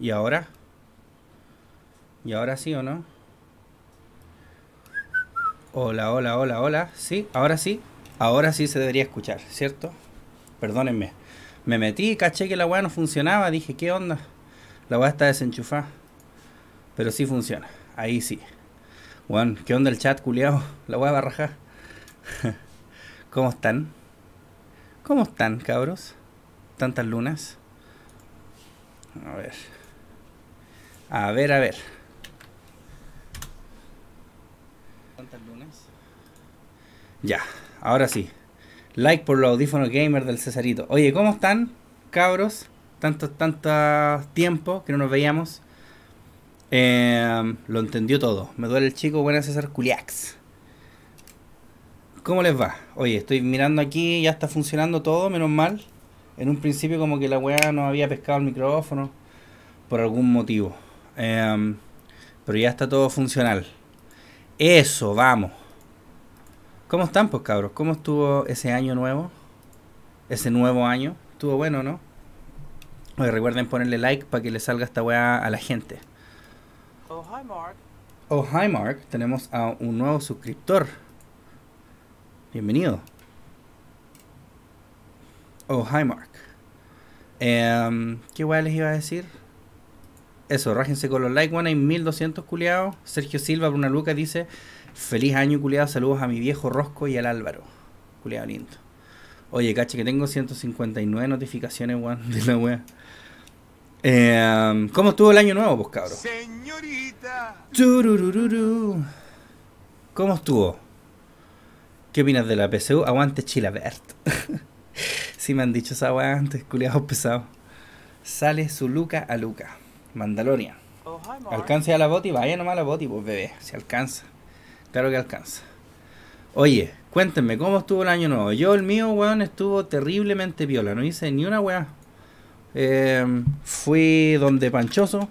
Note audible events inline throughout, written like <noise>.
¿Y ahora? ¿Y ahora sí o no? Hola, hola, hola, hola. Sí, ahora sí. Ahora sí se debería escuchar, ¿cierto? Perdónenme. Me metí, caché que la weá no funcionaba. Dije, ¿qué onda? La weá está desenchufada. Pero sí funciona. Ahí sí. Juan, ¿qué onda el chat, culiao? La weá va <laughs> ¿Cómo están? ¿Cómo están, cabros? Tantas lunas. A ver. A ver, a ver. Ya, ahora sí. Like por los audífonos gamer del Cesarito. Oye, ¿cómo están, cabros? Tantos, tantos tiempo que no nos veíamos. Em, lo entendió todo. Me duele el chico. Buenas, César Culiax. ¿Cómo les va? Oye, estoy mirando aquí, ya está funcionando todo, menos mal. En un principio como que la weá no había pescado el micrófono por algún motivo. Em, pero ya está todo funcional. Eso, vamos. ¿Cómo están, pues, cabros? ¿Cómo estuvo ese año nuevo? Ese nuevo año. Estuvo bueno, ¿no? recuerden ponerle like para que le salga esta weá a la gente. Oh, hi, Mark. Oh, hi, Mark. Tenemos a un nuevo suscriptor. Bienvenido. Oh, hi, Mark. Em, ¿Qué weá les iba a decir? eso, rájense con los likes, one hay 1200 culiados. Sergio Silva por una luca dice, feliz año culiado, saludos a mi viejo Rosco y al Álvaro. Culiado lindo. Oye, caché que tengo 159 notificaciones, Juan, <laughs> de la wea. Em, ¿Cómo estuvo el año nuevo, pues cabros? Señorita. ¿Cómo estuvo? ¿Qué opinas de la PSU? Aguante Bert Si <laughs> me han dicho esa weá antes, culiados pesados. Sale su Luca a Luca. Mandalorian. Alcance a la boti, vaya nomás a la boti, pues bebé, Se alcanza. Claro que alcanza. Oye, cuéntenme, ¿cómo estuvo el año nuevo? Yo, el mío, weón, estuvo terriblemente viola, no hice ni una weá. Eh, fui donde Panchoso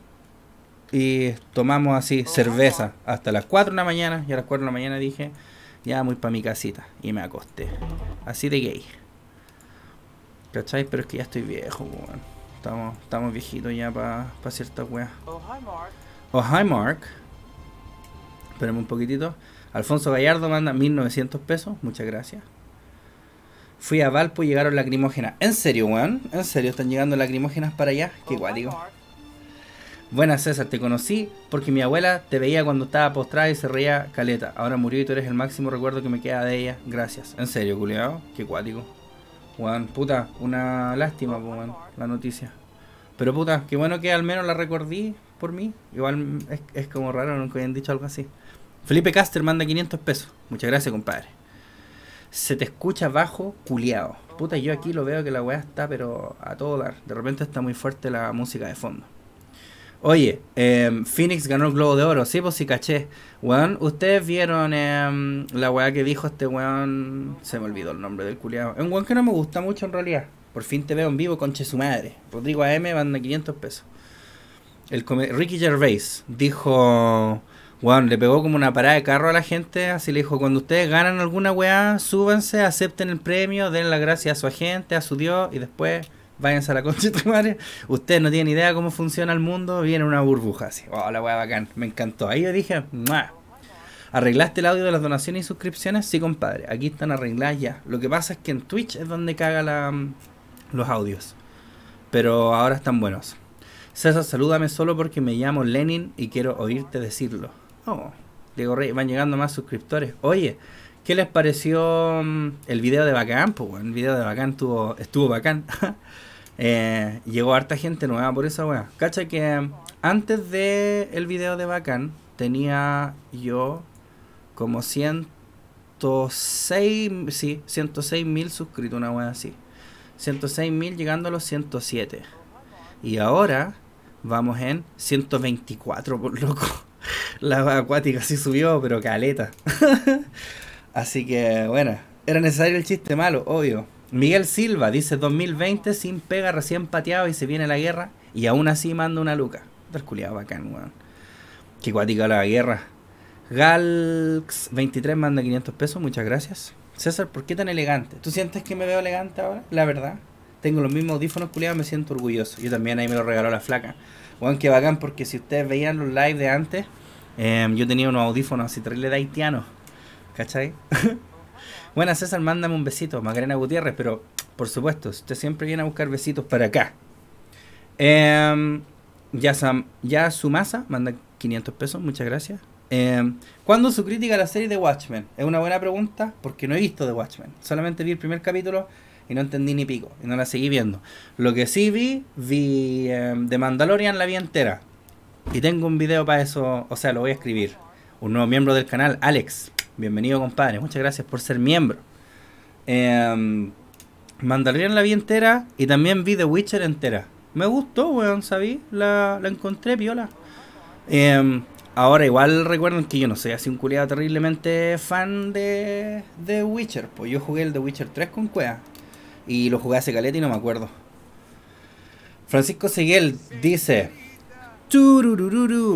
y tomamos así cerveza hasta las 4 de la mañana. Y a las 4 de la mañana dije, ya voy para mi casita. Y me acosté. Así de gay. ¿Cachai? Pero es que ya estoy viejo, weón. Estamos, viejitos ya para pa ciertas weas. Oh, hi Mark. Oh, hi Mark. Esperemos un poquitito. Alfonso Gallardo manda 1900 pesos. Muchas gracias. Fui a Valpo y llegaron lacrimógenas. ¿En serio, weón? ¿En serio están llegando lacrimógenas para allá? Qué oh, Buena Buenas, César. Te conocí porque mi abuela te veía cuando estaba postrada y se reía caleta. Ahora murió y tú eres el máximo recuerdo que me queda de ella. Gracias. En serio, culiado. Qué cuático. Juan, puta, una lástima, la noticia. Pero puta, qué bueno que al menos la recordí por mí. Igual es, como raro no que dicho algo así. Felipe Caster manda 500 pesos. Muchas gracias, compadre. Se te escucha bajo, culiado. Puta, yo aquí lo veo que la weá está, pero a todo dar. De repente está muy fuerte la música de fondo. Oye, em, Phoenix ganó el Globo de Oro. Sí, pues sí, caché. Weón, ustedes vieron em, la weá que dijo este weón. Se me olvidó el nombre del culiado. Es un weón que no me gusta mucho en realidad. Por fin te veo en vivo, conche su madre. Rodrigo AM, banda 500 pesos. El Ricky Gervais dijo. weón, le pegó como una parada de carro a la gente, así le dijo, cuando ustedes ganan alguna weá, súbanse, acepten el premio, den la gracia a su agente, a su Dios, y después váyanse a la concha de madre. Ustedes no tienen idea cómo funciona el mundo, viene una burbuja así. Oh, la weá bacán, me encantó. Ahí yo dije, ¡mua! ¿Arreglaste el audio de las donaciones y suscripciones? Sí, compadre, aquí están arregladas ya. Lo que pasa es que en Twitch es donde caga mm, los audios. Pero ahora están buenos. César, salúdame solo porque me llamo Lenin y quiero oírte decirlo. Oh, digo, Rey, van llegando más suscriptores. Oye, ¿Qué les pareció mm, el video de Bacán? Pues, el video de Bacán estuvo, estuvo bacán. <laughs> Eh, llegó harta gente nueva por esa weá. Cacha que antes de el video de Bacán tenía yo como 106, sí, 106 suscritos, una weá así. 106 mil llegando a los 107. Y ahora vamos en 124, por loco. <laughs> La acuática sí subió, pero caleta. <laughs> Así que, bueno, era necesario el chiste malo, obvio. Miguel Silva dice 2020 sin pega recién pateado y se viene la guerra y aún así manda una luca. Del culiado bacán, weón. Qué cuática la guerra. Galx23 manda 500 pesos, muchas gracias. César, ¿por qué tan elegante? ¿Tú sientes que me veo elegante ahora? La verdad. Tengo los mismos audífonos culiados, me siento orgulloso. Yo también ahí me lo regaló la flaca. Weón, qué bacán, porque si ustedes veían los live de antes, em, yo tenía unos audífonos así de haitiano. ¿Cachai? <laughs> Buenas César, mándame un besito, Macarena Gutiérrez, pero por supuesto, usted siempre viene a buscar besitos para acá. Em, ya, ya su masa manda 500 pesos, muchas gracias. Em, ¿Cuándo su crítica a la serie de Watchmen? Es una buena pregunta porque no he visto de Watchmen. Solamente vi el primer capítulo y no entendí ni pico y no la seguí viendo. Lo que sí vi, vi de em, Mandalorian la vi entera. Y tengo un video para eso, o sea, lo voy a escribir. Un nuevo miembro del canal, Alex, Bienvenido, compadre. Muchas gracias por ser miembro. Eh, la vi entera y también vi The Witcher entera. Me gustó, weón, sabí. La, la encontré piola. Em, ahora, igual recuerden que yo no soy así un culiado terriblemente fan de The Witcher. Pues yo jugué el The Witcher 3 con Cuea. Y lo jugué hace caleta y no me acuerdo. Francisco Seguel dice: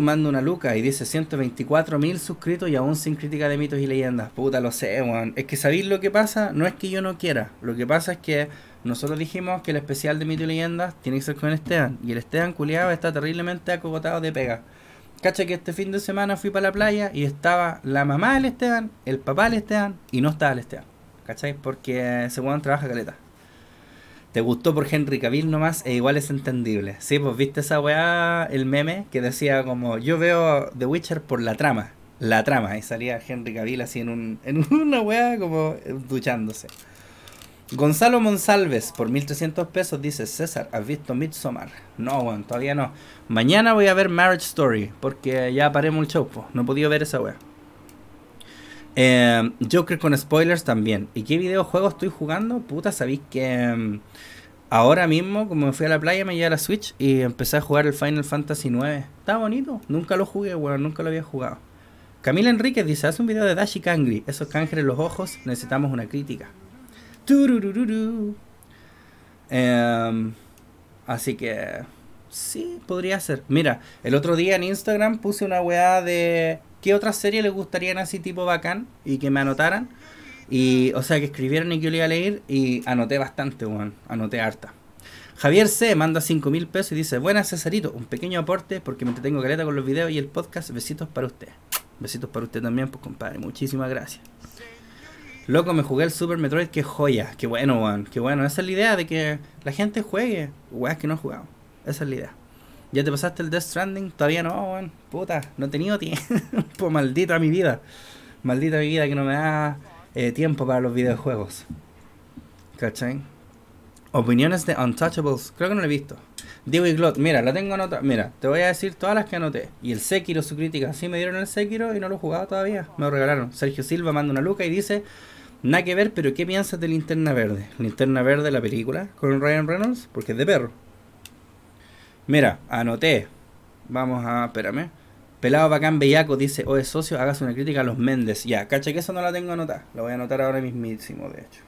manda una luca y dice 124 mil suscritos y aún sin crítica de mitos y leyendas. Puta, lo sé, weón. Es que sabéis lo que pasa, no es que yo no quiera. Lo que pasa es que nosotros dijimos que el especial de mitos y leyendas tiene que ser con Esteban. Y el Esteban culiado está terriblemente acogotado de pega. Cacha que este fin de semana fui para la playa y estaba la mamá del Esteban, el papá del Esteban y no estaba el Esteban. ¿Cachai? Porque ese weón trabaja caleta te gustó por Henry Cavill nomás e igual es entendible. Sí, pues viste esa weá, el meme, que decía como, yo veo The Witcher por la trama. La trama, y salía Henry Cavill así en, un, en <laughs> una weá como eh, duchándose. Gonzalo Monsalves por 1300 pesos dice, César, ¿has visto Midsommar? No, weón, todavía no. Mañana voy a ver Marriage Story, porque ya paré mucho, no he podido ver esa weá. Eh, em, Joker con spoilers también. ¿Y qué videojuego estoy jugando? Puta, sabéis que em, ahora mismo, como me fui a la playa, me llevé a la Switch y empecé a jugar el Final Fantasy 9. Está bonito. Nunca lo jugué, bueno, nunca lo había jugado. Camila Enríquez dice, haz un video de Dashi Kangri. Esos cángeles en los ojos, necesitamos una crítica. Em, así que... Sí, podría ser. Mira, el otro día en Instagram puse una weá de qué otra serie les gustarían así tipo bacán y que me anotaran. Y, o sea, que escribieran y que yo le iba a leer y anoté bastante, weón. anoté harta. Javier C. manda 5 mil pesos y dice, buenas Cesarito, un pequeño aporte porque me entretengo caleta con los videos y el podcast. Besitos para usted. Besitos para usted también, pues compadre. Muchísimas gracias. Loco, me jugué el Super Metroid, qué joya. Qué bueno, weón. Qué bueno. Esa es la idea de que la gente juegue. Weón, que no ha jugado. Esa es la idea. ¿Ya te pasaste el Death Stranding? Todavía no, weón. Puta, no he tenido tiempo. <laughs> Maldita mi vida. Maldita mi vida que no me da eh, tiempo para los videojuegos. ¿Cachai? Opiniones de Untouchables. Creo que no lo he visto. Dewey Glot. Mira, la tengo anotada. Mira, te voy a decir todas las que anoté. Y el Sekiro, su crítica. Sí, me dieron el Sekiro y no lo he jugado todavía. Me lo regalaron. Sergio Silva manda una luca y dice... Nada que ver, pero ¿qué piensas de Linterna Verde? Linterna Verde, la película, con Ryan Reynolds, porque es de perro. Mira, anoté. Vamos a, espérame. Pelado Bacán Bellaco dice, es socio, hagas una crítica a los Méndez. Ya, caché que eso no la tengo anotada. La voy a anotar ahora mismísimo, de hecho.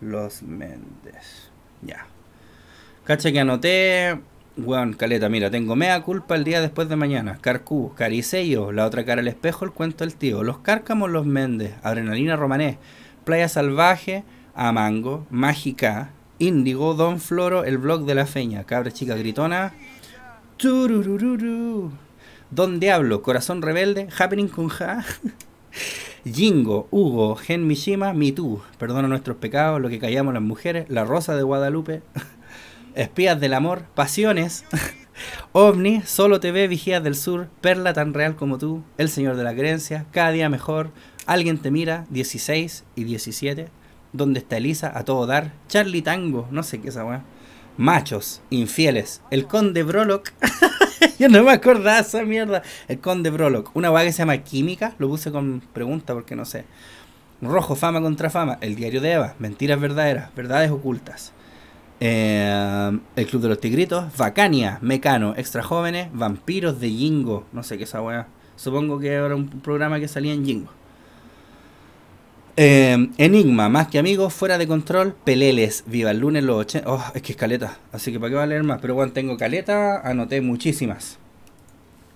Los Méndez. Ya. Cacha que anoté. Weón, caleta, mira, tengo mea culpa el día después de mañana. Carcú, Caricello, la otra cara al espejo, el cuento del tío. Los cárcamos, los Méndez, Adrenalina Romanés, Playa Salvaje, Amango, Mágica, Indigo, Don Floro, el blog de la feña, Cabre chica gritona. Tururururu. Don Diablo, Corazón Rebelde, Happening con Ja. <laughs> Jingo, Hugo, Gen Mishima, Mitú, Perdona nuestros pecados, lo que callamos las mujeres, La Rosa de Guadalupe, <laughs> Espías del Amor, Pasiones, <laughs> OVNI, Solo TV, Vigías del Sur, Perla tan real como tú, El Señor de la Creencia, Cada día mejor, Alguien te mira, 16 y 17, ¿Dónde está Elisa? A todo dar. Charlie Tango, no sé qué esa weá. Machos, infieles. El conde Brolock. <laughs> Yo no me acordaba esa mierda. El conde Brolock. Una weá que se llama Química. Lo puse con pregunta porque no sé. Rojo, fama contra fama. El diario de Eva. Mentiras verdaderas. Verdades ocultas. Eh, el Club de los Tigritos, Vacania. Mecano, Extra Jóvenes, Vampiros de Jingo, no sé qué esa weá. Supongo que era un programa que salía en Jingo. Em, Enigma, más que amigos, fuera de control, peleles, viva el lunes los 80. Oh, es que es caleta, así que para qué va a leer más. Pero bueno, tengo caleta, anoté muchísimas.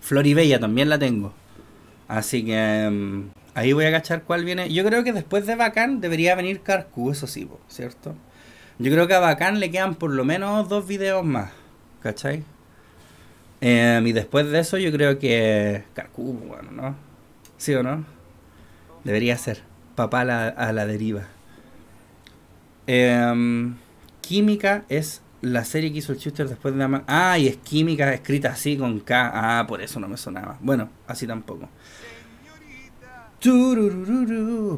Floribella también la tengo. Así que em, ahí voy a cachar cuál viene. Yo creo que después de Bacán debería venir Carcu, eso sí, ¿cierto? Yo creo que a Bacán le quedan por lo menos dos videos más, ¿cachai? Em, y después de eso yo creo que Carcu, bueno, ¿no? ¿Sí o no? Debería ser papá a la deriva. Em, química es la serie que hizo el chuster después de la... Ah, y es química escrita así con K. Ah, por eso no me sonaba. Bueno, así tampoco.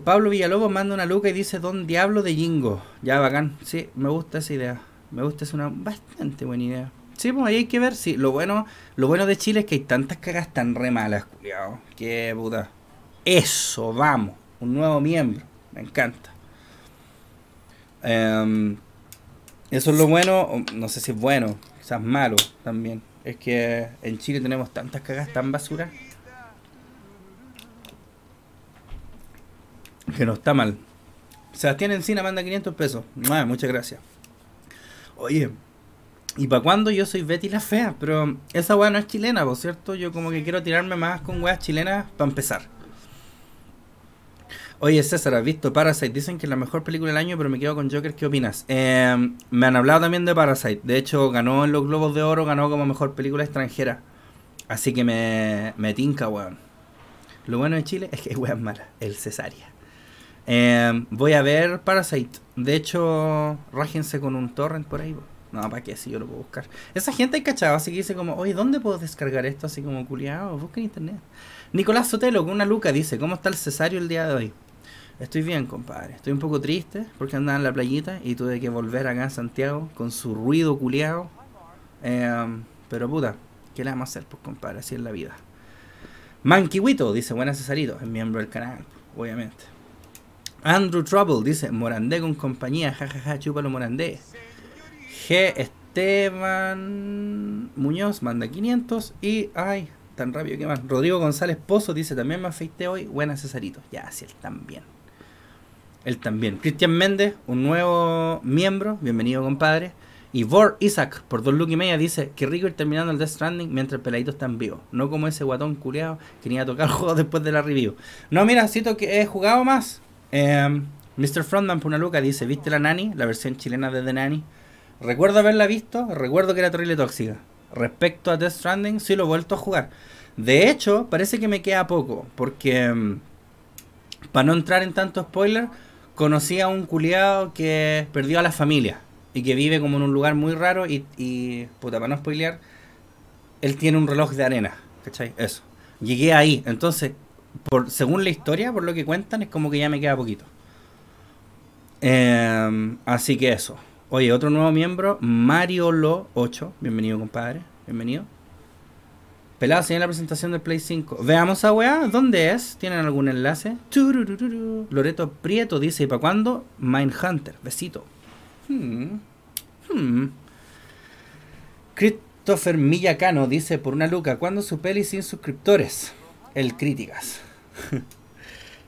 Pablo Villalobos manda una luca y dice Don Diablo de Jingo. Ya, bacán. Sí, me gusta esa idea. Me gusta, es una bastante buena idea. Sí, pues ahí hay que ver. si lo bueno, lo bueno de Chile es que hay tantas cagas tan re malas, culiao. Qué puta. Eso, vamos un nuevo miembro. Me encanta. Em, eso es lo bueno, no sé si es bueno, quizás malo también. Es que en Chile tenemos tantas cagas tan basura que no está mal. Sebastián Encina manda 500 pesos. más muchas gracias. Oye, ¿y para cuándo yo soy Betty la Fea? Pero esa weá no es chilena, por cierto. Yo como que quiero tirarme más con weas chilenas para empezar. Oye, César, ¿has visto Parasite? Dicen que es la mejor película del año, pero me quedo con Joker. ¿Qué opinas? Em, me han hablado también de Parasite. De hecho, ganó en los Globos de Oro, ganó como mejor película extranjera. Así que me, me tinca, weón. Lo bueno de Chile <laughs> es que weón mala, el cesárea. Em, voy a ver Parasite. De hecho, rájense con un torrent por ahí. No, ¿para qué? Si yo lo puedo buscar. Esa gente hay cachado, así que dice como, oye, ¿dónde puedo descargar esto? Así como, culiado, busca en internet. Nicolás Sotelo, con una luca, dice, ¿cómo está el cesario el día de hoy? Estoy bien, compadre. Estoy un poco triste porque andaba en la playita y tuve que volver acá a Santiago con su ruido culiado. Em, pero puta, ¿qué le vamos a hacer, pues, compadre? Así es la vida. Manquiwito dice, buenas Cesarito, es miembro del canal, obviamente. Andrew Trouble dice, Morandé con compañía, jajaja, ja, ja, chúpalo Morandé. G. Esteban Muñoz manda 500 y, ay, tan rápido que más. Rodrigo González Pozo dice, también me afeité hoy, buenas Cesarito. Ya, así están bien él también. Cristian Méndez, un nuevo miembro. Bienvenido, compadre. Y Vor Isaac, por dos look y media, dice que rico ir terminando el Death Stranding mientras el peladito está en vivo. No como ese guatón culeado que ni a tocar juego después de la review. No, mira, Siento que he jugado más. Mr. Em, Frontman por una luca dice, ¿viste la Nani? La versión chilena de The Nani. Recuerdo haberla visto, recuerdo que era terrible tóxica. Respecto a Death Stranding, sí lo he vuelto a jugar. De hecho, parece que me queda poco, porque... Em, Para no entrar en tanto spoiler conocí a un culiado que perdió a la familia y que vive como en un lugar muy raro y, puta, para no spoilear, él tiene un reloj de arena, ¿cachai? Eso. Llegué ahí, entonces, por, según la historia, por lo que cuentan, es como que ya me queda poquito. Em, así que eso. Oye, otro nuevo miembro, Mario Lo 8, bienvenido compadre, bienvenido. Pelado, señor, la presentación del Play 5. Veamos a weá. ¿Dónde es? ¿Tienen algún enlace? Loreto Prieto dice: ¿Y para cuándo? Hunter, Besito. Hmm. hmm. Christopher Millacano dice: Por una luca, ¿cuándo su peli sin suscriptores? El Críticas. <laughs>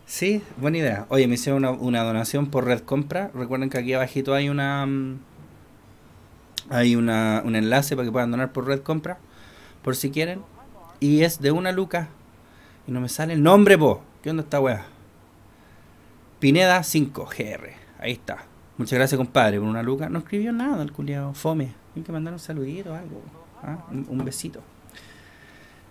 sí, buena idea. Oye, me hicieron una, una, donación por Red Compra. Recuerden que aquí abajito hay una. Mm, hay una, un enlace para que puedan donar por Red Compra. Por si quieren. Y es de una luca. Y no me sale el nombre, po. ¿Qué onda esta weá? Pineda 5GR. Ahí está. Muchas gracias, compadre, por una luca. No escribió nada el culiado. Fome. Hay que mandar un saludito o algo. ¿ah? Un, besito.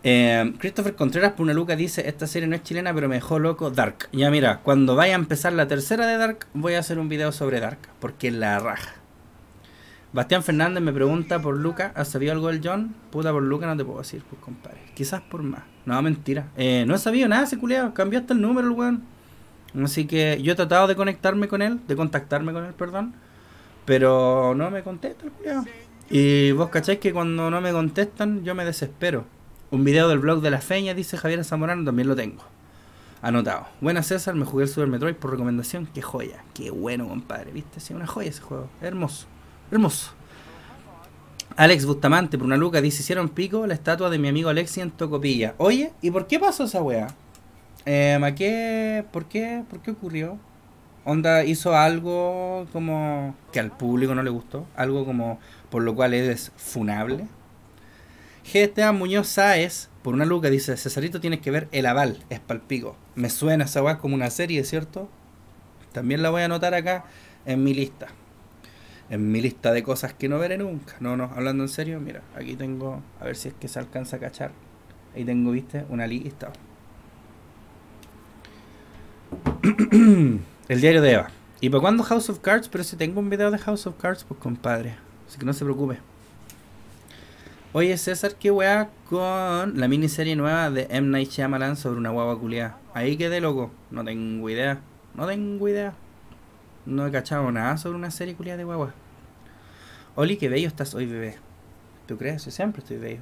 Eh, Christopher Contreras por una luca dice, esta serie no es chilena, pero me dejó loco Dark. Ya mira, cuando vaya a empezar la tercera de Dark, voy a hacer un video sobre Dark, porque la raja. Bastián Fernández me pregunta por Luca, ¿Ha sabido algo del John? Puta, por Luca no te puedo decir, pues compadre. Quizás por más. No, mentira. Eh, no he sabido nada ese culiado. Cambió hasta el número el Así que yo he tratado de conectarme con él, de contactarme con él, perdón. Pero no me contesta el culiado. Y vos cacháis que cuando no me contestan, yo me desespero. Un video del blog de la feña, dice Javier Zamorano, también lo tengo. Anotado. Buena César, me jugué el Super Metroid por recomendación. Qué joya. Qué bueno, compadre. ¿Viste? Sí, una joya ese juego. Hermoso. Hermoso. Alex Bustamante, por una luca, dice: Hicieron pico la estatua de mi amigo Alexi en Tocopilla. Oye, ¿y por qué pasó esa wea? Eh, ¿a qué? ¿Por qué? ¿Por qué ocurrió? Onda hizo algo como que al público no le gustó, algo como por lo cual es funable. GTA Muñoz Sáez, por una luca, dice, Cesarito tienes que ver El Aval, es pico Me suena esa wea como una serie, ¿cierto? También la voy a anotar acá en mi lista en mi lista de cosas que no veré nunca. No, no, hablando en serio, mira, aquí tengo, a ver si es que se alcanza a cachar. Ahí tengo, viste, una lista. <clears throat> El diario de Eva. ¿Y para cuándo House of Cards? Pero si tengo un video de House of Cards, pues compadre. Así que no se preocupe. Oye César, qué wea con la miniserie nueva de M. Night Shyamalan sobre una guagua culiada. Ahí quedé loco. No tengo idea. No tengo idea. No he cachado nada sobre una serie culiada de guagua. Oli, qué bello estás hoy, bebé. ¿Tú crees? Yo siempre estoy bello.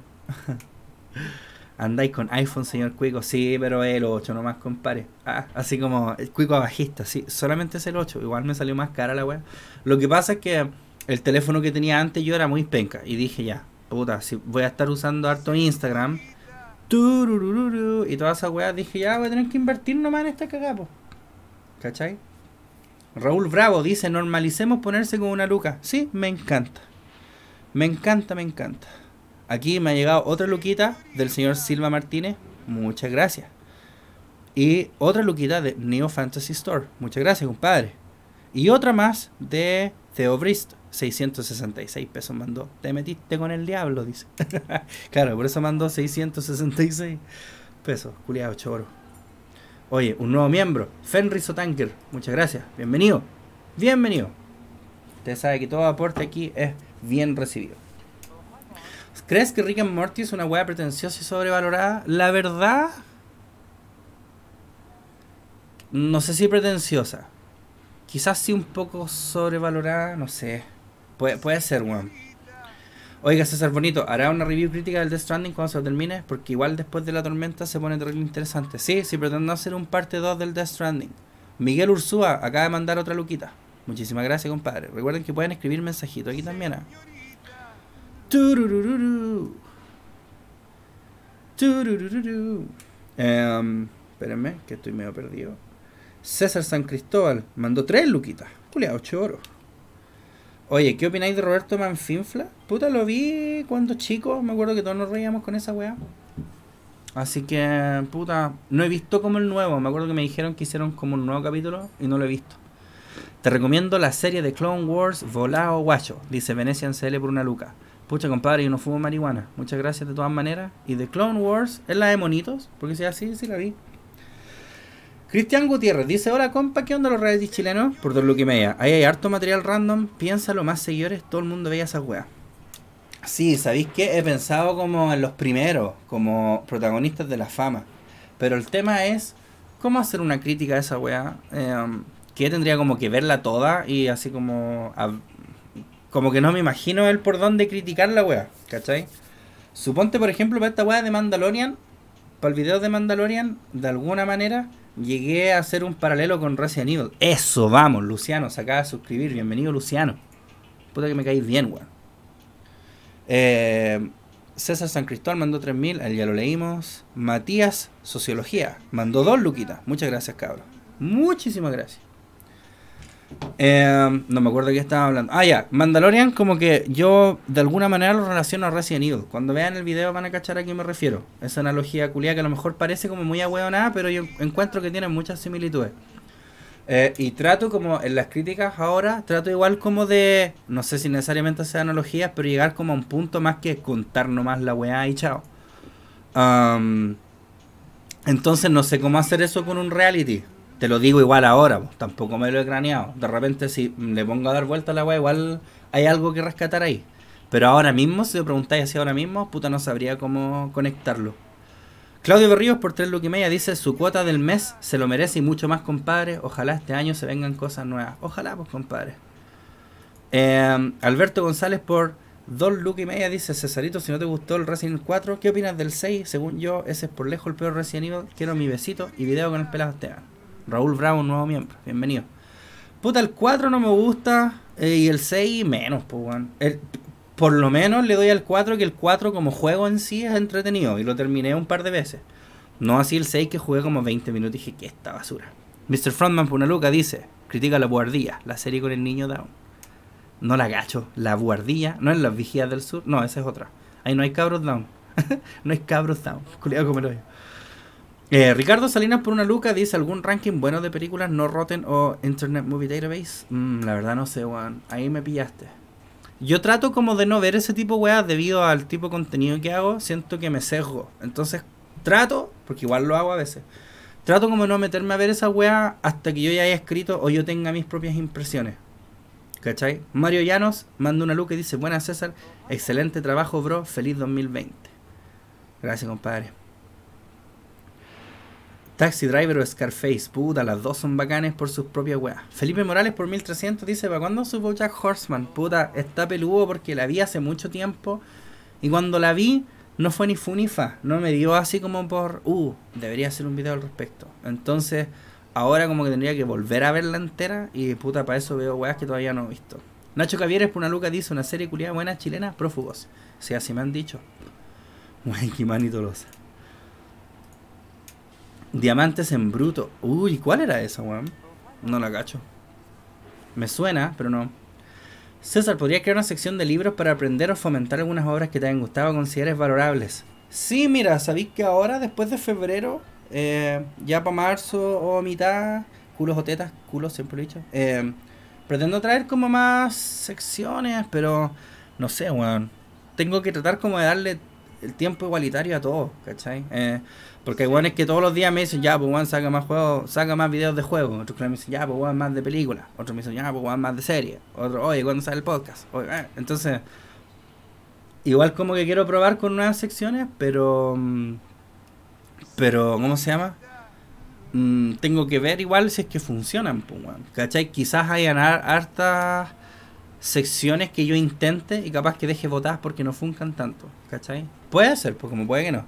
<laughs> Andáis con iPhone, señor Cuico. Sí, pero el 8 nomás, compare. Ah, así como el Cuico bajista sí. Solamente es el 8. Igual me salió más cara la weá. Lo que pasa es que el teléfono que tenía antes yo era muy penca. Y dije ya, puta, si voy a estar usando harto Instagram. Y todas esas weas dije ya, voy a tener que invertir nomás en esta cagada, ¿Cachai? Raúl Bravo dice, normalicemos ponerse con una luca. Sí, me encanta. Me encanta, me encanta. Aquí me ha llegado otra luquita del señor Silva Martínez. Muchas gracias. Y otra luquita de Neo Fantasy Store. Muchas gracias, compadre. Y otra más de Theobrist. 666 pesos mandó. Te metiste con el diablo, dice. <laughs> claro, por eso mandó 666 pesos. Culiado choro. Oye, un nuevo miembro, Fenris Muchas gracias. Bienvenido. Bienvenido. Usted sabe que todo aporte aquí es bien recibido. ¿Crees que Rick and Morty es una weá pretenciosa y sobrevalorada? La verdad. No sé si pretenciosa. Quizás sí un poco sobrevalorada, no sé. puede ser, weón. Oiga, César Bonito, ¿hará una review crítica del Death Stranding cuando se termine? Porque igual después de la tormenta se pone terrible interesante. Sí, sí, pretendo hacer un parte 2 del Death Stranding. Miguel Ursúa acaba de mandar otra luquita. Muchísimas gracias, compadre. Recuerden que pueden escribir mensajito aquí también. ¿eh? Em, espérenme, que estoy medio perdido. César San Cristóbal mandó tres luquitas. culiado, ocho oro. Oye, ¿qué opináis de Roberto Manfinfla? Puta, lo vi cuando chico, me acuerdo que todos nos reíamos con esa weá. Así que, puta, no he visto como el nuevo. Me acuerdo que me dijeron que hicieron como un nuevo capítulo y no lo he visto. Te recomiendo la serie de Clone Wars Volado Guacho, dice Venecia en CL por una luca. Pucha, compadre, yo no fumo marihuana. Muchas gracias de todas maneras. Y de Clone Wars, ¿es la de monitos? Porque si así, sí la vi. Cristian Gutiérrez dice, hola compa, ¿qué onda los redes chilenos? Por Don me Media. Ahí hay harto material random, Piensa piénsalo, más seguidores, todo el mundo veía esa weas. Sí, ¿sabéis qué? He pensado como en los primeros, como protagonistas de la fama. Pero el tema es, ¿cómo hacer una crítica a esa wea? Em, que tendría como que verla toda y así como... como que no me imagino el por dónde criticar la wea, ¿cachai? Suponte, por ejemplo, para esta wea de Mandalorian, para el video de Mandalorian, de alguna manera llegué a hacer un paralelo con Resident Evil. Eso, vamos, Luciano, se acaba de suscribir. Bienvenido, Luciano. Puta que me caís bien, weón. Eh, César San Cristóbal mandó 3.000, ya lo leímos. Matías Sociología mandó dos Luquita. Muchas gracias, cabrón. Muchísimas gracias. Em, no me acuerdo de qué estaba hablando. Ah, ya. Mandalorian, como que yo de alguna manera lo relaciono a Resident Cuando vean el video van a cachar a qué me refiero. Esa analogía culia que a lo mejor parece como muy nada pero yo encuentro que tiene muchas similitudes. Eh, y trato como en las críticas ahora, trato igual como de, no sé si necesariamente hacer analogías, pero llegar como a un punto más que contar nomás la weá y chao. entonces no sé cómo hacer eso con un reality. Te lo digo igual ahora, tampoco me lo he craneado. De repente, si le pongo a dar vuelta a la igual hay algo que rescatar ahí. Pero ahora mismo, si lo preguntáis así ahora mismo, puta, no sabría cómo conectarlo. Claudio Berríos por 3 y media dice su cuota del mes se lo merece y mucho más, compadre. Ojalá este año se vengan cosas nuevas. Ojalá, pues, compadre. Em, Alberto González por 2 lucas y media dice Cesarito, si no te gustó el Resident Evil 4, ¿qué opinas del 6? Según yo, ese es por lejos el peor Resident Evil. Quiero mi besito y video con el pelado Raúl Bravo, nuevo miembro. Bienvenido. Puta, el 4 no me gusta. Eh, y el 6 menos, pues, weón. por lo menos le doy al 4 que el 4 como juego en sí es entretenido. Y lo terminé un par de veces. No así el 6 que jugué como 20 minutos y dije, que esta basura? Mr. Frontman Punaluca dice, critica la buhardilla, la serie con el niño Down. No la gacho, la buhardilla, no es las vigías del sur, no, esa es otra. Ahí no hay cabros Down. <laughs> no hay cabros Down, cuidado como lo eh, Ricardo Salinas por una luca dice algún ranking bueno de películas no Rotten o Internet Movie Database. Mm, la verdad no sé, Juan, Ahí me pillaste. Yo trato como de no ver ese tipo de weas debido al tipo de contenido que hago. Siento que me sesgo. Entonces trato, porque igual lo hago a veces. Trato como de no meterme a ver esa wea hasta que yo ya haya escrito o yo tenga mis propias impresiones. ¿Cachai? Mario Llanos manda una luca y dice, buenas César, excelente trabajo, bro, feliz 2020. Gracias, compadre. Taxi Driver o Scarface, puta, las dos son bacanes por sus propias weas. Felipe Morales por 1300 dice, ¿para cuándo subo Jack Horseman? Puta, está peludo porque la vi hace mucho tiempo y cuando la vi no fue ni funifa, no me dio así como por, uh, debería hacer un video al respecto. Entonces, ahora como que tendría que volver a verla entera y puta, para eso veo weas que todavía no he visto. Nacho Cavieres por una luca dice, una serie culiada buena chilena, prófugos. Si sea, así me han dicho. <laughs> manito y Tolosa. Diamantes en bruto. Uy, ¿cuál era esa, weón? No la cacho. Me suena, pero no. César, ¿podría crear una sección de libros para aprender o fomentar algunas obras que te hayan gustado o consideres valorables? Sí, mira, sabéis que ahora, después de febrero, eh, ya para marzo o mitad, culos o tetas, culos siempre lo he dicho, eh, pretendo traer como más secciones, pero no sé, weón. Tengo que tratar como de darle el tiempo igualitario a todo, ¿cachai? Eh, porque igual es que todos los días me dicen, ya, pues saca más juegos, saca más videos de juegos. Pues, Otros me dicen, ya, pues más de películas. Otros me dicen, ya, pues más de series. otro oye, ¿cuándo sale el podcast? Eh, entonces, igual como que quiero probar con nuevas secciones, pero. Mm, pero, ¿cómo se llama? Mm, tengo que ver igual si es que funcionan, pues weón. ¿Cachai? Quizás hayan hartas secciones que yo intente y capaz que deje votadas porque no funcan tanto, ¿cachai? Puede ser, pues como puede que no.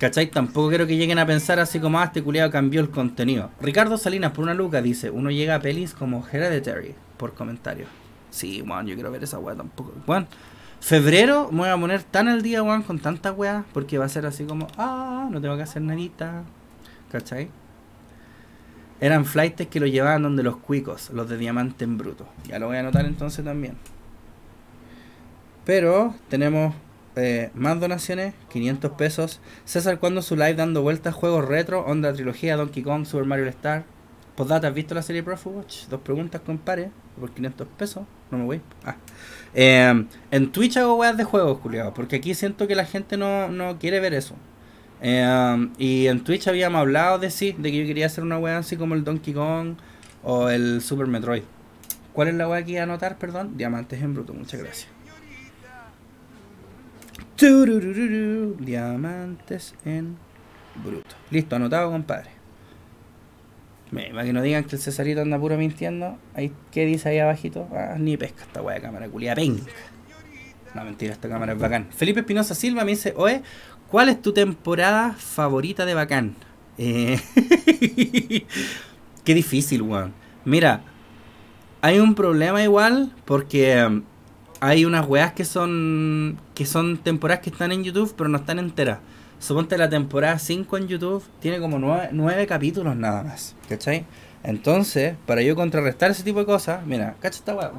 ¿Cachai? Tampoco quiero que lleguen a pensar así como, ah, este culiado cambió el contenido. Ricardo Salinas, por una luca, dice, uno llega a pelis como Hereditary, por comentario. Sí, Juan, yo quiero ver esa weá tampoco. Juan, febrero me voy a poner tan al día, Juan, con tanta weá, porque va a ser así como, ah, no tengo que hacer nadita. ¿Cachai? Eran flightes que lo llevaban donde los cuicos, los de diamante en bruto. Ya lo voy a anotar entonces también. Pero tenemos eh, más donaciones, 500 pesos. César, cuando su live dando vueltas, juegos retro, onda trilogía, Donkey Kong, Super Mario Star Star. Postdata, ¿has visto la serie Watch? Dos preguntas, compare, por 500 pesos. No me voy. Ah. Em, en Twitch hago weas de juegos, culiado, porque aquí siento que la gente no, quiere ver eso. Em, y en Twitch habíamos hablado de sí, de que yo quería hacer una wea así como el Donkey Kong o el Super Metroid. ¿Cuál es la wea que iba a anotar? Perdón, diamantes en bruto, muchas gracias. Diamantes en bruto. Listo, anotado, compadre. Para que no digan que el Cesarito anda puro mintiendo. ¿Qué dice ahí abajito? Ah, ni pesca esta weá de cámara, culia penca. No, mentira, esta cámara es bacán. Felipe Espinosa Silva me dice, oe, ¿cuál es tu temporada favorita de bacán? Eh, <laughs> qué difícil, weón. Mira, hay un problema igual porque em, hay unas weas que son que son temporadas que están en YouTube, pero no están enteras. Suponte la temporada 5 en YouTube tiene como 9, capítulos nada más, ¿cachai? Entonces, para yo contrarrestar ese tipo de cosas, mira, cacha esta wea.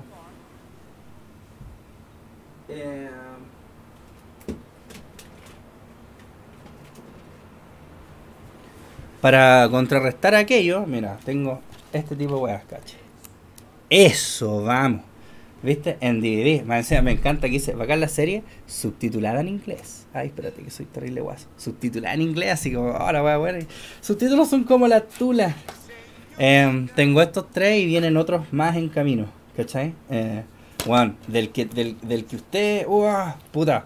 Eh, para contrarrestar aquello, mira, tengo este tipo de weas, caché. Eso, vamos. ¿Viste? En DVD. Más encima me encanta que dice, bacán la serie, subtitulada en inglés. Ay, espérate que soy terrible guaso. Subtitulada en inglés, así como, ahora oh, va bueno. Subtítulos son como Las tulas em, tengo estos tres y vienen otros más en camino. ¿Cachai? Eh, bueno, del que, del, que usted. Uah, puta.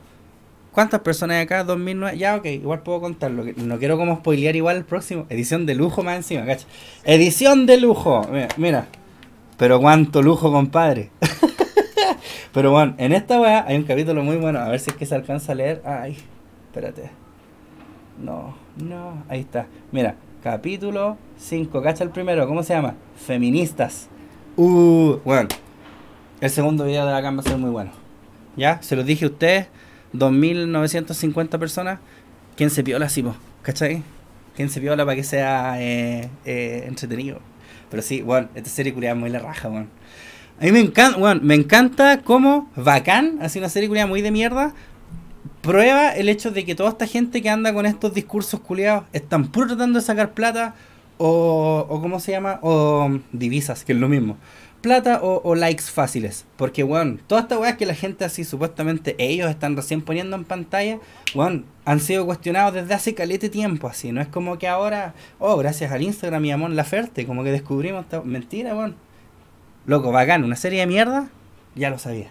¿Cuántas personas hay acá? 2009. Ya, ok, igual puedo contarlo. No quiero como spoilear igual el próximo. Edición de lujo más encima, ¿cachai? Edición de lujo. Mira, mira. Pero cuánto lujo, compadre. <laughs> Pero bueno, en esta weá hay un capítulo muy bueno. A ver si es que se alcanza a leer. Ay, espérate. No, no, ahí está. Mira, capítulo 5. Cacha el primero, ¿cómo se llama? Feministas. Uh, bueno. El segundo video de la cama va ser muy bueno. ¿Ya? Se los dije a ustedes. 2.950 personas. ¿Quién se piola así, ¿Cachai? ¿Quién se piola para que sea eh, eh, entretenido? Pero sí, bueno, esta serie curia es muy la raja, bueno. A mí me encanta, bueno, me encanta cómo Bacán, así una serie culiada muy de mierda, prueba el hecho de que toda esta gente que anda con estos discursos culiados están puro tratando de sacar plata o, ¿cómo se llama? O mm, divisas, que es lo mismo. Plata o, likes fáciles. Porque, weón, bueno, todas estas weas que la gente así, supuestamente ellos están recién poniendo en pantalla, han sido cuestionados desde hace calete tiempo, así. No es como que ahora, oh, gracias al Instagram y a Mon Laferte, como que descubrimos esta... Mentira, weón. Bueno Loco, bacán, una serie de mierda, ya lo sabía.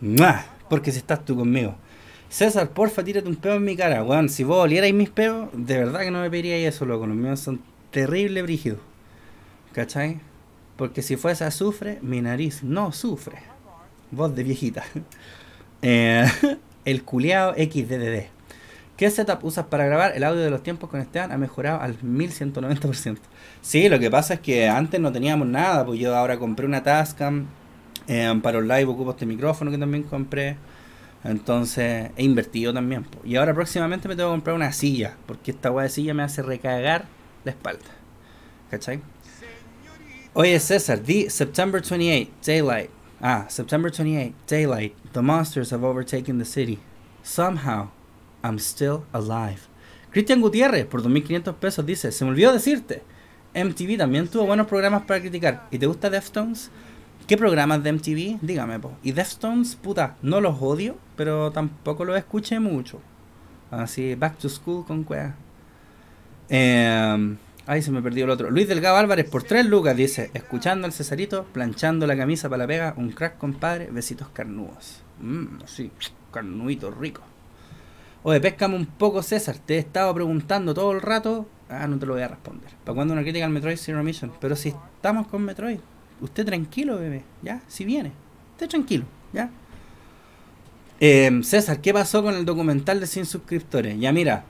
más Porque si estás tú conmigo. César, porfa, tírate un peo en mi cara, weón. Si vos olierais mis peos, de verdad que no me pediríais eso, loco. Los míos son terrible brígidos. ¿Cachai? Porque si fuese azufre, mi nariz no sufre. Voz de viejita. <laughs> Eh, <laughs> el culeado XDDD. ¿Qué setup usas para grabar? El audio de los tiempos con Esteban ha mejorado al 1190%. Sí, lo que pasa es que antes no teníamos nada, pues yo ahora compré una Tascam, eh, para los pues live ocupo este micrófono que también compré, entonces he invertido también. Pues. Y ahora próximamente me tengo que comprar una silla, porque esta hueá de silla me hace recagar la espalda. ¿Cachai? Oye César, di September 28, Daylight. Ah, September 28, Daylight. The monsters have overtaken the city. Somehow, I'm still alive. Cristian Gutiérrez, por 2.500 pesos, dice, se me olvidó decirte. MTV también tuvo buenos programas para criticar. ¿Y te gusta Deftones? ¿Qué programas de MTV? Dígame, po. Y Deftones, puta, no los odio, pero tampoco los escuché mucho. Así, Back to School con cueva. Eh, ay, se me perdió el otro. Luis Delgado Álvarez, por tres lucas, dice: Escuchando al Cesarito, planchando la camisa para la pega, un crack, compadre, besitos carnudos. Mmm, sí, Carnuito rico. Oye, péscame un poco, César. Te he estado preguntando todo el rato Ah, no te lo voy a responder. ¿Para cuándo una crítica al Metroid Zero Mission? Pero si estamos con Metroid, usted tranquilo, bebé, ¿ya? Si viene, usted tranquilo, ¿ya? Em, César, ¿qué pasó con el documental de sin suscriptores? Ya mira,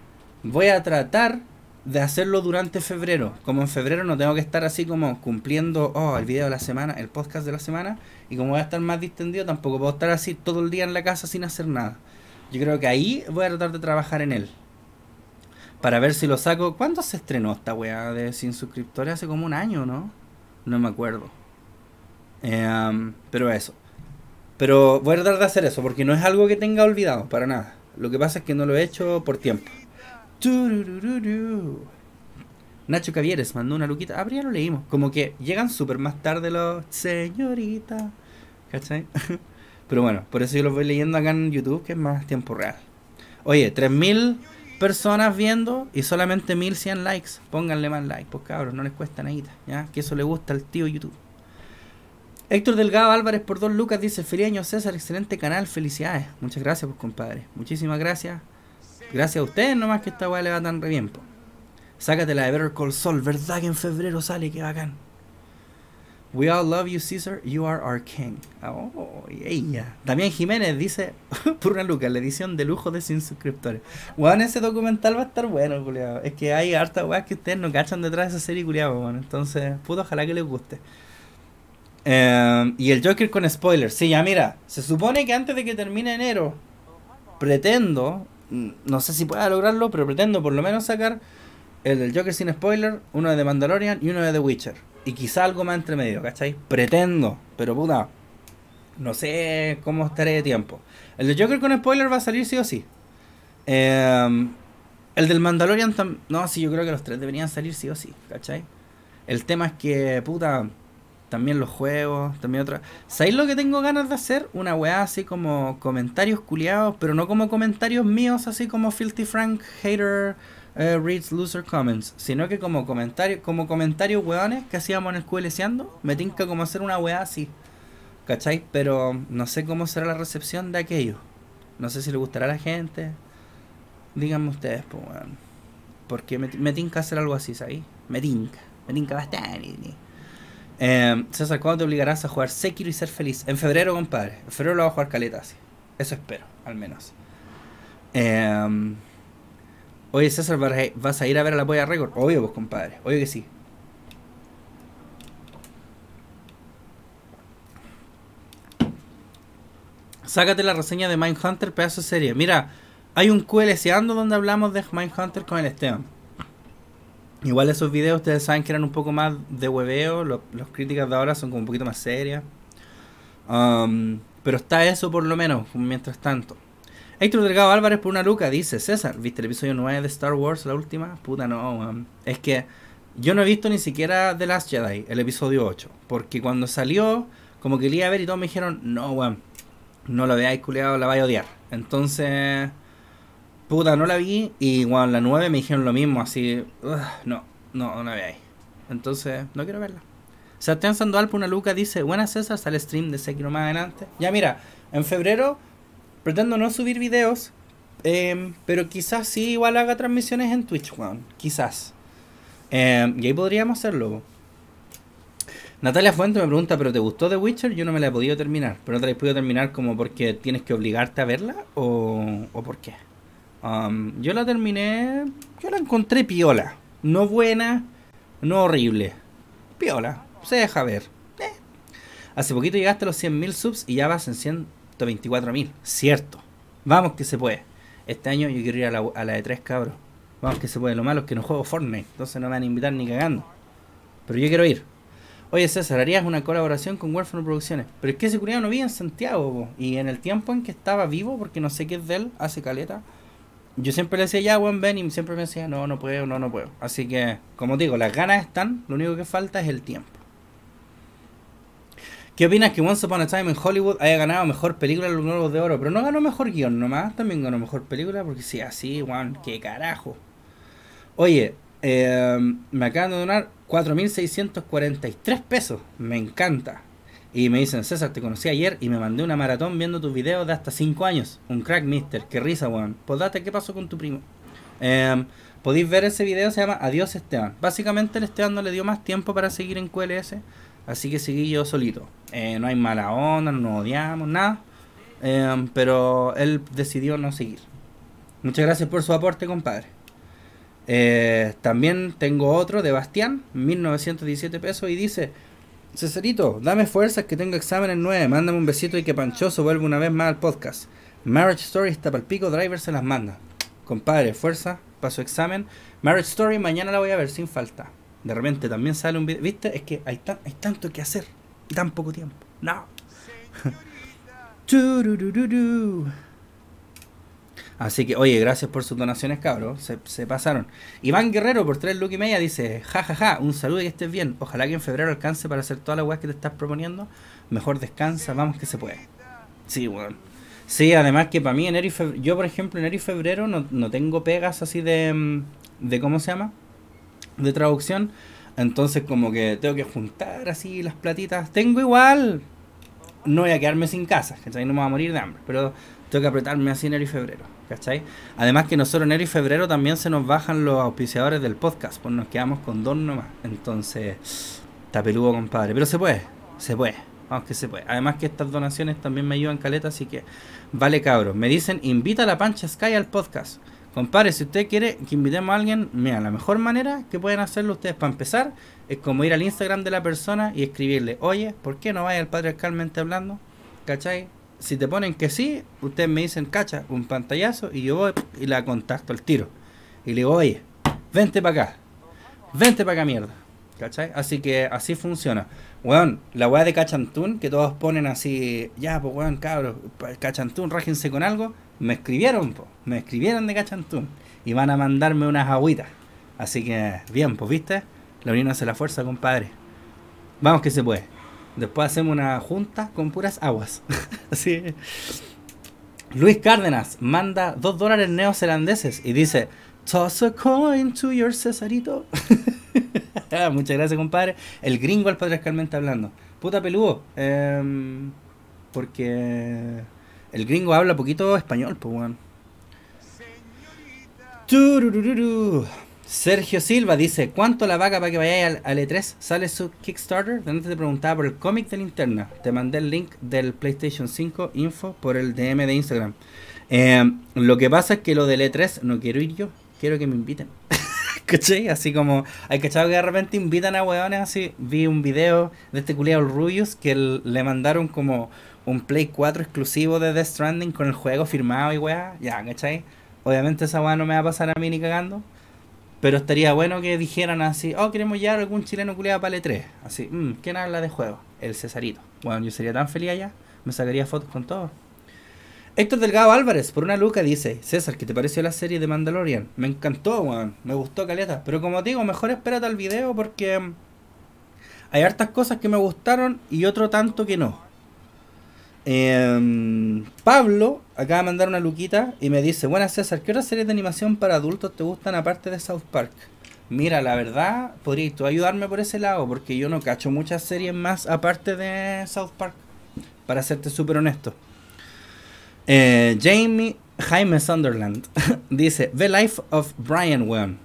voy a tratar de hacerlo durante febrero. Como en febrero no tengo que estar así como cumpliendo oh, el video de la semana, el podcast de la semana. Y como voy a estar más distendido, tampoco puedo estar así todo el día en la casa sin hacer nada. Yo creo que ahí voy a tratar de trabajar en él para ver si lo saco. ¿Cuándo se estrenó esta weá de Sin Suscriptores? Hace como un año, ¿no? No me acuerdo. Em, pero eso. Pero voy a tratar de hacer eso, porque no es algo que tenga olvidado, para nada. Lo que pasa es que no lo he hecho por tiempo. Nacho Cavieres mandó una luquita. Ah, lo leímos. Como que llegan súper más tarde los señoritas. ¿Cachai? <laughs> Pero bueno, por eso yo los voy leyendo acá en YouTube, que es más tiempo real. Oye, 3000 personas viendo y solamente 1100 likes. Pónganle más likes, pues cabros, no les cuesta nada, ¿ya? Que eso le gusta al tío YouTube. Héctor Delgado Álvarez por dos lucas dice, feliz César, excelente canal, felicidades. Muchas gracias, pues compadre. Muchísimas gracias. Gracias a ustedes nomás que esta weá le va tan re bien, Sácatela de Better Call Sol, ¿verdad que en febrero sale? que bacán. We all love you, Caesar. You are our king. Oh, yeah. También Jiménez dice, <laughs> por una luca, la edición de lujo de sin suscriptores. Bueno, ese documental va a estar bueno, culiado. Es que hay harta weas que ustedes no cachan detrás de esa serie, culiado, Entonces, puto, ojalá que les guste. Eh, y el Joker con spoilers. Sí, ya mira, se supone que antes de que termine enero, pretendo, mm, no sé si pueda lograrlo, pero pretendo por lo menos sacar el del Joker sin spoiler, uno de Mandalorian y uno de The Witcher y quizá algo más entre medio, ¿cachai? Pretendo, pero puta, no sé cómo estaré de tiempo. El de Joker con spoiler va a salir sí o sí. Em, el del Mandalorian también? No, sí, yo creo que los tres deberían salir sí o sí, ¿cachai? El tema es que, puta, también los juegos, también otra. ¿Sabéis lo que tengo ganas de hacer? Una weá así como comentarios culiados, pero no como comentarios míos, así como Filthy Frank, hater eh, reads loser comments, sino que como comentario, como comentarios weones que hacíamos en el QLCando, me tinca como hacer una wea así. ¿Cachai? Pero no sé cómo será la recepción de aquello. No sé si le gustará a la gente. Díganme ustedes, pues, weón. Porque me, me tinca hacer algo así, ¿sabes? Me tinca. Me tinca bastante. Eh, César, ¿cuándo te obligarás a jugar Sekiro y ser feliz? En febrero, compadre. En febrero lo voy a jugar caleta, así. Eso espero, al menos. Eh, Oye, César, ¿vas a ir a ver a la polla récord? Obvio, pues, compadre. Obvio que sí. Sácate la reseña de Mindhunter, pedazo de serie. Mira, hay un Ando donde hablamos de Mindhunter con el Esteban. Igual esos videos ustedes saben que eran un poco más de hueveo. Los, críticas de ahora son como un poquito más serias. Um, pero está eso por lo menos, mientras tanto. Héctor Delgado Álvarez por una luca dice, César, ¿viste el episodio 9 de Star Wars, la última? Puta, no, weón. Es que yo no he visto ni siquiera The Last Jedi, el episodio 8. Porque cuando salió, como que le a ver y todos me dijeron, no, weón, no la veáis, culiado, la vais a odiar. Entonces, puta, no la vi. Y weón, la 9 me dijeron lo mismo, así, no, no, no la veáis. Entonces, no quiero verla. Sebastián Sandoval por una luca dice, Buenas, César, sale stream de Sekiro más adelante. Ya mira, en febrero Pretendo no subir videos, em, pero quizás sí igual haga transmisiones en Twitch, Juan Quizás. Em, y ahí podríamos hacerlo. Natalia Fuente me pregunta, ¿pero te gustó The Witcher? Yo no me la he podido terminar. ¿Pero no te la he podido terminar como porque tienes que obligarte a verla o, o por qué? yo la terminé, yo la encontré piola. No buena, no horrible. Piola, se deja ver. Eh. Hace poquito llegaste a los 100.000 subs y ya vas en 100, 24.000, cierto. Vamos que se puede. Este año yo quiero ir a la, de tres cabros. Vamos que se puede. Lo malo es que no juego Fortnite, entonces no me van a invitar ni cagando. Pero yo quiero ir. Oye César, harías una colaboración con Huérfano Producciones. Pero es que seguridad no vive en Santiago, y en el tiempo en que estaba vivo, porque no sé qué es de él, hace caleta. Yo siempre le decía ya, buen Ben, y siempre me decía, no, no puedo, no, no puedo. Así que, como digo, las ganas están, lo único que falta es el tiempo. ¿Qué opinas que Once Upon a Time en Hollywood haya ganado mejor película en los Globos de Oro? Pero no ganó mejor guión nomás, también ganó mejor película, porque si así, Juan, qué carajo. Oye, em, me acaban de donar 4.643 pesos, me encanta. Y me dicen, César, te conocí ayer y me mandé una maratón viendo tus videos de hasta 5 años. Un crack, mister, qué risa, Pues Podate, ¿qué pasó con tu primo? Em, Podéis ver ese video, se llama Adiós Esteban. Básicamente el Esteban no le dio más tiempo para seguir en QLS Así que seguí yo solito. Eh, no hay mala onda, no nos odiamos, nada. Em, pero él decidió no seguir. Muchas gracias por su aporte, compadre. Eh, también tengo otro de Bastián, 1917 pesos, y dice: Cesarito, dame fuerzas que tengo examen en 9. Mándame un besito y que Panchoso vuelva una vez más al podcast. Marriage Story está para el pico, Driver se las manda. Compadre, fuerza, paso examen. Marriage Story, mañana la voy a ver sin falta. De repente también sale un video. ¿Viste? Es que hay, hay tanto que hacer. tan poco tiempo. No. Así que, oye, gracias por sus donaciones, cabrón Se, pasaron. Iván Guerrero, por tres look y dice: Ja, ja, ja, un saludo y que estés bien. Ojalá que en febrero alcance para hacer toda la weas que te estás proponiendo. Mejor descansa, vamos que se puede. Sí, weón. Sí, además que para mí, enero y febrero, yo por ejemplo, enero y febrero no, no tengo pegas así de. Mm, ¿De cómo se llama? de traducción. Entonces como que tengo que juntar así las platitas. Tengo igual. No voy a quedarme sin casa, ¿cachai? No me voy a morir de hambre. Pero tengo que apretarme así enero y febrero, ¿cachai? Además que nosotros enero y febrero también se nos bajan los auspiciadores del podcast. Pues nos quedamos con dos nomás. Entonces, tapeludo, compadre. Pero se puede, se puede. Vamos que se puede. Además que estas donaciones también me ayudan caleta, así que vale cabro. Me dicen, invita a la Pancha Sky al podcast. Compadre, si usted quiere que invitemos a alguien, mira, la mejor manera que pueden hacerlo ustedes para empezar es como ir al Instagram de la persona y escribirle, oye, ¿por qué no vaya al patriarcalmente hablando? ¿Cachai? Si te ponen que sí, ustedes me dicen, cacha, un pantallazo y yo voy y la contacto al tiro. Y le digo, oye, vente para acá, vente para acá mierda. ¿Cachai? Así que así funciona. Weón, la weá de Cachantún, que todos ponen así, ya, pues weón, cabros, Cachantún, rájense con algo me escribieron, me escribieron de Cachantún y van a mandarme unas agüitas. Así que, bien, pues viste, la unión hace la fuerza, compadre. Vamos que se puede. Después hacemos una junta con puras aguas. <laughs> Así Luis Cárdenas manda dos dólares neozelandeses y dice: Toss a coin to your Cesarito. <laughs> Muchas gracias, compadre. El gringo al padre Escalmente hablando. Puta peludo. Em, porque. El gringo habla poquito español, pues, weón. Sergio Silva dice, ¿cuánto la vaca para que vayáis al, E3? Sale su Kickstarter. antes te preguntaba por el cómic de linterna. Te mandé el link del PlayStation 5 info por el DM de Instagram. Em, lo que pasa es que lo del E3 no quiero ir yo, quiero que me inviten. <laughs> ¿Cachai? Así como, hay cachado que de repente invitan a weones así. Vi un video de este culiado Rubius que le mandaron como un Play 4 exclusivo de Death Stranding con el juego firmado y weá. Ya, ¿cachai? Obviamente esa weá no me va a pasar a mí ni cagando. Pero estaría bueno que dijeran así, oh, queremos llevar algún chileno culiado para el 3 Así, mmm, ¿quién habla de juego? El Cesarito. Bueno, yo sería tan feliz allá, me sacaría fotos con todo es Delgado Álvarez, por una luca, dice, César, ¿qué te pareció la serie de Mandalorian? Me encantó, weón, me gustó Caleta, pero como digo, mejor espérate al video porque mm, hay hartas cosas que me gustaron y otro tanto que no. Em, Pablo acaba de mandar una luquita y me dice, bueno César, ¿qué otras series de animación para adultos te gustan aparte de South Park? Mira, la verdad, podrías tú ayudarme por ese lado, porque yo no cacho muchas series más aparte de South Park, para serte súper honesto. Eh, Jamie Jaime Sunderland <laughs> dice: The Life of Brian, weón.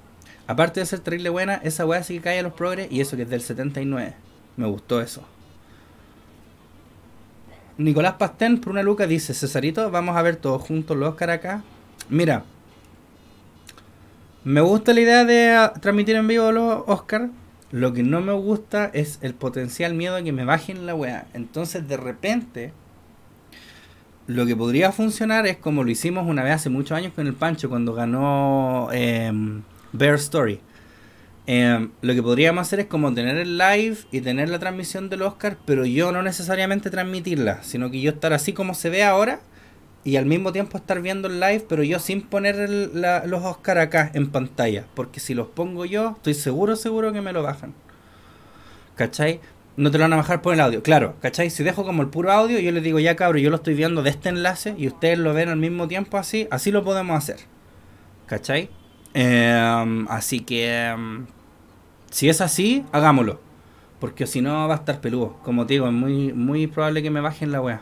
Aparte de ser terrible buena, esa weá sí que cae a los progres y eso que es del 79. Me gustó eso. Nicolás Pastén, por una luca, dice: Cesarito, vamos a ver todos juntos los Oscar acá. Mira, me gusta la idea de ah, transmitir en vivo los Oscar. Lo que no me gusta es el potencial miedo de que me bajen la weá. Entonces, de repente lo que podría funcionar es como lo hicimos una vez hace muchos años con el Pancho cuando ganó em, Bear Story. Em, lo que podríamos hacer es como tener el live y tener la transmisión del Oscar, pero yo no necesariamente transmitirla, sino que yo estar así como se ve ahora y al mismo tiempo estar viendo el live, pero yo sin poner los Oscar acá en pantalla, porque si los pongo yo, estoy seguro, seguro que me lo bajan. ¿Cachai? No te lo van a bajar por el audio, claro, ¿cachai? Si dejo como el puro audio, yo les digo, ya cabrón, yo lo estoy viendo de este enlace y ustedes lo ven al mismo tiempo así, así lo podemos hacer, ¿cachai? Em, así que, em, si es así, hagámoslo, porque si no va a estar peludo, como te digo, es muy, muy probable que me bajen la wea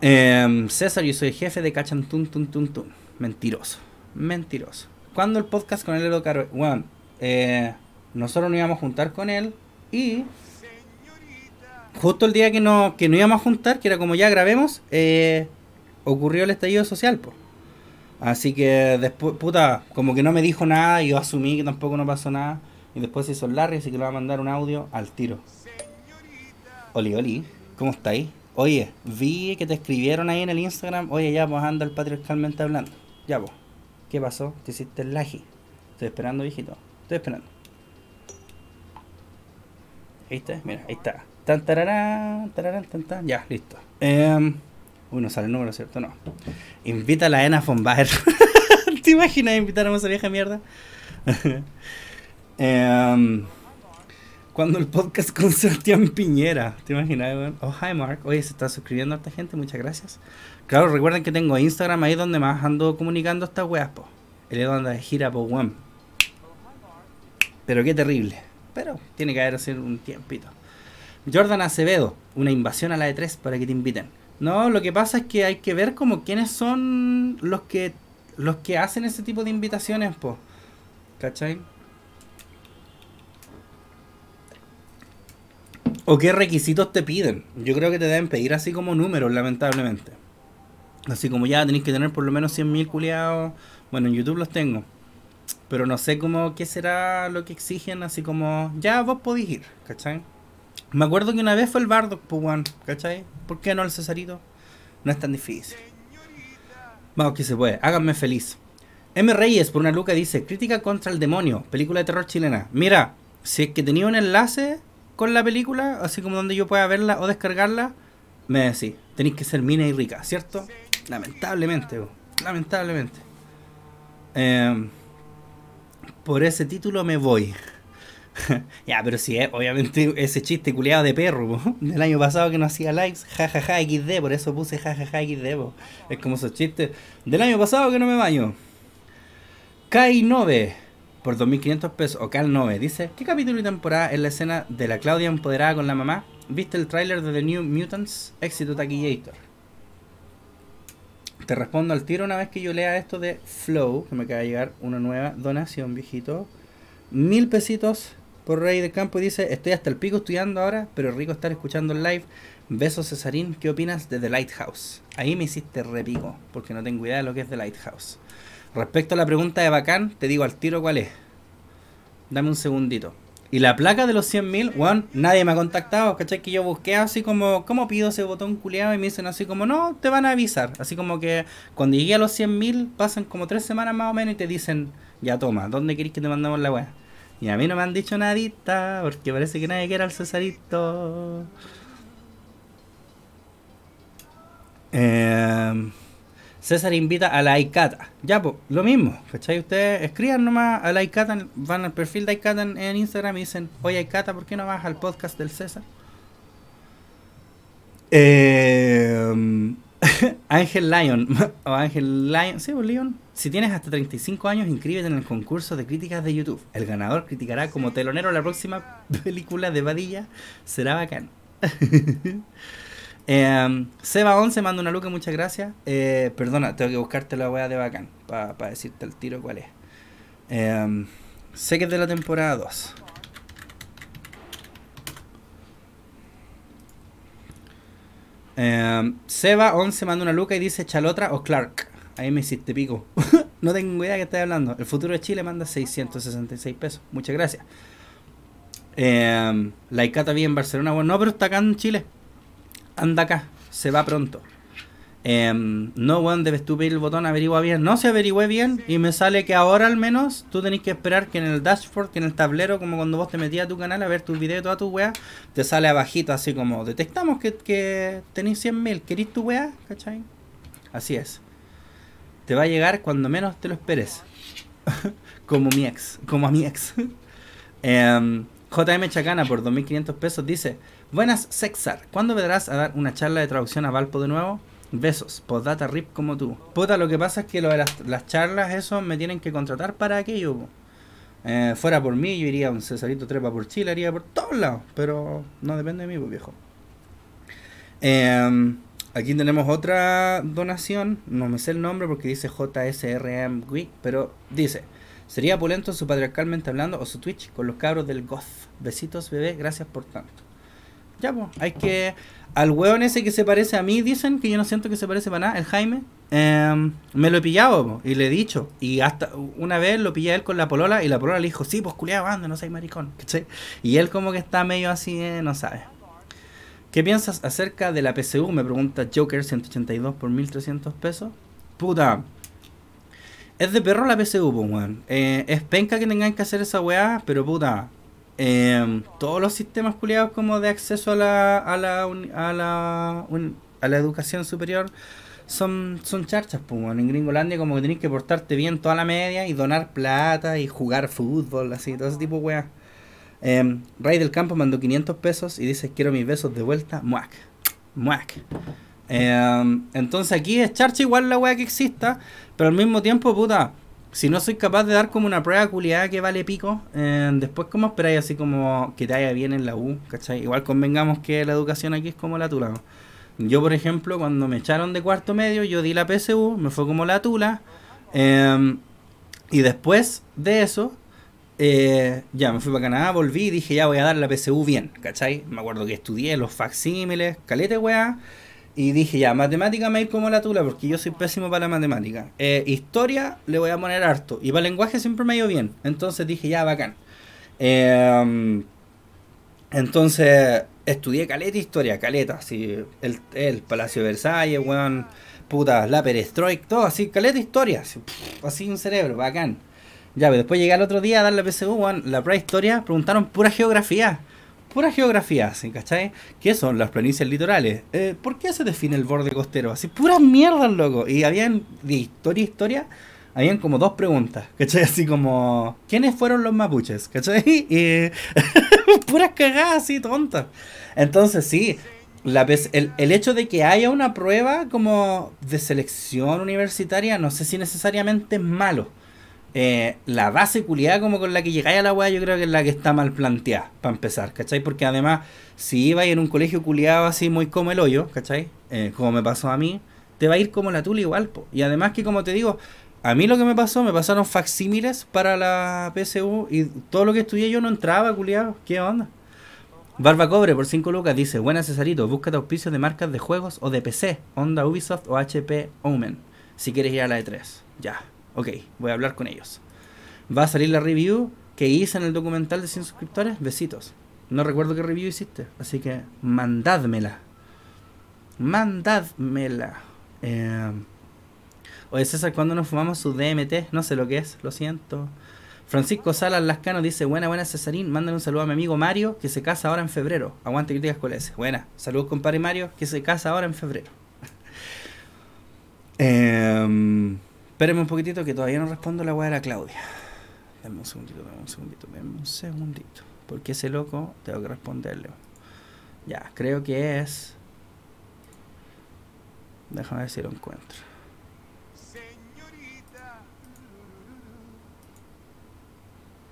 em, César, yo soy jefe de cachan Tun Tun Tun. Mentiroso. Mentiroso. ¿Cuándo el podcast con el Caro? Bueno, eh, nosotros nos íbamos a juntar con él y justo el día que no que íbamos a juntar, que era como ya grabemos, eh, ocurrió el estallido social. pues Así que después, puta, como que no me dijo nada y yo asumí que tampoco no pasó nada. Y después se hizo el Larry, así que le voy a mandar un audio al tiro. Oli, Oli, ¿cómo estáis? Oye, vi que te escribieron ahí en el Instagram. Oye, ya, pues anda el patriarcalmente hablando. Ya, vos, ¿Qué pasó? Te hiciste el laji. Estoy esperando, viejito. Estoy esperando. Ahí está, mira, ahí está. Ya, listo. Eh, uy, no sale el número, ¿cierto? No. Invita a la Ena von Baer. <laughs> ¿Te imaginas invitar a esa vieja mierda? <laughs> Em, cuando el podcast con Sebastián Piñera. ¿Te imaginas, weón? Oh, hi Mark. Oye, se está suscribiendo a esta gente, muchas gracias. Claro, recuerden que tengo Instagram ahí donde más ando comunicando estas weas, po. El donde gira, po, weón. Pero qué terrible pero tiene que haber sido un tiempito. Jordan Acevedo, una invasión a la de 3 para que te inviten. No, lo que pasa es que hay que ver como quiénes son los que los que hacen ese tipo de invitaciones, po. ¿Cachai? O qué requisitos te piden. Yo creo que te deben pedir así como números, lamentablemente. Así como ya tenéis que tener por lo menos 100.000 culiados. Bueno, en YouTube los tengo. Pero no sé cómo qué será lo que exigen, así como, ya vos podéis ir, ¿cachai? Me acuerdo que una vez fue el Bardock, Puguan, pues, ¿cachai? ¿Por qué no el Cesarito? No es tan difícil. Vamos que se puede, háganme feliz. M. Reyes, por una luca, dice, crítica contra el demonio, película de terror chilena. Mira, si es que tenía un enlace con la película, así como donde yo pueda verla o descargarla, me decís, tenéis que ser mina y rica, ¿cierto? Lamentablemente, lamentablemente. Eh, por ese título me voy. <laughs> ya, pero si es eh, obviamente ese chiste culeado de perro <laughs> del año pasado que no hacía likes, jajaja ja, ja, XD, por eso puse jajaja ja, XD. Es como esos chistes del año pasado que no me baño. Kai 9 por 2.500 pesos, o Cal 9, dice: ¿Qué capítulo y temporada es la escena de la Claudia empoderada con la mamá? ¿Viste el tráiler de The New Mutants? Éxito Taquillator. Te respondo al tiro una vez que yo lea esto de Flow, que me acaba de llegar una nueva donación, viejito. Mil pesitos por Rey de Campo y dice, estoy hasta el pico estudiando ahora, pero rico estar escuchando el live. Beso Cesarín, ¿qué opinas de The Lighthouse? Ahí me hiciste repico, porque no tengo idea de lo que es The Lighthouse. Respecto a la pregunta de Bacán, te digo al tiro cuál es. Dame un segundito. Y la placa de los 100.000, weón, nadie me ha contactado, ¿cachai? Que yo busqué así como, ¿cómo pido ese botón culeado? Y me dicen así como, no, te van a avisar. Así como que cuando llegué a los 100.000 pasan como tres semanas más o menos y te dicen, ya toma, ¿dónde querés que te mandemos la weá? Y a mí no me han dicho nadita, porque parece que nadie quiere al Cesarito. Eh... César invita a la ICATA. Ya, pues, lo mismo, ¿cachai? Ustedes escriban nomás a la ICATA, van al perfil de Aikata en, Instagram y dicen, oye Aikata ¿por qué no vas al podcast del César? Em. <laughs> Ángel Lion, <laughs> o Ángel Lion, sí, pues, Si tienes hasta 35 años, inscríbete en el concurso de críticas de YouTube. El ganador criticará como telonero la próxima <laughs> película de Badilla. Será bacán. Em, Seba11 manda una luca, muchas gracias. Eh, perdona, tengo que buscarte la weá de bacán para decirte el tiro cuál es. Em, sé que es de la temporada 2. Em, Seba11 manda una luca y dice Chalotra o Clark. Ahí me hiciste pico. <laughs> no tengo idea de qué estás hablando. El futuro de Chile manda 666 pesos. Muchas gracias. Laicata la en Barcelona. Bueno, no, pero está acá en Chile anda acá, se va pronto. Em, no, weón, debes tú pedir el botón, averigua bien. No, se averigüe bien y me sale que ahora al menos tú tenés que esperar que en el dashboard, que en el tablero, como cuando vos te metías a tu canal a ver tus videos y toda tu weá, te sale abajito así como, detectamos que, que tenés 100.000, ¿querís tu wea, ¿Cachai? Así es. Te va a llegar cuando menos te lo esperes. <laughs> como mi ex, como a mi ex. JM <laughs> em, Chacana por 2.500 pesos dice... Buenas, Sexar. ¿Cuándo vendrás a dar una charla de traducción a Valpo de nuevo? Besos, data rip como tú. Puta, lo que pasa es que lo las, charlas, eso me tienen que contratar para aquello. Eh, fuera por mí, yo iría a un Cesarito Trepa por Chile, Iría por todos lados, pero no depende de mí, viejo. Em, aquí tenemos otra donación, no me sé el nombre porque dice JSRM pero dice: Sería polento su patriarcalmente hablando o su Twitch con los cabros del Goth. Besitos, bebé, gracias por tanto ya, pues, hay que. Al weón ese que se parece a mí, dicen que yo no siento que se parece para nada, el Jaime. Em, me lo he pillado y le he dicho. Y hasta una vez lo pillé a él con la polola y la polola le dijo: Sí, pues culiado, banda, no soy maricón. Y él, como que está medio así, eh, no sabe. ¿Qué piensas acerca de la PCU? Me pregunta Joker 182 por 1300 pesos. Puta. Es de perro la PCU, pues, weón. Eh, es penca que tengan que hacer esa weá, pero puta. Em, todos los sistemas culiados como de acceso a la, a la, a la, a la educación superior son, son charchas, pues, en Gringolandia como que tenés que portarte bien toda la media y donar plata y jugar fútbol, así, todo ese tipo de weá. Eh, em, del Campo mandó 500 pesos y dice, quiero mis besos de vuelta, muac, muac. Em, entonces aquí es charcha igual la wea que exista, pero al mismo tiempo, puta, si no soy capaz de dar como una prueba culiada que vale pico, eh, después como esperáis así como que te haya bien en la U, ¿cachai? Igual convengamos que la educación aquí es como la tula. Yo, por ejemplo, cuando me echaron de cuarto medio, yo di la PSU, me fue como la tula. Em, y después de eso, eh, ya me fui para Canadá, volví y dije, ya voy a dar la PSU bien, ¿cachai? Me acuerdo que estudié los facsímiles, calete weá. Y dije, ya, matemática me ir como la tula, porque yo soy pésimo para la matemática. Eh, historia le voy a poner harto. Y para lenguaje siempre me ha ido bien. Entonces dije, ya, bacán. Em, entonces estudié caleta historia, caleta, así. El, Palacio de Versalles, weón, puta, la perestroika, todo así, caleta historia, así, un cerebro, bacán. Ya, pero después llegué al otro día a dar la PSU, weón, la prehistoria, preguntaron pura geografía pura geografía, ¿cachai? ¿Qué son las planicies litorales? Eh, ¿Por qué se define el borde costero? Así, puras mierdas, loco. Y habían, de historia historia, habían como dos preguntas, ¿cachai? Así como, ¿quiénes fueron los mapuches? ¿cachai? <laughs> Y, <laughs> puras cagadas así, tontas. Entonces, sí, la el, el, hecho de que haya una prueba como de selección universitaria, no sé si necesariamente es malo. Eh, la base culiada como con la que llegáis a la weá, yo creo que es la que está mal planteada, para empezar, ¿cachai? Porque además, si ibais en un colegio culiado así muy como el hoyo, ¿cachai? Eh, como me pasó a mí, te va a ir como la tula igual, po. Y además que como te digo, a mí lo que me pasó, me pasaron facsímiles para la PSU y todo lo que estudié yo no entraba, culiado. ¿Qué onda? Barba Cobre por 5 lucas dice, Buenas Cesarito, búscate auspicios de marcas de juegos o de PC, Onda Ubisoft o HP Omen, si quieres ir a la E3. Ya. Ok, voy a hablar con ellos. Va a salir la review que hice en el documental de 100 suscriptores. Besitos. No recuerdo qué review hiciste, así que mandádmela. Mandádmela. Eh, Oye César, ¿cuándo nos fumamos su DMT? No sé lo que es, lo siento. Francisco Salas Lascano dice, buena, buena Cesarín, mándale un saludo a mi amigo Mario, que se casa ahora en febrero. Aguante críticas ¿cuál es? Buena, saludos compadre Mario, que se casa ahora en febrero. <laughs> eh, Espérenme un poquitito que todavía no respondo la weá de la Claudia. Dame un segundito, dame un segundito, demos un segundito. Porque ese loco tengo que responderle. Ya, creo que es. Déjame ver si lo encuentro. Señorita.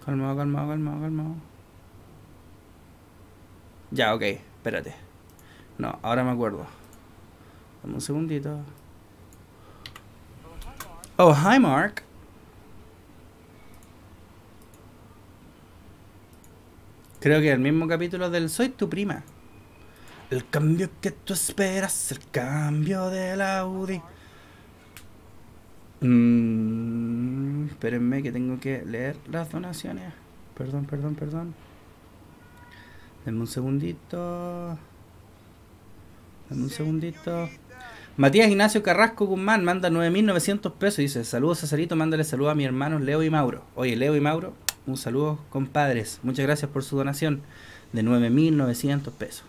Calmado, calmado, calmado, calmado. Ya, ok, espérate. No, ahora me acuerdo. Dame un segundito. Oh, hi, Mark. Creo que el mismo capítulo del Soy tu prima. El cambio que tú esperas, el cambio de la UDI. Mm, espérenme que tengo que leer las donaciones. Perdón, perdón, perdón. Denme un segundito. Denme un segundito. Matías Ignacio Carrasco Guzmán manda 9.900 pesos. Dice, saludos Cesarito, mándale saludos a mi hermanos Leo y Mauro. Oye, Leo y Mauro, un saludo compadres. Muchas gracias por su donación de 9.900 pesos.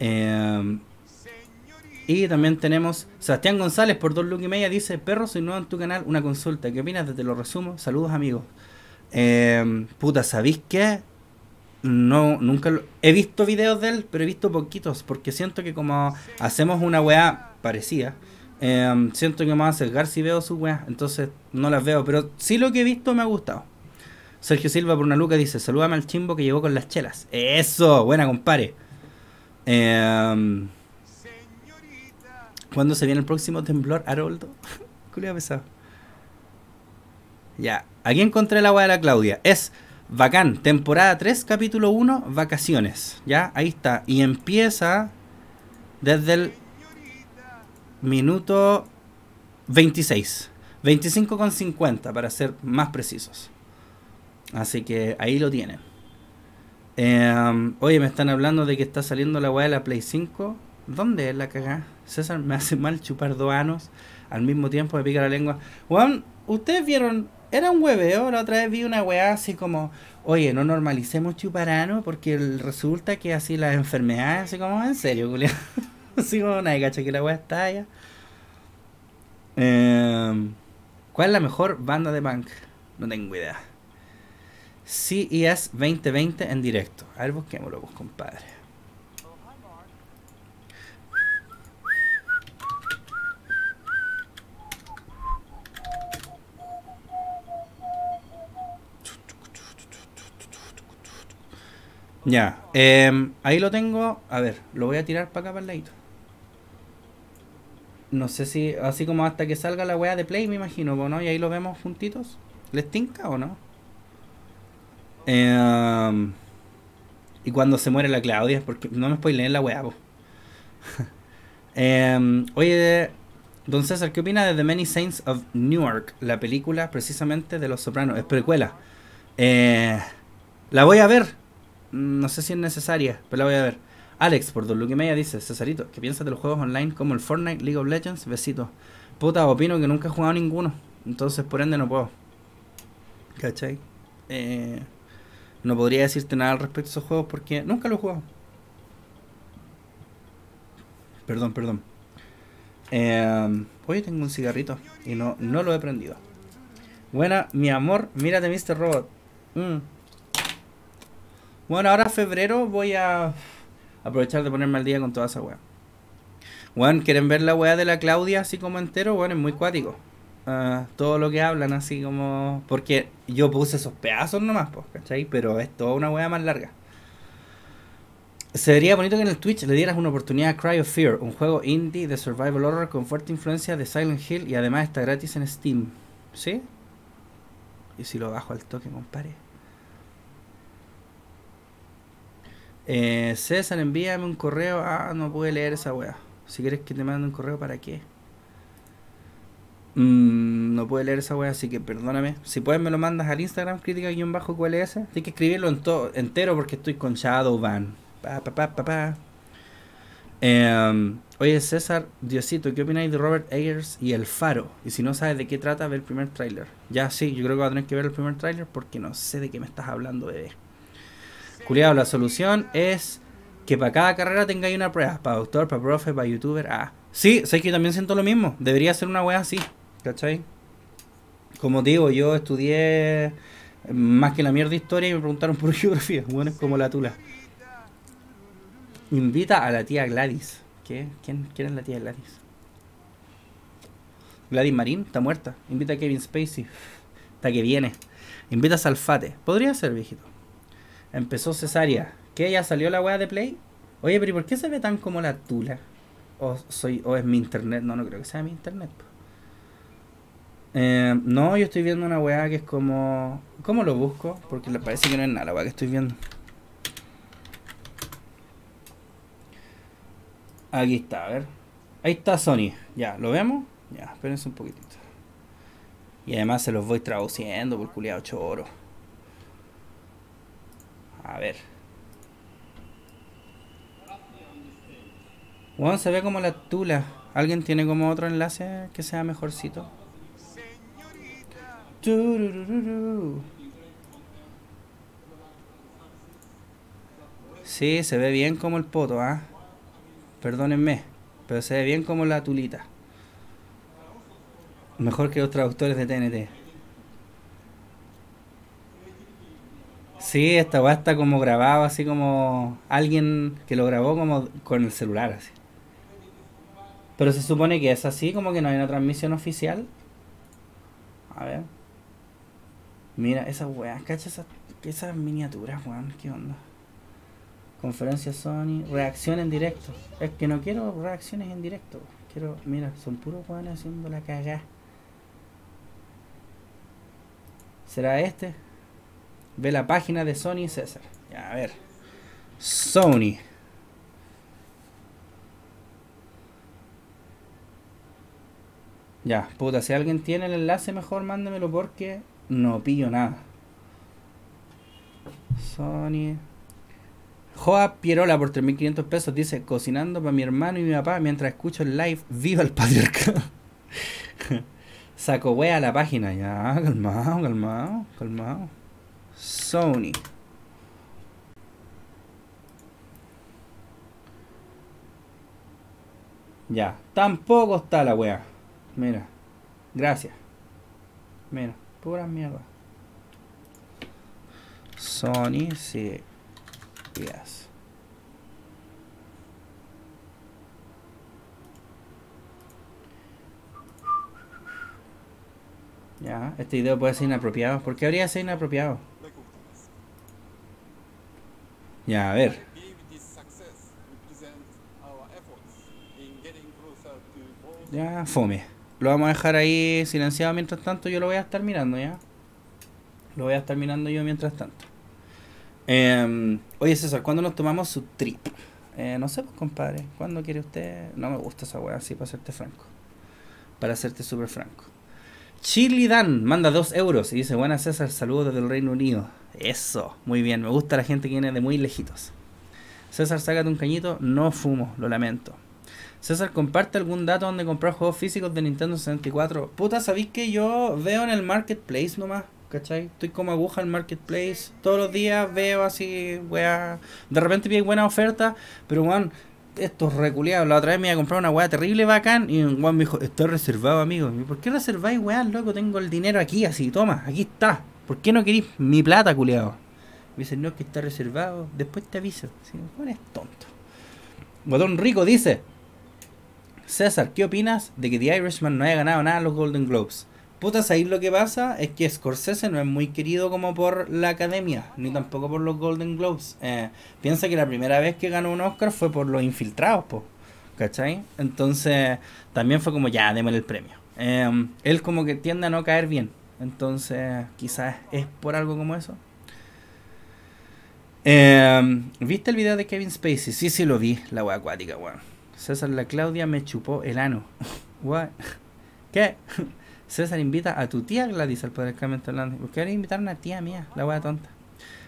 Eh, y también tenemos Sebastián González por dos y Dice, perro, soy nuevo en tu canal. Una consulta. ¿Qué opinas? desde lo resumo. Saludos amigos. Eh, puta, ¿sabéis qué? No, nunca lo... He visto videos de él, pero he visto poquitos. Porque siento que como hacemos una weá parecía. Em, siento que me va a acercar si veo sus weas, entonces no las veo, pero sí lo que he visto me ha gustado. Sergio Silva por una luca dice, salúdame al chimbo que llegó con las chelas. Eso, buena compare. Eh, em, ¿Cuándo se viene el próximo temblor, Haroldo? <laughs> Curia pesado. Ya, aquí encontré el agua de la Claudia. Es bacán, temporada 3, capítulo 1, vacaciones. Ya, ahí está. Y empieza desde el minuto 26. 25 con 50 para ser más precisos. Así que ahí lo tienen. Em, oye, me están hablando de que está saliendo la weá de la Play 5. ¿Dónde es la cagá? César me hace mal chupar dos anos al mismo tiempo de pica la lengua. Juan, ustedes vieron, era un hueveo, la otra vez vi una weá así como, oye, no normalicemos chuparano porque resulta que así las enfermedades, así como, en serio, Julián. <laughs> Sigo <laughs> como nadie cacha que la está allá. Em, ¿Cuál es la mejor banda de punk? No tengo idea. CES 2020 en directo. A ver, busquémoslo, pues, compadre. Ya, em, ahí lo tengo. A ver, lo voy a tirar para acá, para el ladito no sé si, así como hasta que salga la weá de Play, me imagino, ¿no? Y ahí lo vemos juntitos. ¿Les tinca o no? Em, y cuando se muere la Claudia, porque no me leer la weá, <laughs> eh, Oye, don César, ¿qué opina de The Many Saints of Newark? La película precisamente de Los Sopranos, es precuela. Eh, la voy a ver. No sé si es necesaria, pero la voy a ver. Alex, por Don Luque Media dice, Cesarito, ¿qué piensas de los juegos online como el Fortnite, League of Legends? Besito. Puta, opino que nunca he jugado ninguno. Entonces, por ende, no puedo. ¿Cachai? Eh, no podría decirte nada al respecto de esos juegos porque nunca los he jugado. Perdón, perdón. Em, oye, tengo un cigarrito y no, no lo he prendido. Buena, mi amor, mírate Mr. Robot. Mm. Bueno, ahora febrero voy a aprovechar de ponerme al día con toda esa weá. Bueno, ¿quieren ver la weá de la Claudia así como entero? Bueno, es muy cuático. Ah, todo lo que hablan así como... Porque yo puse esos pedazos nomás, pues, ¿cachai? Pero es toda una weá más larga. Sería bonito que en el Twitch le dieras una oportunidad a Cry of Fear, un juego indie de survival horror con fuerte influencia de Silent Hill y además está gratis en Steam. ¿Sí? Y si lo bajo al toque, compadre. Eh, César, envíame un correo. Ah, no pude leer esa wea Si quieres que te mande un correo, ¿para qué? Mm, no pude leer esa wea, así que perdóname. Si puedes, me lo mandas al Instagram, crítica bajo cuál es. Tienes que escribirlo en todo, entero porque estoy conchado, van. Pa, pa, pa, pa, em, oye, César, Diosito, ¿qué opináis de Robert Ayers y El Faro? Y si no sabes de qué trata, ve el primer tráiler. Ya sí, yo creo que va a tener que ver el primer tráiler porque no sé de qué me estás hablando, bebé. Culeado, la solución es que para cada carrera tengáis una prueba. Para doctor, para profe, para youtuber. Ah. Sí, sé que yo también siento lo mismo. Debería ser una wea así. ¿Cachai? Como digo, yo estudié más que la mierda historia y me preguntaron por <laughs> geografía. Bueno, como la tula. Invita a la tía Gladys. ¿Qué? ¿Quién, quién es la tía Gladys? Gladys Marín está muerta. Invita a Kevin Spacey. Está que viene. Invita a Salfate. Podría ser, viejito. Empezó cesárea. ¿Qué? ¿Ya salió la weá de Play? Oye, pero ¿y por qué se ve tan como la tula? O, soy, o es mi internet. No, no creo que sea mi internet. Eh, no, yo estoy viendo una weá que es como... ¿Cómo lo busco? Porque le parece que no es nada la weá que estoy viendo. Aquí está, a ver. Ahí está Sony. Ya, ¿lo vemos? Ya, espérense un poquitito. Y además se los voy traduciendo por culiado choro. A ver. Bueno, se ve como la tula. ¿Alguien tiene como otro enlace que sea mejorcito? Sí, se ve bien como el poto, ¿ah? Perdónenme, pero se ve bien como la tulita. Mejor que los traductores de TNT. Sí, esta weá está como grabado, así como alguien que lo grabó como con el celular, así. Pero se supone que es así, como que no hay una transmisión oficial. A ver. Mira, esas weas, cachas, esas, miniaturas, weón, qué onda. Conferencia Sony, reacción en directo. Es que no quiero reacciones en directo, quiero, mira, son puros weones haciendo la cagada. ¿Será este? Ve la página de Sony César. Ya, a ver. Sony. Ya, puta, si alguien tiene el enlace mejor mándemelo porque no pillo nada. Sony. Joa Pierola por 3.500 pesos dice, cocinando para mi hermano y mi papá mientras escucho el live, viva el patriarcado. <laughs> Saco wea la página, ya, calmado, calmado, calmado. Sony. Ya, tampoco está la wea. Mira, gracias. Mira, pura mierda. Sony, sí. Yes. Ya, este video puede ser inapropiado. ¿Por qué habría ser inapropiado? Ya, a ver. Ya, fome. Lo vamos a dejar ahí silenciado mientras tanto. Yo lo voy a estar mirando, ¿ya? Lo voy a estar mirando yo mientras tanto. Em, oye, César, ¿cuándo nos tomamos su trip? Eh, no sé, pues, compadre. ¿Cuándo quiere usted? No me gusta esa weá, así para serte franco. Para serte súper franco. Chili Dan manda 2 euros y dice, buenas César, saludos desde el Reino Unido. Eso, muy bien, me gusta la gente que viene de muy lejitos. César, sácate un cañito, no fumo, lo lamento. César, comparte algún dato donde comprar juegos físicos de Nintendo 64. Puta, ¿sabéis que yo veo en el marketplace nomás? ¿Cachai? Estoy como aguja en marketplace. Todos los días veo así, a, De repente vi buena oferta, pero bueno, estos reculeados. La otra vez me iba a comprar una weá terrible bacán y un weón me dijo, estoy reservado, amigo. ¿Por qué reserváis weá, loco? Tengo el dinero aquí, así, toma, aquí está. ¿Por qué no querís mi plata, culeado? Me dice, no, es que está reservado. Después te aviso. Si es tonto. Botón Rico dice, César, ¿qué opinas de que The Irishman no haya ganado nada en los Golden Globes? Putas, ahí lo que pasa es que Scorsese no es muy querido como por la academia, ni tampoco por los Golden Globes. Eh, piensa que la primera vez que ganó un Oscar fue por los infiltrados, po, ¿cachai? Entonces también fue como, ya, démosle el premio. Em, él como que tiende a no caer bien, entonces quizás es por algo como eso. Em, ¿Viste el video de Kevin Spacey? Sí, sí lo vi, la wea acuática, weón. César, la Claudia me chupó el ano. <laughs> What? <laughs> ¿Qué? César invita a tu tía Gladys al poder Carmen ¿Por qué invitar a una tía mía? La wea tonta.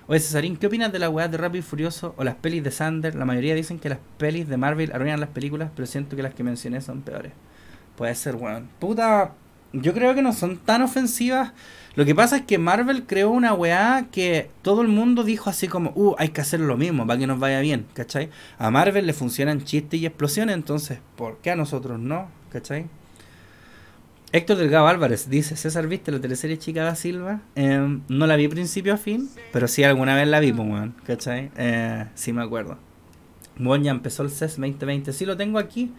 Oye, Cesarín, ¿qué opinas de la weá de Rápido y Furioso o las pelis de Sander? La mayoría dicen que las pelis de Marvel arruinan las películas, pero siento que las que mencioné son peores. Puede ser, weón. Puta, yo creo que no son tan ofensivas. Lo que pasa es que Marvel creó una weá que todo el mundo dijo así como, uh, hay que hacer lo mismo para que nos vaya bien, ¿cachai? A Marvel le funcionan chistes y explosiones, entonces, ¿por qué a nosotros no? ¿cachai? Héctor Delgado Álvarez dice, César, ¿viste la teleserie Chica da Silva? Em, no la vi principio a fin, pero sí alguna vez la vi, pues, ¿cachai? Eh, sí me acuerdo. Bueno, ya empezó el CES 2020, sí lo tengo aquí,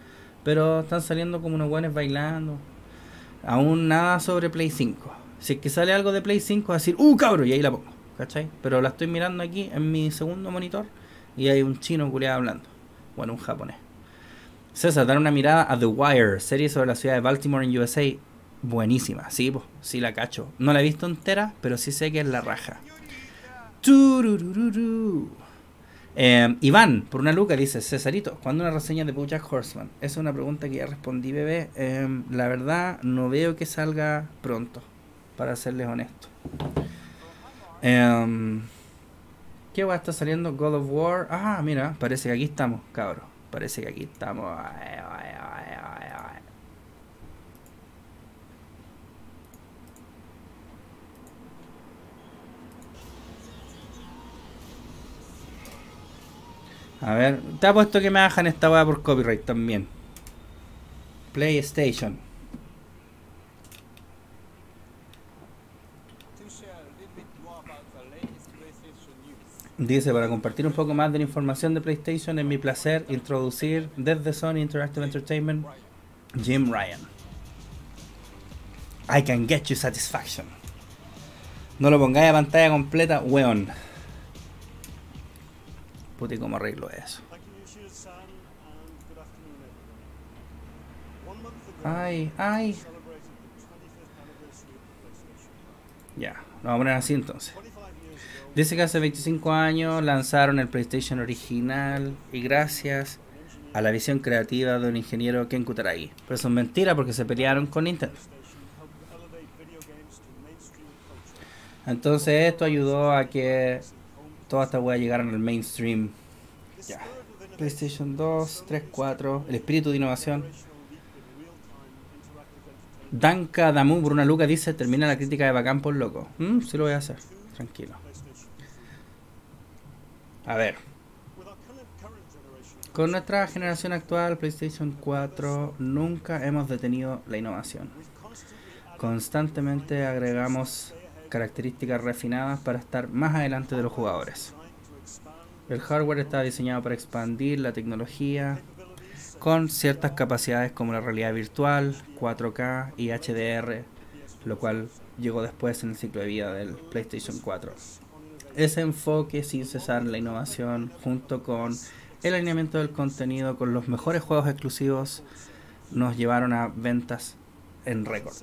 pero están saliendo como unos buenos bailando. Aún nada sobre Play 5. Si es que sale algo de Play 5, a decir, ¡uh, cabro! Y ahí la pongo, ¿cachai? Pero la estoy mirando aquí en mi segundo monitor y hay un chino culiado hablando, bueno, un japonés. César, dar una mirada a The Wire, serie sobre la ciudad de Baltimore en USA. Buenísima, sí, sí la cacho. No la he visto entera, pero sí sé que es la raja. Eh, Iván, por una luca, dice, Cesarito, ¿cuándo una reseña de Bojack Horseman? Esa es una pregunta que ya respondí, bebé. Eh, la verdad, no veo que salga pronto, para serles honesto. Eh, ¿Qué va a estar saliendo? God of War. Ah, mira, parece que aquí estamos, cabrón. Parece que aquí estamos. A ver, te apuesto que me bajan esta weá por copyright también. PlayStation. Dice, para compartir un poco más de la información de PlayStation, es mi placer introducir desde Sony Interactive Entertainment Jim Ryan. I can get you satisfaction. No lo pongáis a pantalla completa, weón. Puti, ¿cómo arreglo eso? Ay, ay. Ya, lo vamos a poner así entonces. Dice que hace 25 años lanzaron el PlayStation original y gracias a la visión creativa de un ingeniero Ken Kutaragi. Pero eso es mentira porque se pelearon con Nintendo. Entonces esto ayudó a que Todas esta weá llegara al mainstream. PlayStation 2, 3, 4, el espíritu de innovación. Danka Damu Bruna Luca dice, termina la crítica de Bacán por loco. Mm, sí lo voy a hacer, tranquilo. A ver. Con nuestra generación actual, PlayStation 4, nunca hemos detenido la innovación. Constantemente agregamos características refinadas para estar más adelante de los jugadores. El hardware está diseñado para expandir la tecnología con ciertas capacidades como la realidad virtual, 4K y HDR, lo cual llegó después en el ciclo de vida del PlayStation 4 ese enfoque sin cesar la innovación junto con el alineamiento del contenido con los mejores juegos exclusivos nos llevaron a ventas en récord.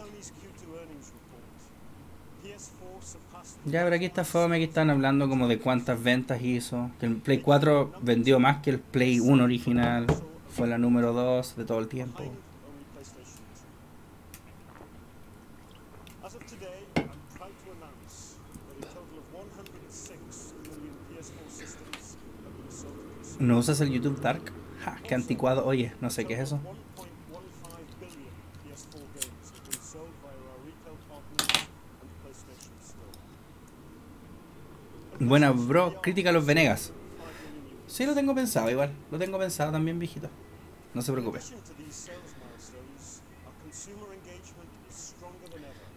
Ya, pero aquí está Fome, aquí están hablando como de cuántas ventas hizo. Que el Play 4 vendió más que el Play 1 original. Fue la número 2 de todo el tiempo. ¿No usas el YouTube Dark? Ja, qué anticuado. Oye, no sé qué es eso. Buena, bro. Crítica a los Venegas. Sí, lo tengo pensado igual. Lo tengo pensado también, viejito. No se preocupe.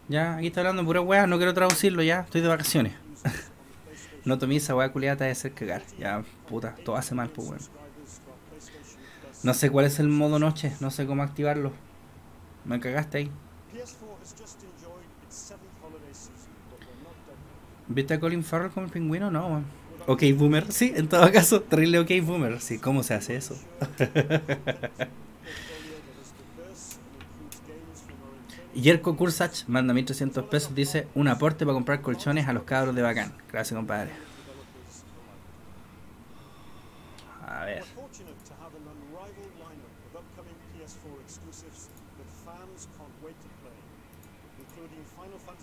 Ya, aquí está hablando pura weá. No quiero traducirlo ya. Estoy de vacaciones. <laughs> No tomé esa weá culiada, de hacer cagar. Ya, puta, todo hace mal, pues No sé cuál es el modo noche, no sé cómo activarlo. Me cagaste ahí. ¿Viste a Colin Farrell como el pingüino? No, weón. Ok, boomer. Sí, en todo caso, terrible ok, boomer. Sí, ¿cómo se hace eso? <laughs> Yerko Kursach manda 1300 pesos, dice un aporte para comprar colchones a los cabros de Bacán. Gracias, compadre. A ver.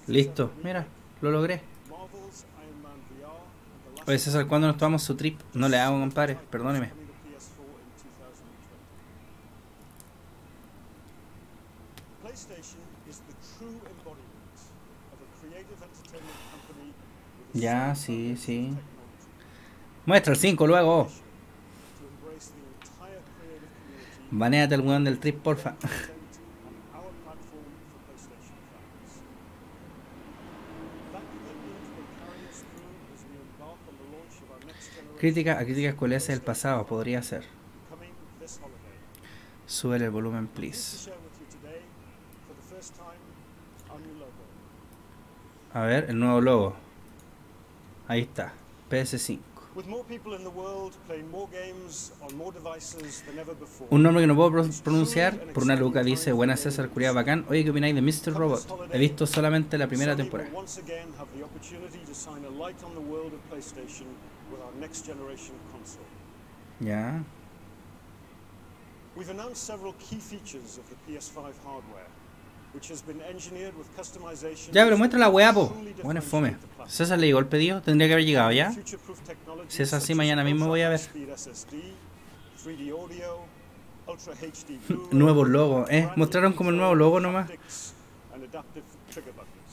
Listo, mira, lo logré. Oye César, ¿cuándo nos tomamos su trip? No le hago, compadre, perdóneme. Ya, sí, sí. Muestra el 5 luego. Baneate el weón del trip, porfa. Crítica a críticas es del pasado, podría ser. Sube el volumen, please. A ver, el nuevo logo. Ahí está, PS5. Un nombre que no puedo pronunciar, por una luca dice, Buenas, César, curia bacán. Oye, ¿qué opináis de Mr. Robot? He visto solamente la primera temporada. Ya. We've PS5 hardware. Ya, pero muestra la hueá, po. Bueno, fome. César le llegó el pedido, tendría que haber llegado ya. Si es así, mañana mismo voy a ver. <laughs> nuevo logo, eh. Mostraron como el nuevo logo nomás.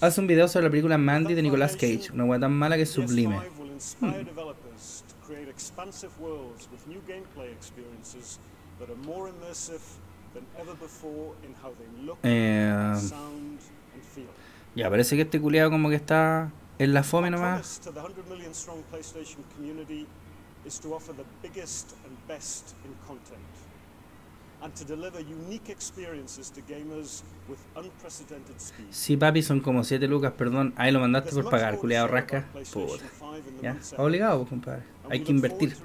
Hace un video sobre la película Mandy de Nicolas Cage, una hueá tan mala que es sublime. Eh, ya, parece que este culiado como que está en la fome nomás. Si papi, son como 7 lucas, perdón. Ahí lo mandaste por pagar, culiado rasca. Puta. Ya, obligado, pues, compadre. Hay que invertir.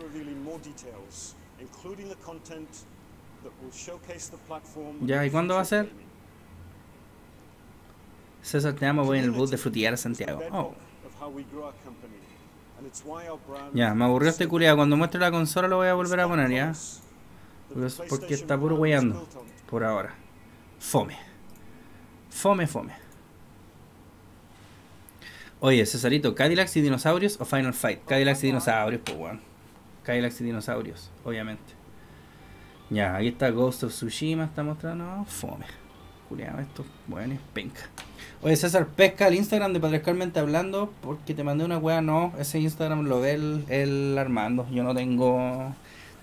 Ya, ¿y cuándo va a ser? César, te amo, voy en el bus de Frutillar a Santiago. Oh. Ya, me aburrió este culiado. Cuando muestre la consola lo voy a volver a poner, ¿ya? Pues, porque está puro Por ahora. Fome. Fome, fome. Oye, Cesarito, ¿Cadillacs y dinosaurios o Final Fight? Oh, Cadillacs y dinosaurios, pues, weón. Cadillacs y dinosaurios, obviamente. Ya, aquí está Ghost of Tsushima, está mostrando. Oh, fome. Culeado esto, bueno, penca. Oye, César, pesca el Instagram de Patriarcalmente Hablando porque te mandé una wea. No, ese Instagram lo ve el, Armando. Yo no tengo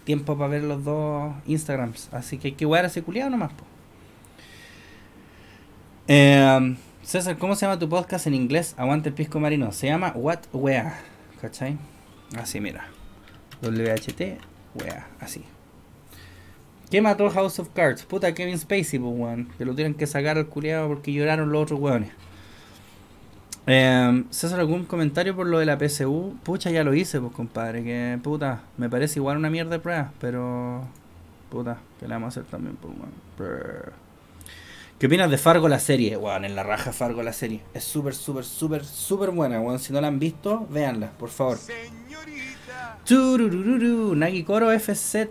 tiempo para ver los dos Instagrams. Así que hay que wear ese culiado nomás, em, César, ¿cómo se llama tu podcast en inglés? Aguante el pisco marino. Se llama What Wea. ¿Cachai? Así, mira. WHT, wea. Así. ¿Qué mató House of Cards? Puta Kevin Spacey, pues, weón. Que lo tienen que sacar al culiado porque lloraron los otros weones. Eh, César, ¿algún comentario por lo de la PSU? Pucha, ya lo hice, pues, compadre. Que puta, me parece igual una mierda de prueba, pero. Puta, que la vamos a hacer también, pues, weón. ¿Qué opinas de Fargo la serie? Weón, en la raja Fargo la serie. Es súper, súper, súper, súper buena, weón. Si no la han visto, véanla, por favor. Tururururu, Nagi Coro FZ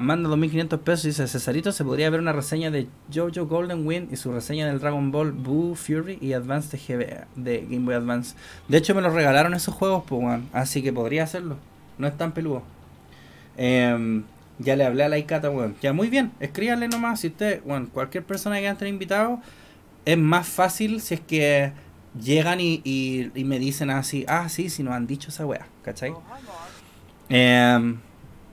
manda 2500 pesos y dice: Cesarito, se podría ver una reseña de JoJo Golden Wind y su reseña del Dragon Ball Boo Fury y Advance de, de Game Boy Advance. De hecho, me lo regalaron esos juegos, pues, así que podría hacerlo. No es tan peludo. Em, ya le hablé a la Icata, Ya, muy bien. Escríbanle nomás. Si usted, bueno, cualquier persona que entre invitado, es más fácil si es que llegan y, me dicen así, ah, sí, si nos han dicho esa weá, ¿cachai? Eh,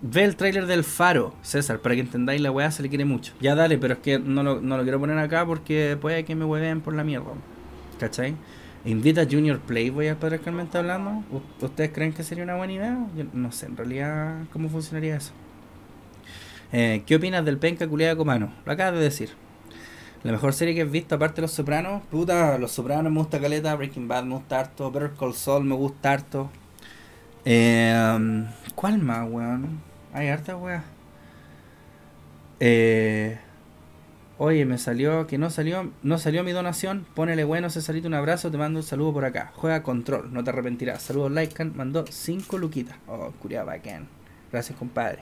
Ve el tráiler del Faro, César, para que entendáis la weá, se le quiere mucho. Ya dale, pero es que no lo, quiero poner acá porque puede que me hueven por la mierda. ¿Cachai? Invita a Junior Playboy voy Padre Carmen está hablando. ¿Ustedes creen que sería una buena idea? Yo no sé, en realidad, ¿cómo funcionaría eso? Eh, ¿Qué opinas del penca culiada Comano? Lo acabas de decir. La mejor serie que he visto, aparte de Los Sopranos. Puta, Los Sopranos me gusta caleta. Breaking Bad me gusta harto. Better Call Saul me gusta harto. Eh, ¿Cuál más, weón? Ay harta wea. Eh, oye, me salió que no salió, no salió mi donación. Ponele bueno, Cesarito, un abrazo, te mando un saludo por acá. Juega control, no te arrepentirás. Saludos, Lycan, mandó 5 luquitas. Oh, curiaba bacán. Gracias, compadre.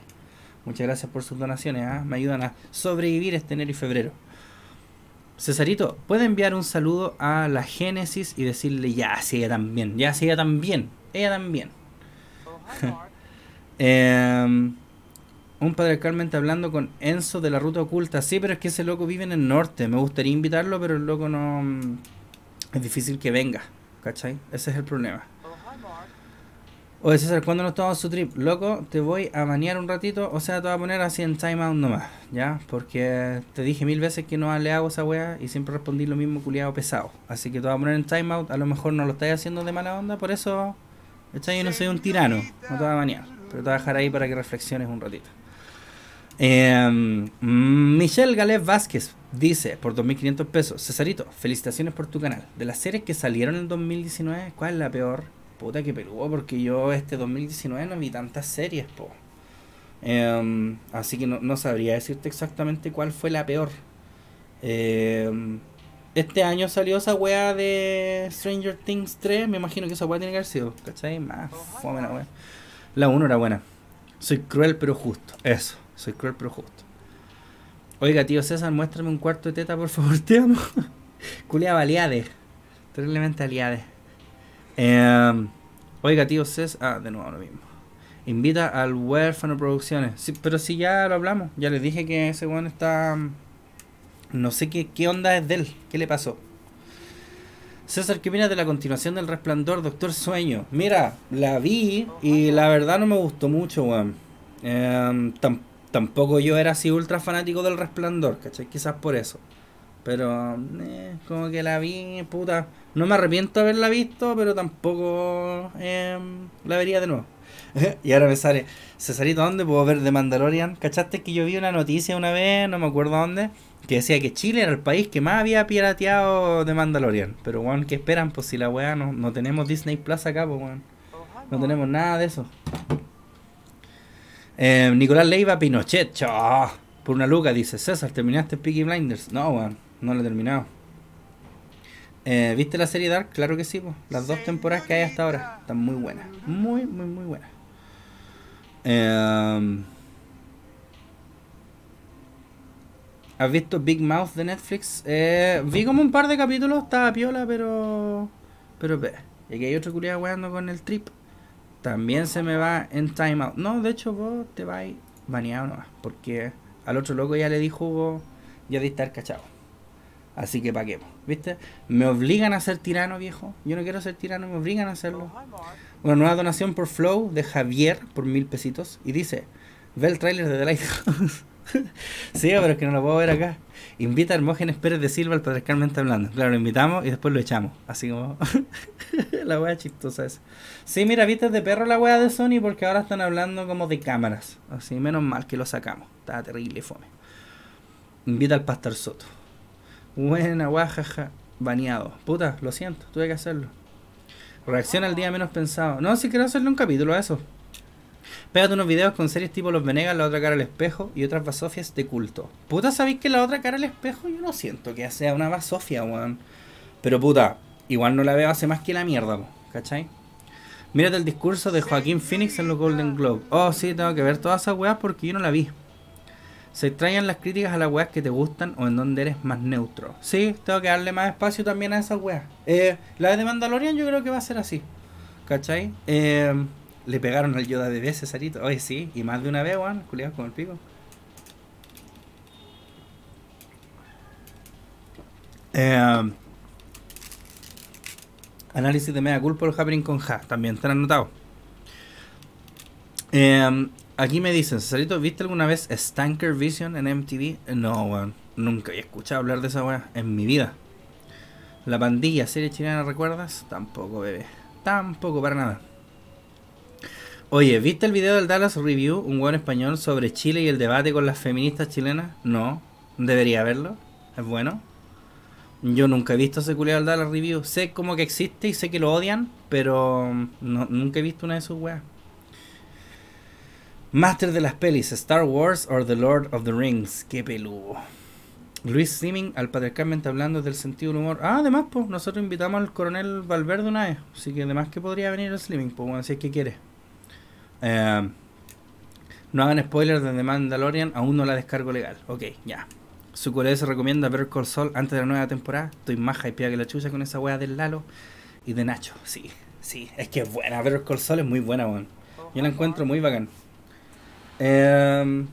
Muchas gracias por sus donaciones, ¿ah? me ayudan a sobrevivir este enero y febrero. Cesarito, ¿puede enviar un saludo a la Génesis y decirle ya, si ella también, ya, si ella también, ella también? Oh, <laughs> em, un padre Carmen está hablando con Enzo de la ruta oculta. Sí, pero es que ese loco vive en el norte. Me gustaría invitarlo, pero el loco no. Mm, es difícil que venga. ¿Cachai? Ese es el problema. Oh, Oye César, ¿cuándo nos tomamos su trip? Loco, te voy a bañar un ratito, o sea, te voy a poner así en timeout nomás, ¿ya? Porque te dije mil veces que no le hago esa wea y siempre respondí lo mismo culiado pesado. Así que te voy a poner en timeout, a lo mejor no lo estáis haciendo de mala onda, por eso, ¿cachai? Yo no soy un tirano, no te voy a banear, pero te voy a dejar ahí para que reflexiones un ratito. Em, Michelle Galés Vázquez dice por 2.500 pesos, Cesarito, felicitaciones por tu canal. De las series que salieron en 2019, ¿cuál es la peor? Puta que peludo, porque yo este 2019 no vi tantas series, po. Em, así que no, sabría decirte exactamente cuál fue la peor. Em, este año salió esa wea de Stranger Things 3. Me imagino que esa wea tiene que haber sido, ¿cachai? Más fome la La 1 era buena. Soy cruel pero justo. Eso. Soy cruel pero justo. Oiga, tío César, muéstrame un cuarto de teta, por favor, <laughs> te amo. Culeaba aliade. Terriblemente aliade. Em, oiga, tío César. Ah, de nuevo lo mismo. Invita al huérfano producciones. pero si ya lo hablamos. Ya les dije que ese weón está. Mm, no sé qué, onda es de él. ¿Qué le pasó? César, ¿qué opinas de la continuación del Resplandor, Doctor Sueño? Mira, la vi y la verdad no me gustó mucho, weón. Em, tampoco tampoco yo era así ultra fanático del resplandor, ¿cachai? Quizás por eso. Pero, eh, como que la vi, puta. No me arrepiento de haberla visto, pero tampoco em, la vería de nuevo. <laughs> y ahora me sale, Cesarito, ¿dónde puedo ver The Mandalorian? ¿Cachaste que yo vi una noticia una vez, no me acuerdo dónde, que decía que Chile era el país que más había pirateado The Mandalorian? Pero, weón, ¿qué esperan? Pues si la weá no, tenemos Disney Plus acá, pues, No tenemos nada de eso. Eh, Nicolás Leiva Pinochet, Por una luca, dice César, ¿terminaste Peaky Blinders? No, no lo he terminado. Eh, ¿Viste la serie Dark? Claro que sí, las dos temporadas que hay hasta ahora están muy buenas. Muy, muy, muy buenas. Em, ¿Has visto Big Mouth de Netflix? Eh, vi como un par de capítulos, estaba piola, pero. Pero, ve. Y aquí hay otro culiado weando con el trip también se me va en timeout. No, de hecho vos te vas baneado nomás, porque al otro loco ya le dijo vos, ya de estar cachado. Así que pa' qué, ¿viste? Me obligan a ser tirano, viejo. Yo no quiero ser tirano, me obligan a hacerlo. Una nueva donación por Flow de Javier por mil pesitos. Y dice, ve el trailer de The Lighthouse. <laughs> sí, pero es que no lo puedo ver acá invita a Hermógenes Pérez de Silva al patriarcalmente hablando. Claro, lo invitamos y después lo echamos. Así como <laughs> la wea chistosa esa. Sí, mira, viste de perro la wea de Sony porque ahora están hablando como de cámaras. Así, menos mal que lo sacamos. estaba terrible fome. Invita al Pastor Soto. Buena guajaja. Baneado. Puta, lo siento, tuve que hacerlo. Reacciona al día menos pensado. No, si quiero hacerle un capítulo a eso. Pégate unos videos con series tipo Los Venegas, La Otra Cara al Espejo y otras basofias de culto. Puta, ¿sabéis que La Otra Cara al Espejo yo no siento que sea una basofia, weón? Pero puta, igual no la veo hace más que la mierda, weón. ¿cachai? Mírate el discurso de Joaquín Phoenix en los Golden Globe. Oh, sí, tengo que ver todas esas weas porque yo no la vi. Se extrañan las críticas a las weas que te gustan o en donde eres más neutro. Sí, tengo que darle más espacio también a esas weas. Eh, la de Mandalorian yo creo que va a ser así. ¿Cachai? Eh, le pegaron al Yoda bebé, Cesarito. Oye, sí, y más de una vez, weón, culiados con el pico. Eh, análisis de mega culpa por happening con ja, también te lo han notado. Eh, aquí me dicen, Cesarito, ¿viste alguna vez Stanker Vision en MTV? No, weón, nunca he escuchado hablar de esa weá en mi vida. La pandilla, serie chilena, ¿recuerdas? Tampoco, bebé. Tampoco, para nada. Oye, ¿viste el video del Dallas Review, un buen español, sobre Chile y el debate con las feministas chilenas? No, debería verlo. Es bueno. Yo nunca he visto ese culiado del Dallas Review. Sé como que existe y sé que lo odian, pero mm, nunca he visto una de sus weas. Master de las pelis, Star Wars or The Lord of the Rings. Qué peludo. Luis Slimming, al padre está hablando del sentido del humor. Ah, además, pues, nosotros invitamos al coronel Valverde una vez. Así que además que podría venir el Slimming, pues, bueno, si es que quiere. Eh, no hagan spoilers de The Mandalorian, aún no la descargo legal. Ok, ya. Su colega se recomienda ver Call Sol antes de la nueva temporada. Estoy más hypeada que la chucha con esa weá del Lalo y de Nacho. Sí, sí, es que es buena. Ver Call Sol es muy buena, weón. Yo la encuentro muy bacán. Eh,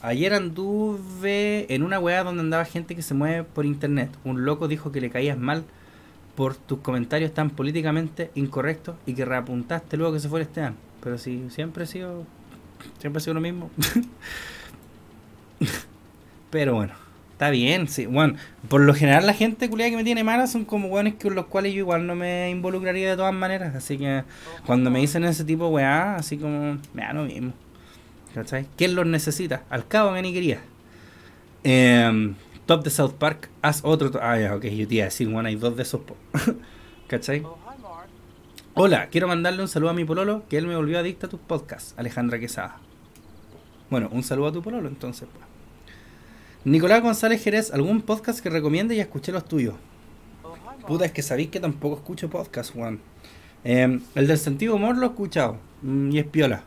ayer anduve en una weá donde andaba gente que se mueve por internet. Un loco dijo que le caías mal por tus comentarios tan políticamente incorrectos y que reapuntaste luego que se fue este año Pero si siempre he sido, siempre he sido lo mismo. <laughs> Pero bueno, está bien, sí. Bueno, por lo general la gente culiada que me tiene mala son como weones con los cuales yo igual no me involucraría de todas maneras. Así que cuando me dicen ese tipo weá, así como me da lo mismo. ¿Cachai? ¿Quién los necesita? Al cabo me ni quería. Eh, Top de South Park, haz otro. Ah, ok, yo te iba a hay dos de esos. <laughs> ¿Cachai? Oh, Hola, quiero mandarle un saludo a mi pololo, que él me volvió adicto a tus podcasts, Alejandra Quesada. Bueno, un saludo a tu pololo, entonces. Pues. Nicolás González Jerez, ¿algún podcast que recomiende y escuché los tuyos? Oh, Puta, es que sabéis que tampoco escucho podcast, Juan. Em, el del sentido humor lo he escuchado, mm, y es piola.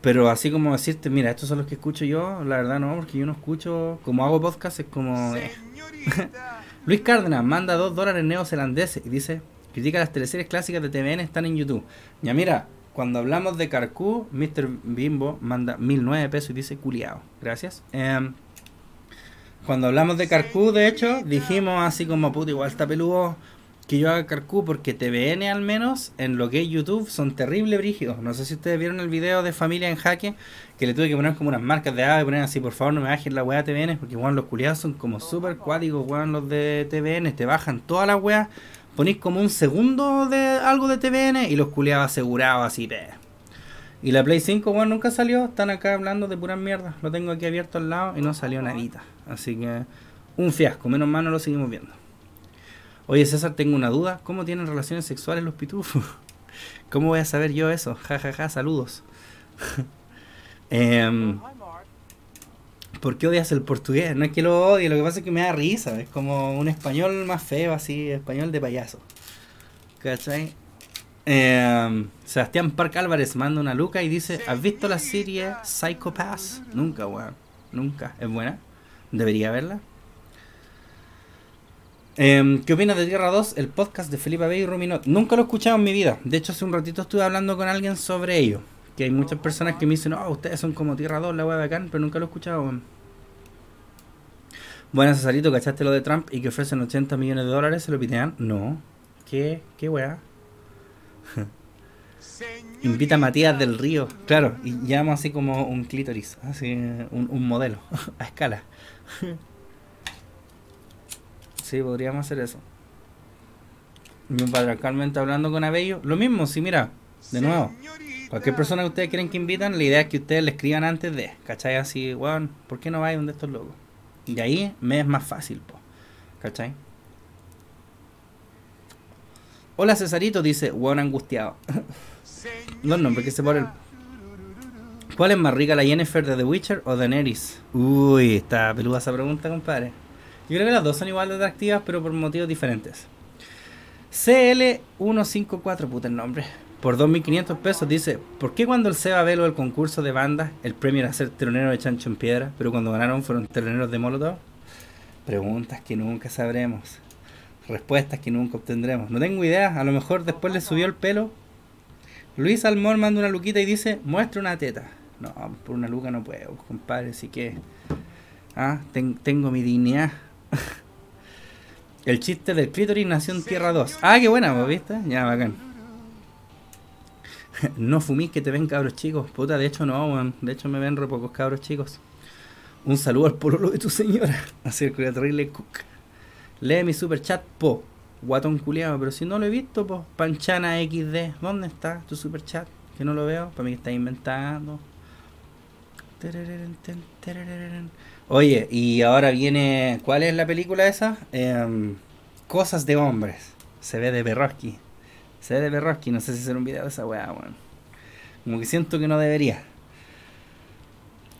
Pero así como decirte, mira, estos son los que escucho yo, la verdad no, porque yo no escucho, como hago podcast, es como... <laughs> Luis Cárdenas manda dos dólares neozelandeses y dice, critica las teleseries clásicas de TVN, están en YouTube. Ya mira, cuando hablamos de Carcú, Mr. Bimbo manda mil nueve pesos y dice, culiao, gracias. Em, cuando hablamos de Carcú, de hecho, dijimos así como, puto, igual está peludo que yo haga carcú porque TVN al menos en lo que es YouTube son terrible brígidos. No sé si ustedes vieron el video de Familia en Jaque que le tuve que poner como unas marcas de ave, poner así, por favor no me bajen la de TVN porque weón, los culiados son como súper cuáticos, weón, los de TVN, te bajan todas las weas, ponís como un segundo de algo de TVN y los culiados asegurados así, pe. Y la Play 5, weón, nunca salió, están acá hablando de puras mierdas. Lo tengo aquí abierto al lado y no salió nadita. Así que un fiasco, menos mal no lo seguimos viendo. Oye, César, tengo una duda. ¿Cómo tienen relaciones sexuales los pitufos? <laughs> ¿Cómo voy a saber yo eso? Ja, ja, ja, saludos. <laughs> Em, ¿Por qué odias el portugués? No es que lo odie, lo que pasa es que me da risa. Es como un español más feo, así, español de payaso. ¿Cachai? Em, Sebastián Park Álvarez manda una luca y dice: ¿Has visto la serie Psycho Nunca, weón. Nunca. ¿Es buena? ¿Debería verla? Em, ¿Qué opinas de Tierra 2? El podcast de Felipe Abey y Ruminot. Nunca lo he escuchado en mi vida. De hecho, hace un ratito estuve hablando con alguien sobre ello. Que hay muchas personas que me dicen, oh, ustedes son como Tierra 2, la de acá pero nunca lo he escuchado. Bueno, Cesarito, ¿cachaste lo de Trump y que ofrecen 80 millones de dólares? ¿Se lo pitean? No. ¿Qué? ¿Qué weá? Invita a Matías del Río. Claro, y llamo así como un clítoris, así un modelo <laughs> a escala. Sí, podríamos hacer eso. Patriarcalmente hablando con Abello. Lo mismo, si mira, de nuevo. Cualquier persona que ustedes quieren que invitan, la idea es que ustedes le escriban antes de, ¿cachai? Así, weón, ¿por qué no vais donde estos locos? Y ahí me es más fácil, po. ¿cachai? Hola Cesarito, dice, weón angustiado. No, no, porque se pone ¿Cuál es más rica, la Jennifer de The Witcher o Neris Uy, está peluda esa pregunta, compadre. Yo creo que las dos son igual de atractivas, pero por motivos diferentes. CL154, puta el nombre. Por 2.500 pesos dice, ¿por qué cuando el Seba Velo el concurso de bandas, el premio era ser telonero de Chancho en Piedra, pero cuando ganaron fueron teloneros de Molotov? Preguntas que nunca sabremos. Respuestas que nunca obtendremos. No tengo idea, a lo mejor después le subió el pelo. Luis Almor manda una luquita y dice, muestra una teta. No, por una luca no puedo, compadre, así que... Ah, tengo mi dignidad. <laughs> El chiste del clítoris nació en Tierra 2. Ah, qué buena, ¿viste? Ya, bacán. <laughs> no fumís que te ven cabros chicos. Puta, de hecho no, weón. De hecho me ven re pocos cabros chicos. Un saludo al pololo de tu señora. <laughs> Así el terrible cook. Lee mi super chat, po. Guatón culiado, pero si no lo he visto, po. Panchana XD. ¿Dónde está tu super chat? Que no lo veo. Para mí que está inventando. Oye, y ahora viene. ¿Cuál es la película esa? Em, Cosas de hombres. Se ve de Berroski. Se ve de Berroski. No sé si será un video de esa weá, weón. Como que siento que no debería.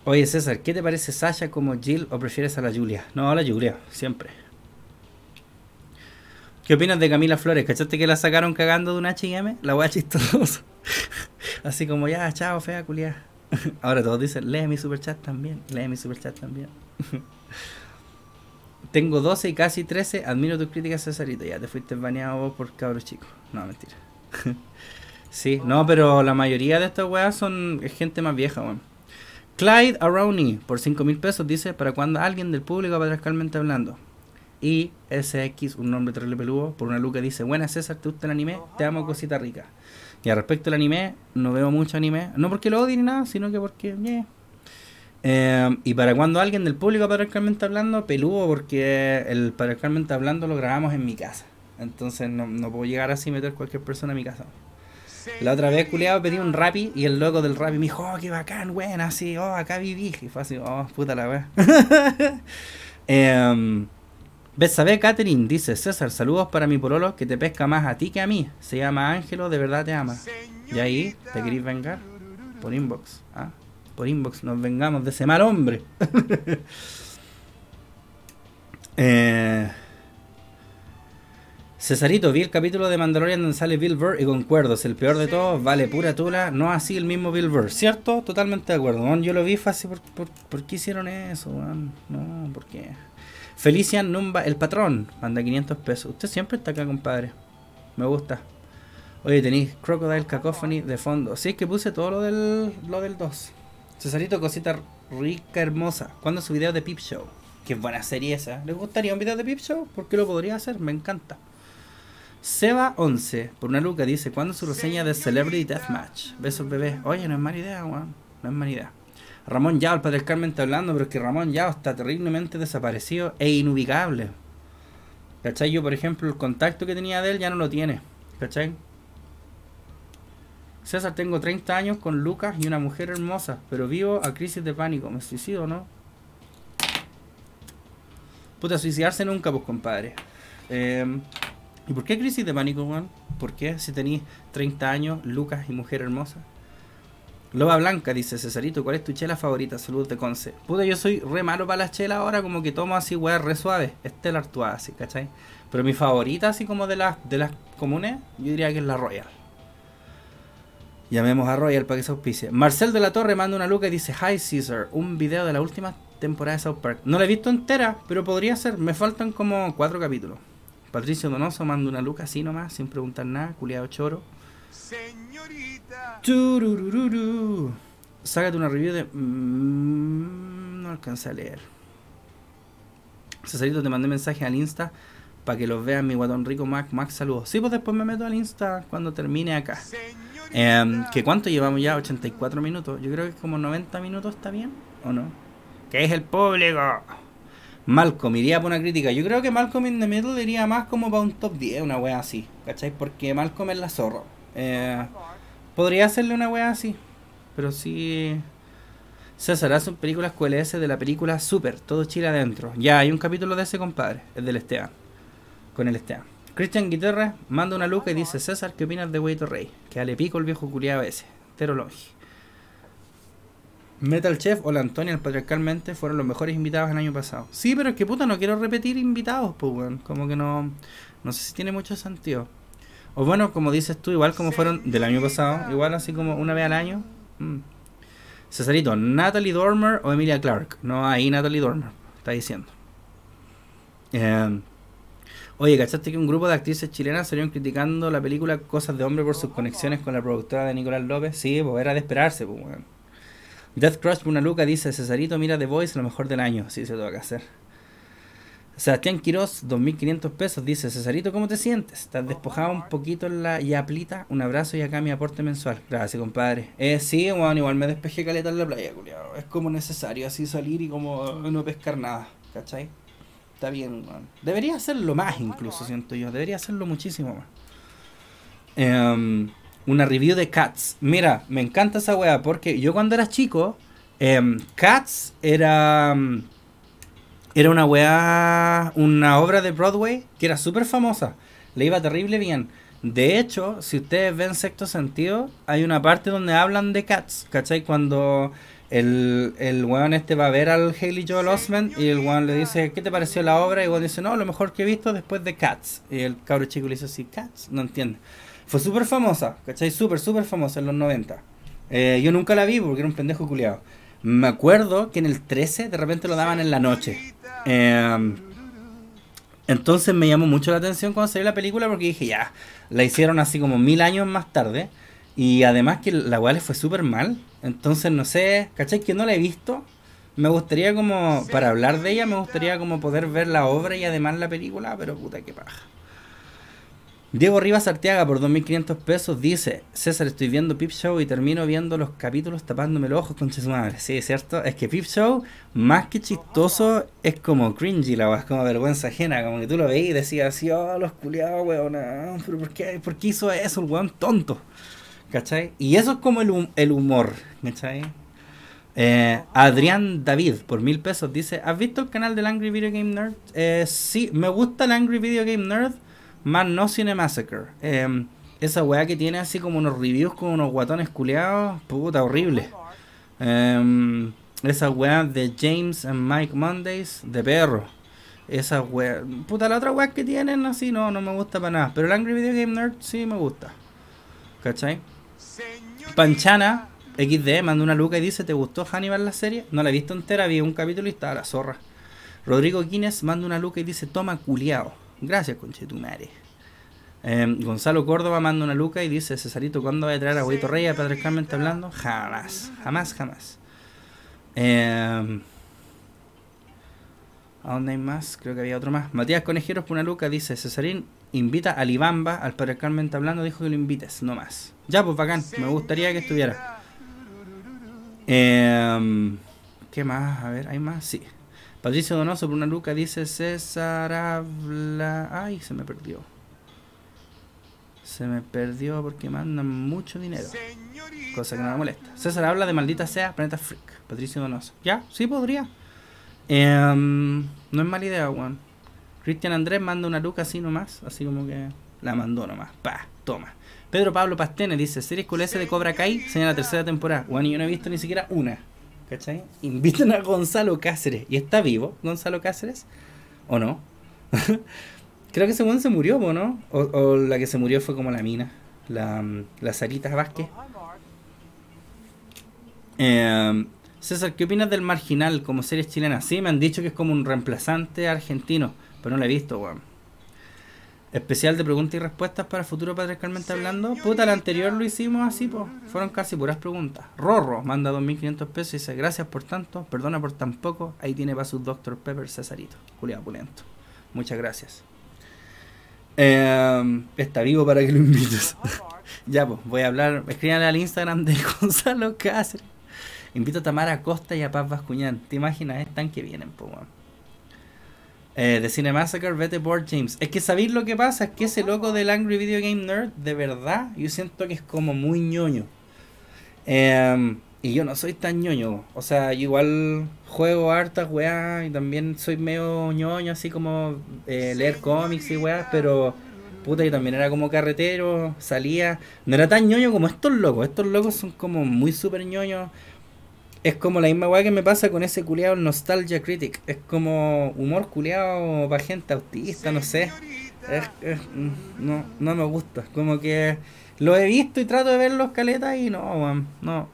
Oye, César, ¿qué te parece Sasha como Jill o prefieres a la Julia? No, a la Julia, siempre. ¿Qué opinas de Camila Flores? ¿Cachaste que la sacaron cagando de un HM? La weá chistosa. <laughs> Así como ya, chao, fea culia. <laughs> Ahora todos dicen, lee mi superchat también, lee mi superchat también. <laughs> Tengo 12 y casi 13, admiro tus críticas, Cesarito. Ya te fuiste baneado vos por cabros chicos. No, mentira. <laughs> sí, no, oh. pero la mayoría de estas weas son gente más vieja, weón. Clyde Aroney, por 5 mil pesos, dice, ¿para cuando alguien del público patriarcalmente hablando? Y SX, un nombre terrible peludo, por una luca dice, buena César, ¿te gusta el anime? Te amo, cosita rica. Y al respecto del anime, no veo mucho anime. No porque lo odie ni nada, sino que porque. Eh, y para cuando alguien del público patriarcalmente hablando, peludo, porque el patriarcalmente hablando lo grabamos en mi casa. Entonces no, puedo llegar así y meter cualquier persona a mi casa. La otra vez, culiado, pedí un rapi y el loco del rapi me dijo, oh, qué bacán, güey! así, oh, acá viví. Y fue así, oh, puta la wea. <laughs> Em, sabe Catherine dice: César, saludos para mi porolo que te pesca más a ti que a mí. Se llama Ángelo, de verdad te ama. Y ahí, ¿te querís vengar? Por inbox. ¿ah? Por inbox nos vengamos de ese mal hombre. <laughs> eh. Cesarito, vi el capítulo de Mandalorian donde sale Bill Burr y concuerdo, es el peor de todos, vale pura tula, no así el mismo Bill Burr, ¿cierto? Totalmente de acuerdo, yo lo vi fácil, ¿por, qué hicieron eso? No, ¿por qué? Felicia Numba, el patrón, manda 500 pesos. Usted siempre está acá, compadre. Me gusta. Oye, tenéis Crocodile Cacophony de fondo. Sí, es que puse todo lo del, lo del 2. Cesarito, cosita rica, hermosa. ¿Cuándo su video de Peep Show? Qué buena serie esa. ¿Les gustaría un video de Peep Show? Porque lo podría hacer? Me encanta. Seba11, por una luca, dice: ¿Cuándo su reseña de Celebrity Deathmatch? Besos, bebé. Oye, no es mala idea, weón. No es mala idea. Ramón Yao, el está hablando, pero es que Ramón Yao está terriblemente desaparecido e inubicable. ¿Cachai? Yo, por ejemplo, el contacto que tenía de él ya no lo tiene. ¿Cachai? César, tengo 30 años con Lucas y una mujer hermosa, pero vivo a crisis de pánico. ¿Me suicido no? Puta, suicidarse nunca, pues, compadre. Em, ¿Y por qué crisis de pánico, Juan? ¿Por qué? Si tenéis 30 años, Lucas y mujer hermosa. Loba Blanca dice, Cesarito, ¿cuál es tu chela favorita? Saludos de Conce. Puta, yo soy re malo para las chelas ahora, como que tomo así, wey, re suave. Estela Artuada, así, ¿cachai? Pero mi favorita, así como de las, de las comunes, yo diría que es la Royal. Llamemos a Royal para que se auspicie. Marcel de la Torre manda una luca y dice, Hi Cesar, un video de la última temporada de South Park. No la he visto entera, pero podría ser. Me faltan como cuatro capítulos. Patricio Donoso manda una luca así nomás, sin preguntar nada, Culeado choro. Señorita. tú, Sácate una review de... Mm, no alcanza a leer. Cesarito, te mandé mensaje al Insta para que los vean mi guatón rico Max, Max, saludos. Sí, pues después me meto al Insta cuando termine acá. Eh, ¿Que cuánto llevamos ya? 84 minutos. Yo creo que como 90 minutos, ¿está bien? ¿O no? ¿Qué es el público? Malcolm iría por una crítica. Yo creo que Malcolm in the Middle iría más como para un top 10, una wea así. ¿Cachai? Porque Malcolm es la zorro eh, podría hacerle una weá así. Pero sí. César, hacen películas QLS de la película Super, todo Chile adentro. Ya, hay un capítulo de ese compadre, el del Esteban. Con el Esteban. Christian Guitarra manda una luca y dice: César, ¿qué opinas de Weito Rey? Que Alepico pico el viejo culiado ese. Tero Metal Chef, o Antonio, el patriarcalmente fueron los mejores invitados el año pasado. Sí, pero es que puta, no quiero repetir invitados, pues, Como que no. No sé si tiene mucho sentido. O bueno, como dices tú, igual como fueron del año pasado, igual así como una vez al año. Mm. Cesarito, Natalie Dormer o Emilia Clark. No, ahí Natalie Dormer, está diciendo. Em, oye, ¿cachaste que un grupo de actrices chilenas salieron criticando la película Cosas de Hombre por sus conexiones con la productora de Nicolás López? Sí, pues era de esperarse, pues bueno. Death Crush luca dice, Cesarito mira The Voice lo mejor del año. Sí, se lo que hacer. Sebastián Quiroz, 2.500 pesos, dice, Cesarito, ¿cómo te sientes? ¿Estás despojado un poquito en la yaplita? Un abrazo y acá mi aporte mensual. Gracias, compadre. Eh, sí, bueno, igual me despejé caleta en la playa, culiado. Es como necesario así salir y como eh, no pescar nada, ¿cachai? Está bien, bueno. Debería hacerlo más incluso, siento yo. Debería hacerlo muchísimo más. Em, una review de Cats. Mira, me encanta esa weá porque yo cuando era chico, em, Cats era... Em, era una weá, una obra de Broadway que era súper famosa. Le iba terrible bien. De hecho, si ustedes ven Sexto Sentido, hay una parte donde hablan de Cats, ¿cachai? Cuando el, el weón este va a ver al Haley Joel Osment y el weón le dice, ¿qué te pareció la obra? Y el weón dice, no, lo mejor que he visto después de Cats. Y el cabro chico le dice, sí, Cats, no entiende. Fue súper famosa, ¿cachai? Súper, súper famosa en los 90. Eh, yo nunca la vi porque era un pendejo culiado. Me acuerdo que en el 13 de repente lo daban en la noche. Em, entonces me llamó mucho la atención cuando salió la película porque dije, ya, la hicieron así como mil años más tarde. Y además que la weá fue súper mal. Entonces no sé, ¿cachai? Que no la he visto. Me gustaría como, para hablar de ella, me gustaría como poder ver la obra y además la película, pero puta que paja. Diego Rivas Arteaga por 2.500 pesos dice, César, estoy viendo Pip Show y termino viendo los capítulos tapándome los ojos con su madre. Sí, cierto. Es que Pip Show, más que chistoso, es como cringy la es como vergüenza ajena. Como que tú lo veías y decías así, oh, los culiados, weón, ah, pero ¿por qué, hizo eso el weón tonto? ¿Cachai? Y eso es como el, humor, ¿cachai? Eh, Adrián David, por mil pesos, dice, ¿has visto el canal del Angry Video Game Nerd? Eh, sí, me gusta el Angry Video Game Nerd Man No Cine Massacre. Em, esa weá que tiene así como unos reviews con unos guatones culeados, puta, horrible. Em, esa weá de James and Mike Mondays, de perro. Esa weá, puta, la otra weá que tienen así no, no me gusta para nada. Pero el Angry Video Game Nerd sí me gusta. ¿Cachai? Panchana XD manda una luca y dice: ¿Te gustó Hannibal la serie? No la he visto entera, vi un capítulo y estaba la zorra. Rodrigo Guinness manda una luca y dice: Toma culiado. Gracias, conchetumare. Eh, Gonzalo Córdoba manda una luca y dice, Cesarito, ¿cuándo va a traer a Abuelito Rey a Padre Carmen hablando? Jamás, jamás, jamás. Em, ¿A dónde hay más? Creo que había otro más. Matías Conejeros por una luca dice, Cesarín, invita a Libamba, al Padre Carmen hablando, dijo que lo invites, no más. Ya, pues bacán, me gustaría que estuviera. Em, ¿Qué más? A ver, ¿hay más? Sí. Patricio Donoso por una luca dice César habla. Ay, se me perdió. Se me perdió porque mandan mucho dinero. Cosa que no me molesta. César habla de maldita sea Planeta Freak. Patricio Donoso. Ya, sí podría. Em, no es mala idea, Juan. Cristian Andrés manda una luca así nomás. Así como que la mandó nomás. Pa, toma. Pedro Pablo Pastene dice: Series se de Cobra Kai, señala tercera temporada. Juan, yo no he visto ni siquiera una. ¿Cachai? Invitan a Gonzalo Cáceres. ¿Y está vivo Gonzalo Cáceres? ¿O no? <laughs> Creo que ese se murió, ¿no? O, la que se murió fue como la mina. La, mm, la Sarita Vázquez. Oh, em, César, ¿qué opinas del Marginal como series chilenas? Sí, me han dicho que es como un reemplazante argentino, pero no lo he visto, weón. Especial de preguntas y respuestas para Futuro Patriarcalmente Hablando. Puta, la anterior lo hicimos así, pues. Fueron casi puras preguntas. Rorro manda 2.500 pesos y dice, gracias por tanto, perdona por tan poco. Ahí tiene para su Dr. Pepper Cesarito. Julián Pulento. Muchas gracias. Em, está vivo para que lo invites. <laughs> ya, pues, voy a hablar. Escríbanle al Instagram de <laughs> Gonzalo Cáceres. Invito a Tamara Costa y a Paz Vascuñán. ¿Te imaginas? Están que vienen, pues, eh, de Cine Massacre, vete por James. Es que sabéis lo que pasa, es que ese loco del Angry Video Game Nerd, de verdad, yo siento que es como muy ñoño. Em, y yo no soy tan ñoño. O sea, yo igual juego hartas weá y también soy medio ñoño, así como eh, leer cómics y weá, pero puta, yo también era como carretero, salía. No era tan ñoño como estos locos. Estos locos son como muy super ñoños. Es como la misma weá que me pasa con ese culeado Nostalgia Critic. Es como humor culeado para gente autista, no sé. Mm, no, no me gusta. Como que lo he visto y trato de ver los caletas y no, No.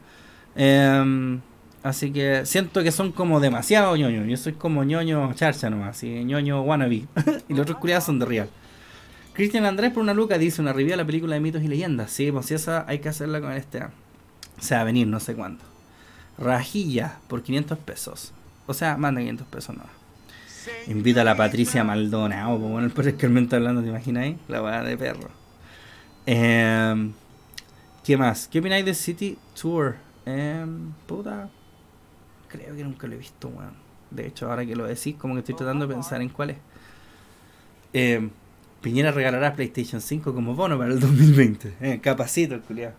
Em, así que siento que son como demasiado ñoño. Yo soy como ñoño charcha nomás, así ñoño wannabe. <laughs> y los otros culeados son de real. Cristian Andrés por una luca dice una review a la película de mitos y leyendas. Sí, pues si esa hay que hacerla con este. O sea, venir, no sé cuándo. Rajilla por 500 pesos. O sea, manda 500 pesos nomás. Invita a la Patricia Maldonado. Bueno, el que me está hablando, ¿te ahí? La va de perro. Em, ¿Qué más? ¿Qué opináis de City Tour? Em, puta. Creo que nunca lo he visto, weón. De hecho, ahora que lo decís, como que estoy tratando de pensar en cuál es. Em, Piñera regalará PlayStation 5 como bono para el 2020. Eh, capacito, culiado.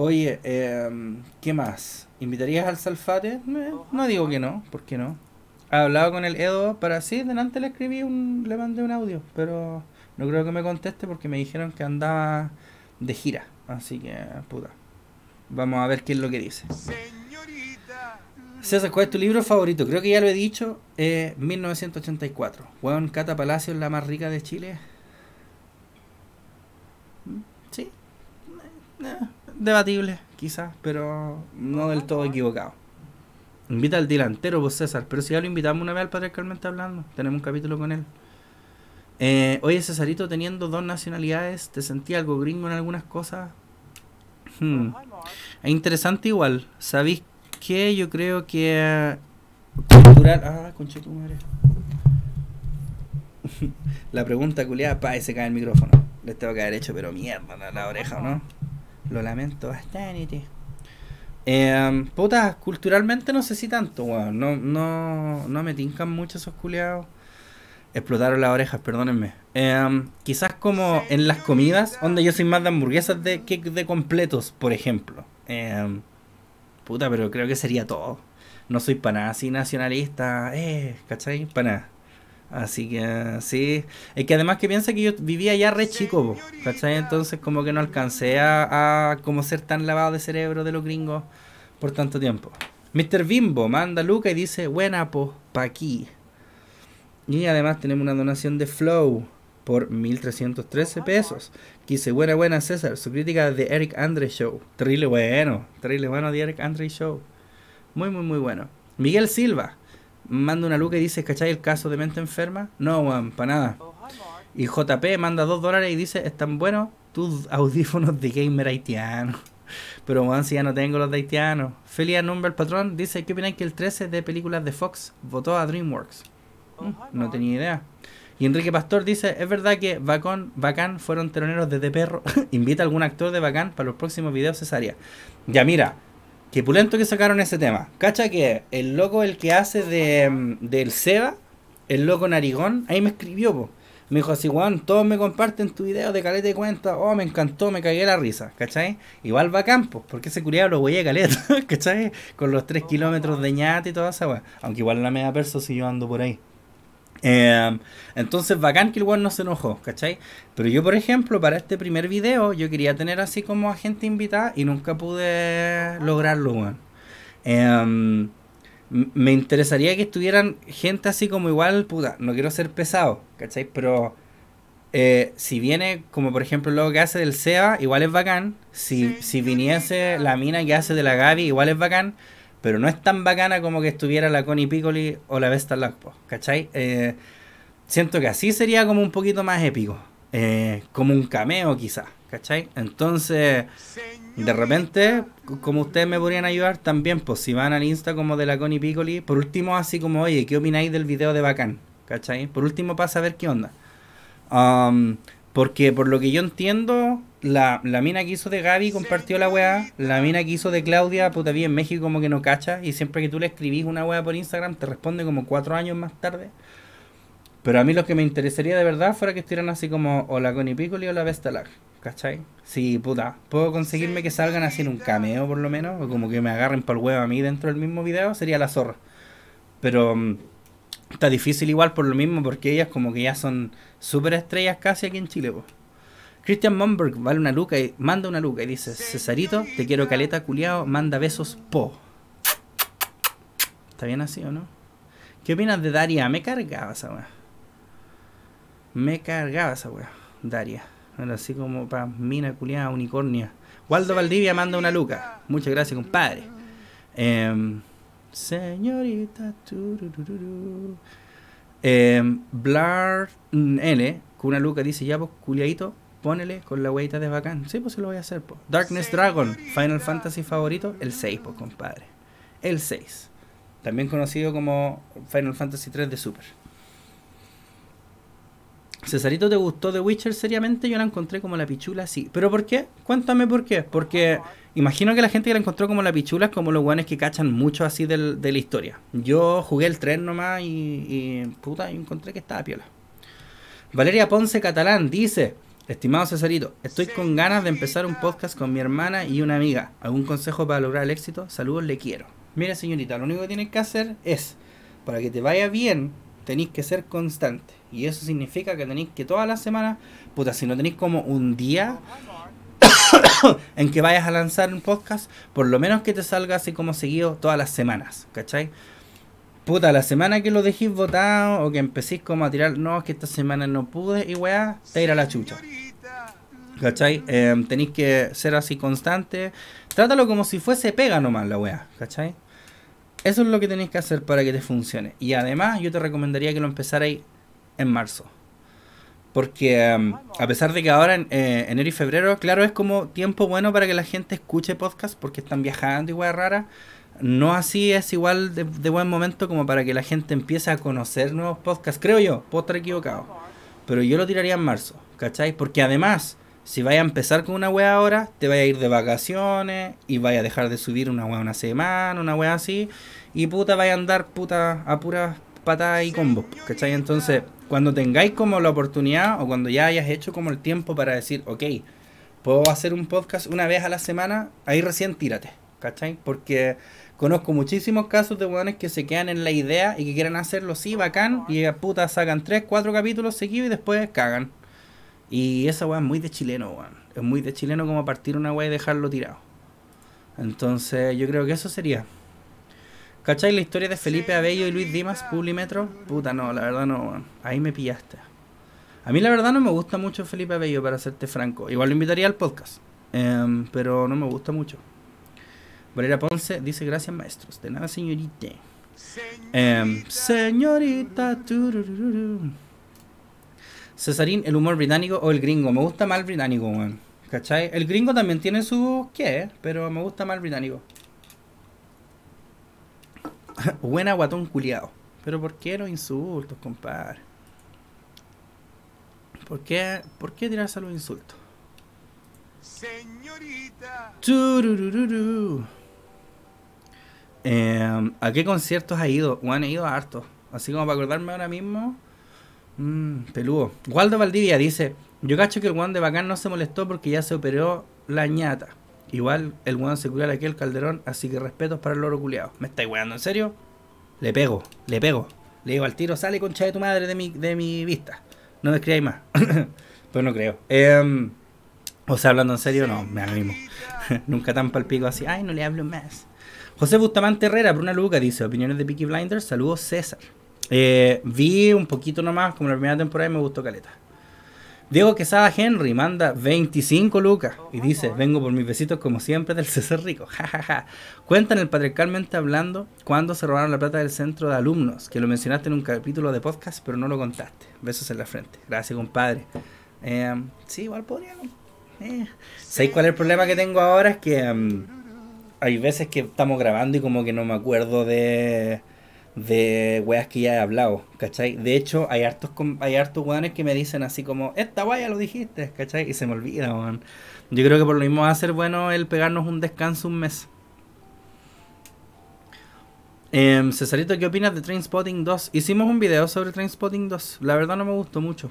Oye, em, ¿qué más? ¿Invitarías al Salfate? Eh, no digo que no, ¿por qué no? hablado con el Edo para sí, delante le escribí un, le mandé un audio, pero no creo que me conteste porque me dijeron que andaba de gira, así que puta. Vamos a ver qué es lo que dice. César, ¿cuál es tu libro favorito? Creo que ya lo he dicho, Es 1984. Juan Cata Palacio es la más rica de Chile. ¿Mm? ¿Sí? Eh, eh debatible, quizás, pero no del todo equivocado. Invita al delantero, vos pues, César, pero si ya lo invitamos una vez al patriarcalmente hablando, tenemos un capítulo con él. Eh, Oye, Cesarito, teniendo dos nacionalidades, ¿te sentí algo gringo en algunas cosas? Hmm. Es interesante igual. ¿Sabéis qué? Yo creo que... Eh, cultural... Ah, <laughs> La pregunta culiada, pa, se cae el micrófono. Le tengo que haber hecho, pero mierda, la, la oreja, ¿no? Lo lamento bastante. Em, puta, culturalmente no sé si tanto, weón. No, no, no me tincan mucho esos culiados. Explotaron las orejas, perdónenme. Em, quizás como en las comidas, donde yo soy más de hamburguesas de, que de completos, por ejemplo. Em, puta, pero creo que sería todo. No soy para nada así nacionalista, eh, ¿cachai? Para nada. Así que ah, sí, es que además que piensa que yo vivía ya re chico, ¿cachai? Entonces como que no alcancé a, como ser tan lavado de cerebro de los gringos por tanto tiempo. Mr. Bimbo manda Luca y dice, buena po, pa' aquí. Y además tenemos una donación de Flow por 1313 pesos. Quise buena, buena César, su crítica de Eric Andre Show. Terrible bueno, terrible bueno de Eric Andre Show. Muy, muy, muy bueno. Miguel Silva manda una luca y dice, ¿cachai el caso de mente enferma? No, weón, para nada. Y JP manda dos dólares y dice, ¿están buenos tus audífonos de gamer haitiano? <laughs> Pero weón, si ya no tengo los de haitiano. Felia Number Patrón dice, ¿qué opináis que el 13 de películas de Fox votó a DreamWorks? Mm, no tenía idea. Y Enrique Pastor dice, ¿es verdad que Bacon Bacán fueron teroneros de Perro? <laughs> Invita a algún actor de Bacán para los próximos videos cesaria. Ya mira, Qué pulento que sacaron ese tema. Cacha que el loco, el que hace de, mm, del Seba, el loco narigón, ahí me escribió, po. Me dijo así, Juan, todos me comparten tu video de caleta de cuenta. Oh, me encantó, me cagué la risa, ¿cachai? Igual va a campo porque ese curiado lo voy a caleta, <laughs> ¿cachai? Con los 3 kilómetros de ñate y toda esa weá. Aunque igual la da perso si yo ando por ahí. Em, entonces, bacán que el no se enojó, ¿cachai? Pero yo, por ejemplo, para este primer video, yo quería tener así como a gente invitada y nunca pude lograrlo, weón. Em, me interesaría que estuvieran gente así como igual, puta, no quiero ser pesado, ¿cachai? Pero eh, si viene, como por ejemplo lo que hace del SEA, igual es bacán. Si, si viniese la mina que hace de la Gaby, igual es bacán pero no es tan bacana como que estuviera la Connie Piccoli o la Vesta Lampo ¿cachai? Eh, siento que así sería como un poquito más épico, eh, como un cameo quizás, ¿cachai? Entonces, de repente, como ustedes me podrían ayudar, también, pues si van al Insta como de la Connie Piccoli, por último, así como, oye, ¿qué opináis del video de Bacán? ¿cachai? Por último, para saber qué onda. Um, porque por lo que yo entiendo, la, mina que hizo de Gaby compartió la weá. La mina que hizo de Claudia, puta bien, en México como que no cacha. Y siempre que tú le escribís una weá por Instagram, te responde como cuatro años más tarde. Pero a mí lo que me interesaría de verdad fuera que estuvieran así como o la Connie Piccoli o la Vestalag. ¿Cachai? Sí, puta. Puedo conseguirme que salgan así en un cameo por lo menos. O como que me agarren por el huevo a mí dentro del mismo video. Sería la zorra. Pero mm, está difícil igual por lo mismo, porque ellas como que ya son súper estrellas casi aquí en Chile, po. Christian Monberg vale una luca y manda una luca y dice, Cesarito, te quiero caleta, culiao, manda besos, po. ¿Está bien así o no? ¿Qué opinas de Daria? Me cargaba esa weá. Me cargaba esa weá. Daria. así como para mina culiada, unicornia. Waldo Valdivia manda una luca. Muchas gracias, compadre. Eh, Señorita. Eh, em, Blar mm, L, con una luca dice: Ya, pues, culiadito, ponele con la huevita de bacán. Sí, pues se lo voy a hacer, pues. Darkness Dragon, Final Fantasy favorito, el 6, pues, compadre. El 6. También conocido como Final Fantasy 3 de Super. Cesarito, ¿te gustó The Witcher seriamente? Yo la encontré como la pichula, sí. ¿Pero por qué? Cuéntame por qué. Porque oh, Imagino que la gente que la encontró como la pichula es como los guanes que cachan mucho así de la historia. Yo jugué el tren nomás y, y encontré que estaba piola. Valeria Ponce Catalán dice, estimado Cesarito, estoy con ganas de empezar un podcast con mi hermana y una amiga. ¿Algún consejo para lograr el éxito? Saludos, le quiero. Mira señorita, lo único que tienes que hacer es, para que te vaya bien, tenéis que ser constante. Y eso significa que tenéis que todas las semanas, puta, si no tenéis como un día <coughs> <coughs> <coughs> en que vayas a lanzar un podcast, por lo menos que te salga así como seguido todas las semanas, ¿cachai? Puta, la semana que lo dejéis votado o que empecéis como a tirar, no, es que esta semana no pude y weá, te irá la chucha. ¿Cachai? Em, tenéis que ser así constante. Trátalo como si fuese pega nomás la weá, ¿cachai? Eso es lo que tenéis que hacer para que te funcione. Y además yo te recomendaría que lo empezarais en marzo. Porque a pesar de que ahora en eh, enero y febrero, claro, es como tiempo bueno para que la gente escuche podcast porque están viajando y weas raras. No así es igual de, buen momento como para que la gente empiece a conocer nuevos podcasts, creo yo, puedo estar equivocado. Pero yo lo tiraría en marzo, ¿cachai? Porque además, si vaya a empezar con una wea ahora, te vaya a ir de vacaciones y vaya a dejar de subir una wea una semana, una wea así. Y puta, vaya a andar puta a puras patadas y combos, ¿cachai? Entonces cuando tengáis como la oportunidad o cuando ya hayas hecho como el tiempo para decir, ok, puedo hacer un podcast una vez a la semana, ahí recién tírate, ¿cachai? Porque conozco muchísimos casos de weones que se quedan en la idea y que quieren hacerlo, sí, bacán, y a puta sacan 3, 4 capítulos seguidos y después cagan. Y esa weá es muy de chileno, weón. Es muy de chileno como partir una weá y dejarlo tirado. Entonces yo creo que eso sería. ¿Cachai la historia de Felipe Abello y Luis Dimas, Publimetro? Puta, no, la verdad no, ahí me pillaste. A mí la verdad no me gusta mucho Felipe Abello, para serte franco. Igual lo invitaría al podcast, em, pero no me gusta mucho. Valera Ponce dice, gracias maestros. De nada, señorita. Em, señorita. Turururu. Cesarín, el humor británico o el gringo. Me gusta más el británico, weón. ¿Cachai? El gringo también tiene su qué, pero me gusta más el británico. <laughs> Buena guatón culiado. Pero ¿por qué los insultos, compadre? ¿Por qué, por qué tirarse a los insultos? Señorita. Em, ¿A qué conciertos ha ido? Juan ha ido a hartos. Así como para acordarme ahora mismo. Mmm, peludo. Waldo Valdivia dice: Yo cacho que el de bacán no se molestó porque ya se operó la ñata. Igual el weón se cura aquí el calderón, así que respetos para el loro culiado. ¿Me estáis weando en serio? Le pego, le pego. Le digo al tiro, sale concha de tu madre de mi, de mi vista. No me escribáis más. <coughs> Pues no creo. Em, o sea, hablando en serio, no, me animo. <laughs> Nunca tan palpico así. Ay, no le hablo más. José Bustamante Herrera, Bruna Luca, dice, opiniones de Peaky Blinders, saludos César. Eh, vi un poquito nomás, como la primera temporada y me gustó Caleta. Diego Quesada Henry manda 25 lucas y dice, vengo por mis besitos como siempre del César Rico. jajaja <laughs> Cuentan el patriarcalmente hablando cuando se robaron la plata del centro de alumnos, que lo mencionaste en un capítulo de podcast, pero no lo contaste. Besos en la frente. Gracias, compadre. Eh, sí, igual podría. Eh. ¿Sabéis cuál es el problema que tengo ahora? Es que mm, hay veces que estamos grabando y como que no me acuerdo de de weas que ya he hablado, ¿cachai? De hecho, hay hartos, hay hartos weones que me dicen así como, esta ya lo dijiste, ¿cachai? Y se me olvida, weón. Yo creo que por lo mismo va a ser bueno el pegarnos un descanso un mes. Em, Cesarito, ¿qué opinas de Trainspotting 2? Hicimos un video sobre Trainspotting 2. La verdad no me gustó mucho.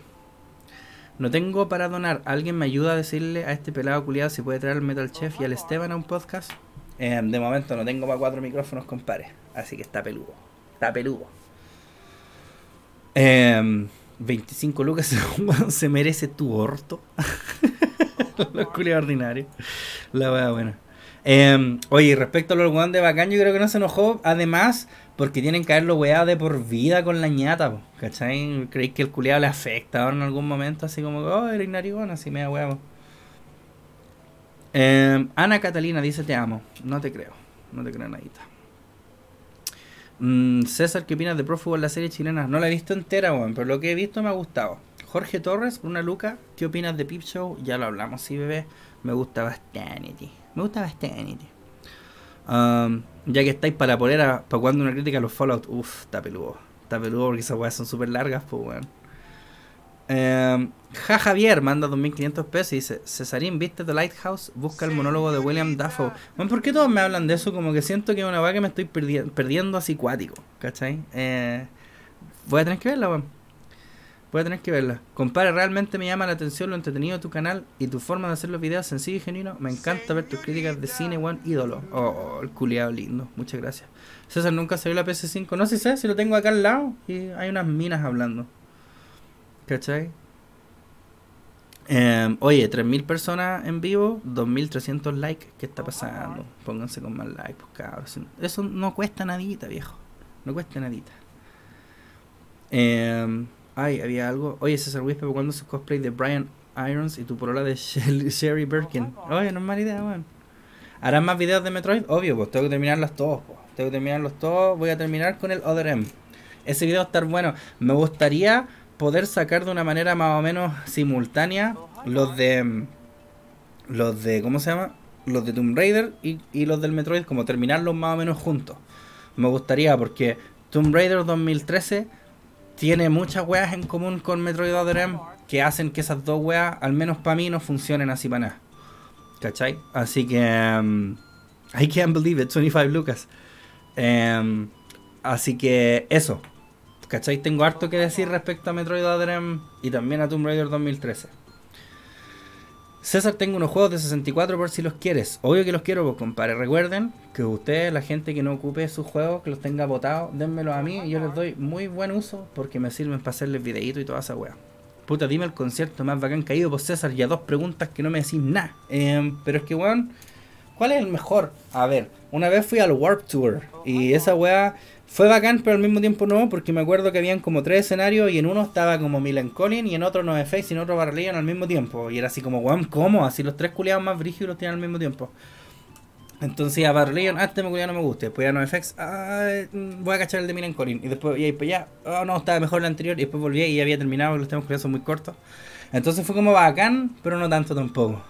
No tengo para donar. ¿Alguien me ayuda a decirle a este pelado culiado si puede traer al Metal Chef y al Esteban a un podcast? Em, de momento no tengo para cuatro micrófonos, compadre. Así que está peludo. Está peludo. 25 em, lucas <laughs> se merece tu orto. <laughs> los culiados ordinarios. La wea buena. Em, oye, respecto a los weón de bacán, yo creo que no se enojó. Además, porque tienen que haberlo weá de por vida con la ñata, ¿cachai? ¿Creéis que el culiado le afecta ahora en algún momento? Así como, oh, eres narigón, así me huevo. Em, Ana Catalina dice: Te amo. No te creo. No te creo nadita. Mm, César, ¿qué opinas de Prófugo en la serie chilena? No la he visto entera, weón, pero lo que he visto me ha gustado. Jorge Torres, una Luca, ¿qué opinas de Pip Show? Ya lo hablamos, sí, bebé. Me gusta bastante. Me gusta bastante. Um, ya que estáis para poner a, para cuando una crítica a los Fallout, Uf, está peludo. Está peludo porque esas weas son súper largas, pues, weón. Em, ja Javier manda 2.500 pesos y dice, Cesarín, ¿viste The Lighthouse? Busca el monólogo de William Dafoe. Bueno, ¿por qué todos me hablan de eso? Como que siento que es una weá que me estoy perdiendo así cuático, ¿cachai? Eh, voy a tener que verla, weón. Voy a tener que verla. Compare, realmente me llama la atención lo entretenido de tu canal y tu forma de hacer los videos sencillo y genuino. Me encanta ver tus críticas de cine, weón, ídolo. Oh, el culiado lindo. Muchas gracias. César nunca se vio la PS5. No sé si sé, si lo tengo acá al lado y hay unas minas hablando. ¿Cachai? Em, oye, 3.000 personas en vivo, 2.300 likes. ¿Qué está pasando? Pónganse con más likes, pues cabros. Eso no cuesta nadita, viejo. No cuesta nadita. Em, ay, había algo. Oye, César Whisper, ¿cuándo se cosplay de Brian Irons y tu porola de <laughs> Sherry, Birkin? Oye, no es mala idea, weón. ¿Harán más videos de Metroid? Obvio, pues tengo que terminarlos todos, pues. Tengo que terminarlos todos. Voy a terminar con el Other M. Ese video va a estar bueno. Me gustaría poder sacar de una manera más o menos simultánea los de mm, los de cómo se llama los de Tomb Raider y, y los del Metroid como terminarlos más o menos juntos me gustaría porque Tomb Raider 2013 tiene muchas weas en común con Metroid Other M que hacen que esas dos weas al menos para mí no funcionen así para nada ¿cachai? así que mm, I can't believe it 25 lucas em, así que eso ¿Cachai? Tengo harto que decir respecto a Metroid Dream y también a Tomb Raider 2013. César, tengo unos juegos de 64 por si los quieres. Obvio que los quiero, pues, compadre. Recuerden que ustedes, la gente que no ocupe sus juegos, que los tenga botados, denmelo a mí y yo les doy muy buen uso porque me sirven para hacerles videíto y toda esa wea. Puta, dime el concierto más bacán caído por pues, César ya dos preguntas que no me decís nada. Em, pero es que, weón, ¿cuál es el mejor? A ver, una vez fui al Warp Tour y esa wea fue bacán, pero al mismo tiempo no, porque me acuerdo que habían como tres escenarios y en uno estaba como Milan Collin y en otro No fx y en otro Barrelion al mismo tiempo. Y era así como, weón, ¿cómo? Así los tres culiados más brígidos los tenían al mismo tiempo. Entonces a Barrelion, ah, este me culiado no me gusta. Después ya No Effects, ah, mm, voy a cachar el de Milan Collin. Y después, y pues ya, oh no, estaba mejor el anterior. Y después volví y ya había terminado, los temas culiados son muy cortos. Entonces fue como bacán, pero no tanto tampoco.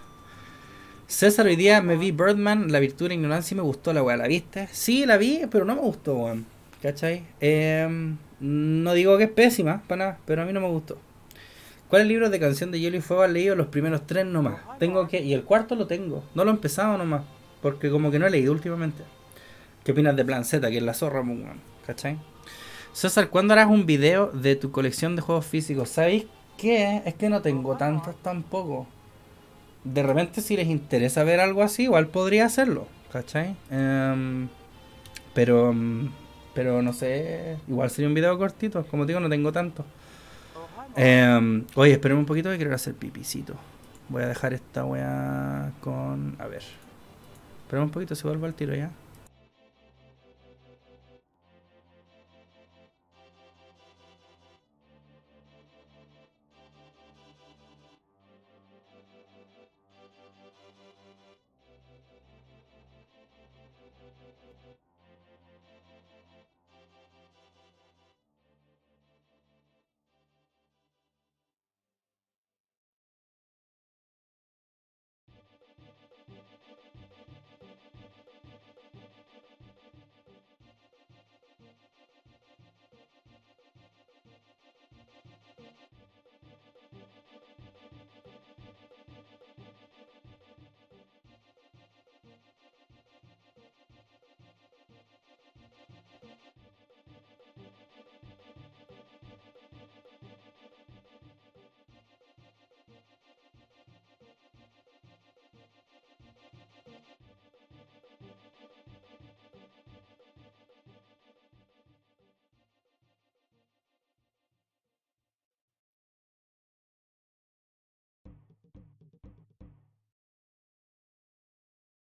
César, hoy día me vi Birdman, La Virtud de Ignorancia y me gustó la weá. ¿La viste? Sí, la vi, pero no me gustó, weón. ¿Cachai? Em, no digo que es pésima, para nada, pero a mí no me gustó. ¿Cuáles libros de canción de Jelly y fuego has leído? Los primeros tres nomás. Tengo que. Y el cuarto lo tengo. No lo he empezado nomás. Porque como que no he leído últimamente. ¿Qué opinas de Plan Z, que es la zorra, pues, ¿cachai? César, ¿cuándo harás un video de tu colección de juegos físicos? ¿Sabéis qué? Es que no tengo tantas tampoco. De repente, si les interesa ver algo así, igual podría hacerlo, ¿cachai? Em, pero. Em, pero no sé, igual sería un video cortito. Como digo, no tengo tanto. Em, oye, esperemos un poquito que quiero hacer pipicito. Voy a dejar esta weá con. A ver. Esperemos un poquito, se vuelvo al tiro ya.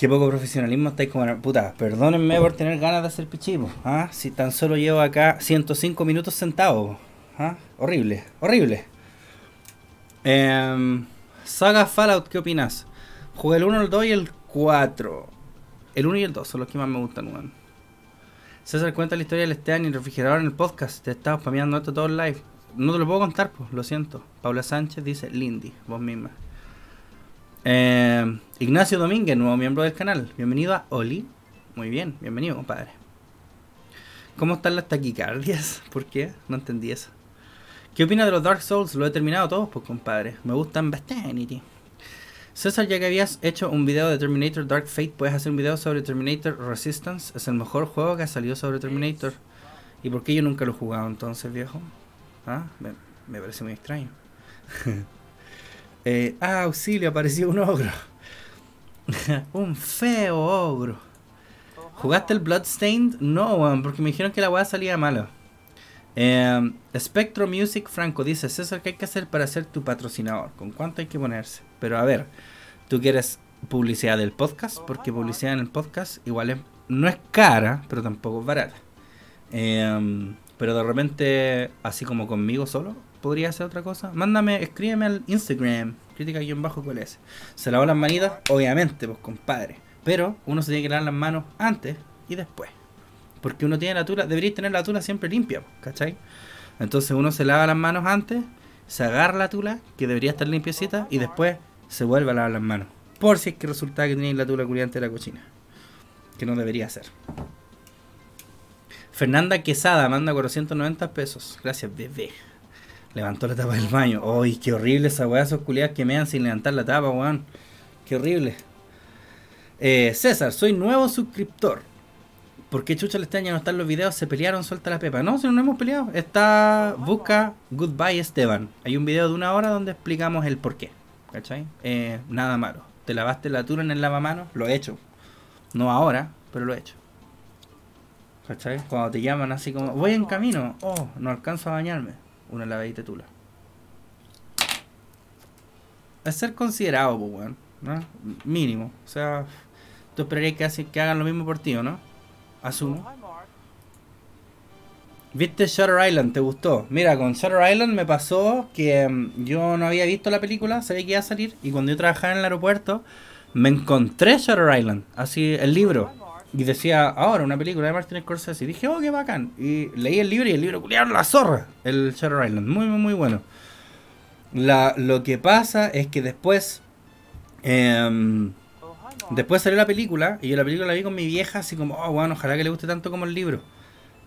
Qué poco profesionalismo estáis como... Puta, perdónenme por tener ganas de hacer pichismo. ¿ah? Si tan solo llevo acá 105 minutos sentado. ¿ah? Horrible, horrible. Em, saga Fallout, ¿qué opinas? Jugué el 1, el 2 y el 4. El 1 y el 2 son los que más me gustan, weón. César cuenta la historia del año y el refrigerador en el podcast. Te estaba spameando esto todo el live. No te lo puedo contar, pues, lo siento. Paula Sánchez dice Lindy, vos misma. Eh, Ignacio Domínguez, nuevo miembro del canal. Bienvenido a Oli. Muy bien, bienvenido, compadre. ¿Cómo están las taquicardias? <laughs> ¿Por qué? No entendí eso. ¿Qué opina de los Dark Souls? Lo he terminado todos, pues, compadre. Me gustan bastante. César, ya que habías hecho un video de Terminator Dark Fate, puedes hacer un video sobre Terminator Resistance. Es el mejor juego que ha salido sobre Terminator. ¿Y por qué yo nunca lo he jugado entonces, viejo? Ah, me, me parece muy extraño. <laughs> Eh, ah, auxilio, apareció un ogro. <laughs> un feo ogro. ¿Jugaste el Bloodstained? No, porque me dijeron que la weá salía mala. Eh, Spectro Music Franco dice, César, ¿qué hay que hacer para ser tu patrocinador? ¿Con cuánto hay que ponerse? Pero a ver, tú quieres publicidad del podcast, porque publicidad en el podcast igual no es cara, pero tampoco es barata. Em, pero de repente, así como conmigo solo, podría ser otra cosa. Mándame, escríbeme al Instagram, crítica bajo cuál es. Se lavó las manitas, obviamente, pues compadre. Pero uno se tiene que lavar las manos antes y después. Porque uno tiene la tula, debería tener la tula siempre limpia, pues, ¿cachai? Entonces uno se lava las manos antes, se agarra la tula, que debería estar limpiecita, y después se vuelve a lavar las manos. Por si es que resulta que tenéis la tula curiante de la cocina, Que no debería ser. Fernanda Quesada manda 490 pesos. Gracias, bebé. Levantó la tapa del baño. ¡Ay, qué horrible esa weá! Esos culiados que me dan sin levantar la tapa, weón. ¡Qué horrible! Eh, César, soy nuevo suscriptor. ¿Por qué chucha le este año no los videos? ¿Se pelearon? Suelta la pepa. No, si no hemos peleado. Está. Busca Goodbye Esteban. Hay un video de una hora donde explicamos el por qué. ¿Cachai? Eh, nada malo. ¿Te lavaste la tura en el lavamanos? Lo he hecho. No ahora, pero lo he hecho. ¿Cachai? Cuando te llaman así como, voy en camino. Oh, no alcanzo a bañarme una lavadita tula. Es ser considerado, pues, ¿no? Mínimo. O sea, tú esperarías que, que hagan lo mismo por ti, no? Asumo. ¿Viste Shutter Island? ¿Te gustó? Mira, con Shutter Island me pasó que em, yo no había visto la película, sabía que iba a salir, y cuando yo trabajaba en el aeropuerto, me encontré Shutter Island, así el libro. Y decía, ahora una película de Martin Scorsese. Y dije, oh, qué bacán. Y leí el libro y el libro culiaron la zorra. El Shadow Island. Muy, muy, muy bueno. La, lo que pasa es que después. Em, después salió la película. Y yo la película la vi con mi vieja, así como, oh, bueno, ojalá que le guste tanto como el libro.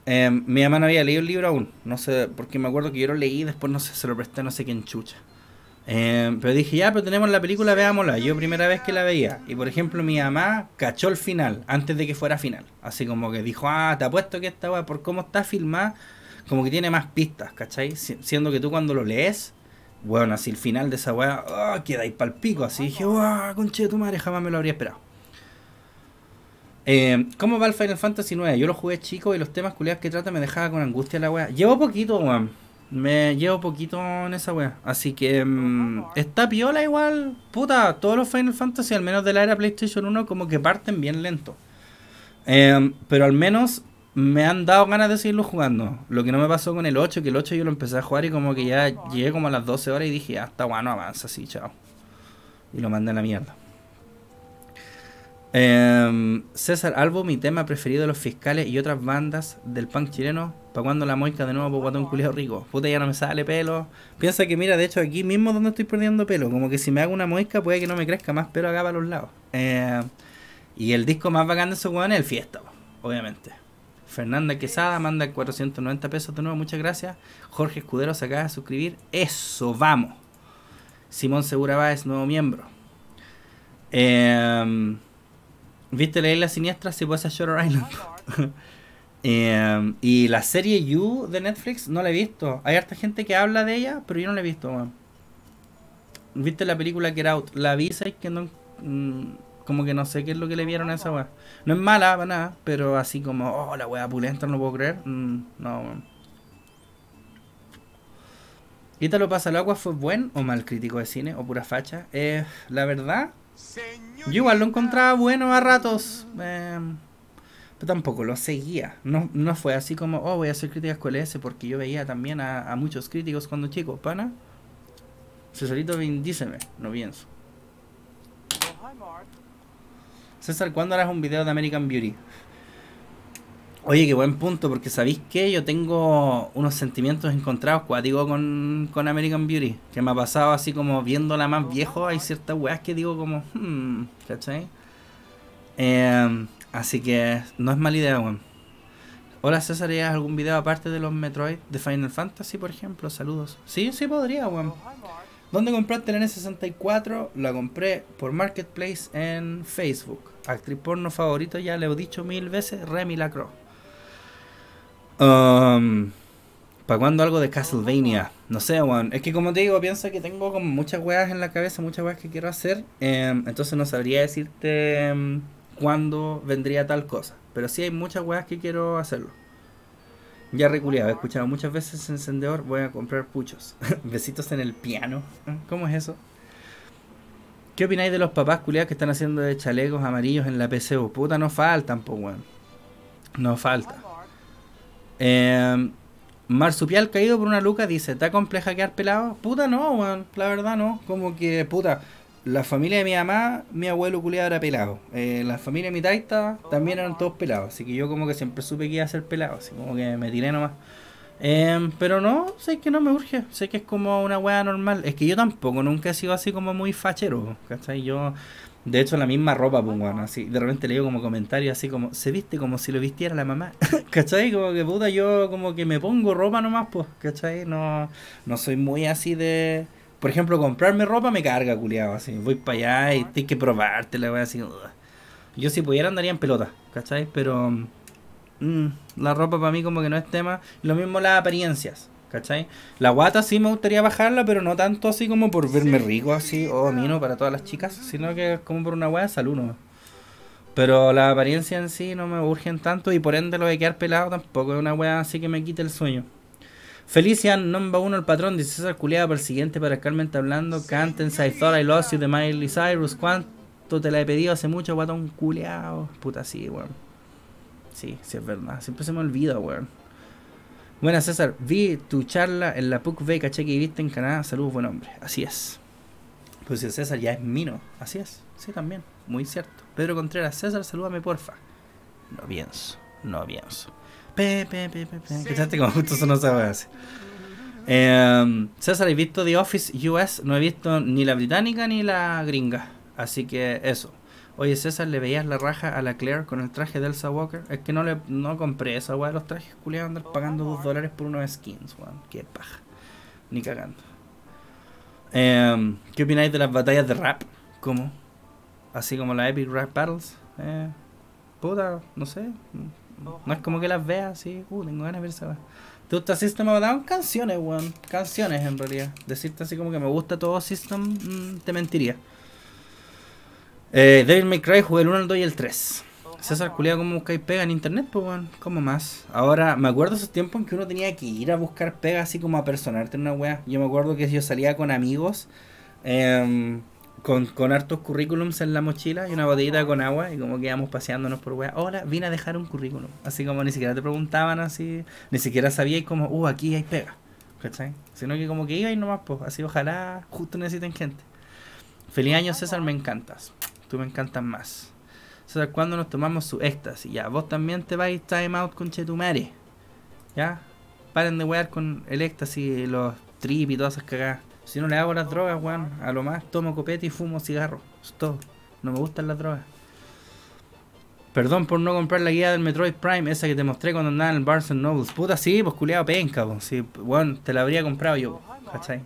Em, mi mamá no había leído el libro aún. No sé, porque me acuerdo que yo lo leí. Después, no sé, se lo presté, no sé quién chucha. Eh, pero dije, ya, pero tenemos la película, veámosla. Yo primera vez que la veía. Y por ejemplo, mi mamá cachó el final, antes de que fuera final. Así como que dijo, ah, te apuesto que esta weá, por cómo está filmada, como que tiene más pistas, ¿cachai? Siendo que tú cuando lo lees, bueno, así el final de esa weá, oh, ¡ah! queda ahí pal pico. Así dije, ah, conche de tu madre, jamás me lo habría esperado. Eh, ¿Cómo va el Final Fantasy 9? Yo lo jugué chico y los temas culiados que trata me dejaba con angustia la weá. Llevo poquito, weón me llevo poquito en esa wea. Así que mm, ¿eh? está piola igual. Puta, todos los Final Fantasy, al menos de la era PlayStation 1, como que parten bien lento. Em, pero al menos me han dado ganas de seguirlo jugando. Lo que no me pasó con el 8, que el 8 yo lo empecé a jugar y como que ya ¿eh? llegué como a las 12 horas y dije, hasta está bueno, avanza así, chao. Y lo mandé a la mierda. Em, César Albo, mi tema preferido de los fiscales y otras bandas del punk chileno. pagando cuando la moica de nuevo, por guatón culiado rico? Puta, ya no me sale pelo. Piensa que, mira, de hecho, aquí mismo donde estoy perdiendo pelo. Como que si me hago una moica, puede que no me crezca más pelo acá para los lados. Em, y el disco más bacán de esos cuadro es el Fiesta, obviamente. Fernanda Quesada manda 490 pesos de nuevo, muchas gracias. Jorge Escudero se acaba de suscribir. Eso, vamos. Simón Segura es nuevo miembro. Em, ¿Viste la isla siniestra? si puede a Shutter Island. <laughs> Eh, y la serie You de Netflix no la he visto. Hay harta gente que habla de ella, pero yo no la he visto, man. ¿Viste la película Get Out? La visa ¿sabes? Que no. Mm, como que no sé qué es lo que le vieron a esa weá. No es mala para nada, pero así como, oh, la weá pulenta, no lo puedo creer. Mm, no, te lo Pasa el Agua fue buen o mal crítico de cine o pura facha? Eh, la verdad, yo igual lo encontraba bueno a ratos. Em, pero tampoco lo seguía. No, fue así como, oh, voy a hacer críticas con ese, porque yo veía también a, muchos críticos cuando chico. Pana, Cesarito díseme no pienso. César, ¿cuándo harás un video de American Beauty? Oye, qué buen punto, porque ¿sabéis que Yo tengo unos sentimientos encontrados digo con, con American Beauty, que me ha pasado así como viéndola más viejo, hay ciertas weas que digo como, hmm", ¿cachai? Em, así que no es mala idea, weón. Hola César, algún video aparte de los Metroid de Final Fantasy, por ejemplo? Saludos. Sí, sí podría, weón. ¿Dónde compraste la N64? La compré por Marketplace en Facebook. Actriz porno favorito, ya le he dicho mil veces, Remy Lacroix. Um, ¿Para cuándo algo de Castlevania? No sé, Juan. Es que como te digo, pienso que tengo como muchas weas en la cabeza, muchas weas que quiero hacer. Em, entonces no sabría decirte em, cuándo vendría tal cosa. Pero si hay muchas weas que quiero hacerlo. Ya reculeado, he escuchado muchas veces encendedor, voy a comprar puchos. <laughs> Besitos en el piano. ¿Eh? ¿Cómo es eso? ¿Qué opináis de los papás culiados que están haciendo de chalecos amarillos en la PC? Puta, no faltan, po, weón. No falta. Eh, Marsupial caído por una luca dice, ¿está compleja quedar pelado? Puta no, weón. la verdad no. Como que, puta, la familia de mi mamá, mi abuelo culiado era pelado. Eh, la familia de mi taita también eran todos pelados. Así que yo como que siempre supe que iba a ser pelado. Así como que me tiré nomás. Em, pero no, sé que no me urge. Sé que es como una wea normal. Es que yo tampoco nunca he sido así como muy fachero. ¿Cachai? Yo de hecho, la misma ropa, pues, así. De repente le digo como comentario así como, se viste como si lo vistiera la mamá. <laughs> ¿Cachai? Como que puta, yo como que me pongo ropa nomás, pues, ¿cachai? No, no soy muy así de. Por ejemplo, comprarme ropa me carga, culiado, así. Voy para allá y tienes que probarte la así. Yo si pudiera andaría en pelota, ¿cachai? Pero. Mm, la ropa para mí como que no es tema. Lo mismo las apariencias. ¿cachai? La guata sí me gustaría bajarla, pero no tanto así como por verme rico, así, o ah. mí no para todas las chicas, sino que como por una wea salud Pero la apariencia en sí no me urgen tanto y por ende lo de quedar pelado tampoco es una weá así que me quite el sueño. no va uno el patrón, dice César Culeada para el siguiente para Carmen hablando. Canten I Thought I Lost You de Miley Cyrus. ¿Cuánto te la he pedido hace mucho, un culeado? Puta, sí, weón. Sí, sí es verdad. Siempre se me olvida, weón. Buenas, César. Vi tu charla en la puc PUCV, caché que viviste en Canadá. Saludos, buen hombre. Así es. Pues si César ya es mino. Así es. Sí, también. Muy cierto. Pedro Contreras, César, salúdame, porfa. No pienso. No pienso. Pe, pe, pe, pe, como justo eso no em, César, he visto The Office US. No he visto ni la británica ni la gringa. Así que eso. Oye, César, ¿le veías la raja a la Claire con el traje de Elsa Walker? Es que no le compré esa weá los trajes, culiados. Andar pagando 2 dólares por unos skins, weón. Qué paja. Ni cagando. Em, ¿Qué opináis de las batallas de rap? ¿Cómo? Así como las Epic Rap Battles. Eh, puta, no sé. No es como que las veas así. Uh, tengo ganas de ver esa ¿Te gusta System of Down? Canciones, weón. Canciones, en realidad. Decirte así como que me gusta todo System, mm, te mentiría. Eh, Devil May Cry el 1, el 2 y el 3. César culia, ¿cómo buscáis pega en internet? Pues bueno, ¿cómo más? Ahora, me acuerdo esos tiempos en que uno tenía que ir a buscar pega así como a personarte en una wea. Yo me acuerdo que yo salía con amigos em, con, hartos currículums en la mochila y una botellita con agua y como que íbamos paseándonos por wea. Hola, vine a dejar un currículum. Así como ni siquiera te preguntaban así, ni siquiera sabíais como, uh, aquí hay pega. Sino que como que iba y nomás, pues así ojalá justo necesiten gente. Feliz año César, me encantas me encantan más. sea cuando nos tomamos su éxtasis? Ya, vos también te vais time out con Chetumare. Ya, paren de wear con el éxtasis, los trip y todas esas cagadas. Si no le hago las drogas, weón, a lo más tomo copete y fumo cigarro. Es todo. No me gustan las drogas. Perdón por no comprar la guía del Metroid Prime, esa que te mostré cuando andaba en el Barnes Nobles. Puta, sí, pues culiado penca, pues. Sí, weón, te la habría comprado yo, ¿cachai?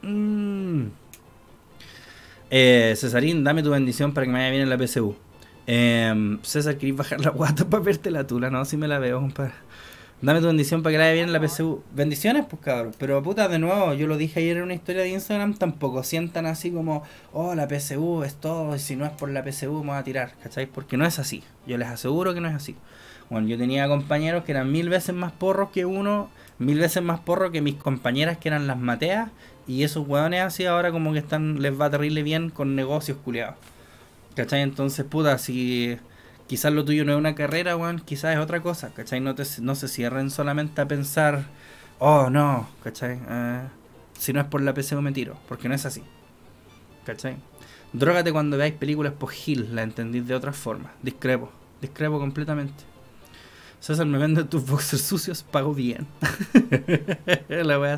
Mmm. Eh, Cesarín, dame tu bendición para que me vaya bien en la PSU. Em, César, ¿querés bajar la guata <laughs> para verte la tula? No, si me la veo, compadre. Dame tu bendición para que la vaya bien en la PSU. Bendiciones, pues cabrón. Pero puta, de nuevo, yo lo dije ayer en una historia de Instagram, tampoco sientan así como, oh, la PSU es todo, y si no es por la PSU vamos a tirar, ¿cachai? Porque no es así. Yo les aseguro que no es así. Bueno, yo tenía compañeros que eran mil veces más porros que uno, mil veces más porros que mis compañeras que eran las mateas, y esos weones así ahora como que están les va terrible bien con negocios culiados. ¿Cachai? Entonces, puta, si quizás lo tuyo no es una carrera, weón, quizás es otra cosa, ¿cachai? No, te, no se cierren solamente a pensar, oh, no, ¿cachai? Eh, si no es por la PC me tiro, porque no es así, ¿cachai? Drógate cuando veáis películas por Gil, la entendí de otra forma. Discrepo, discrepo completamente. César, me vende tus boxers sucios, pago bien. <laughs> la voy a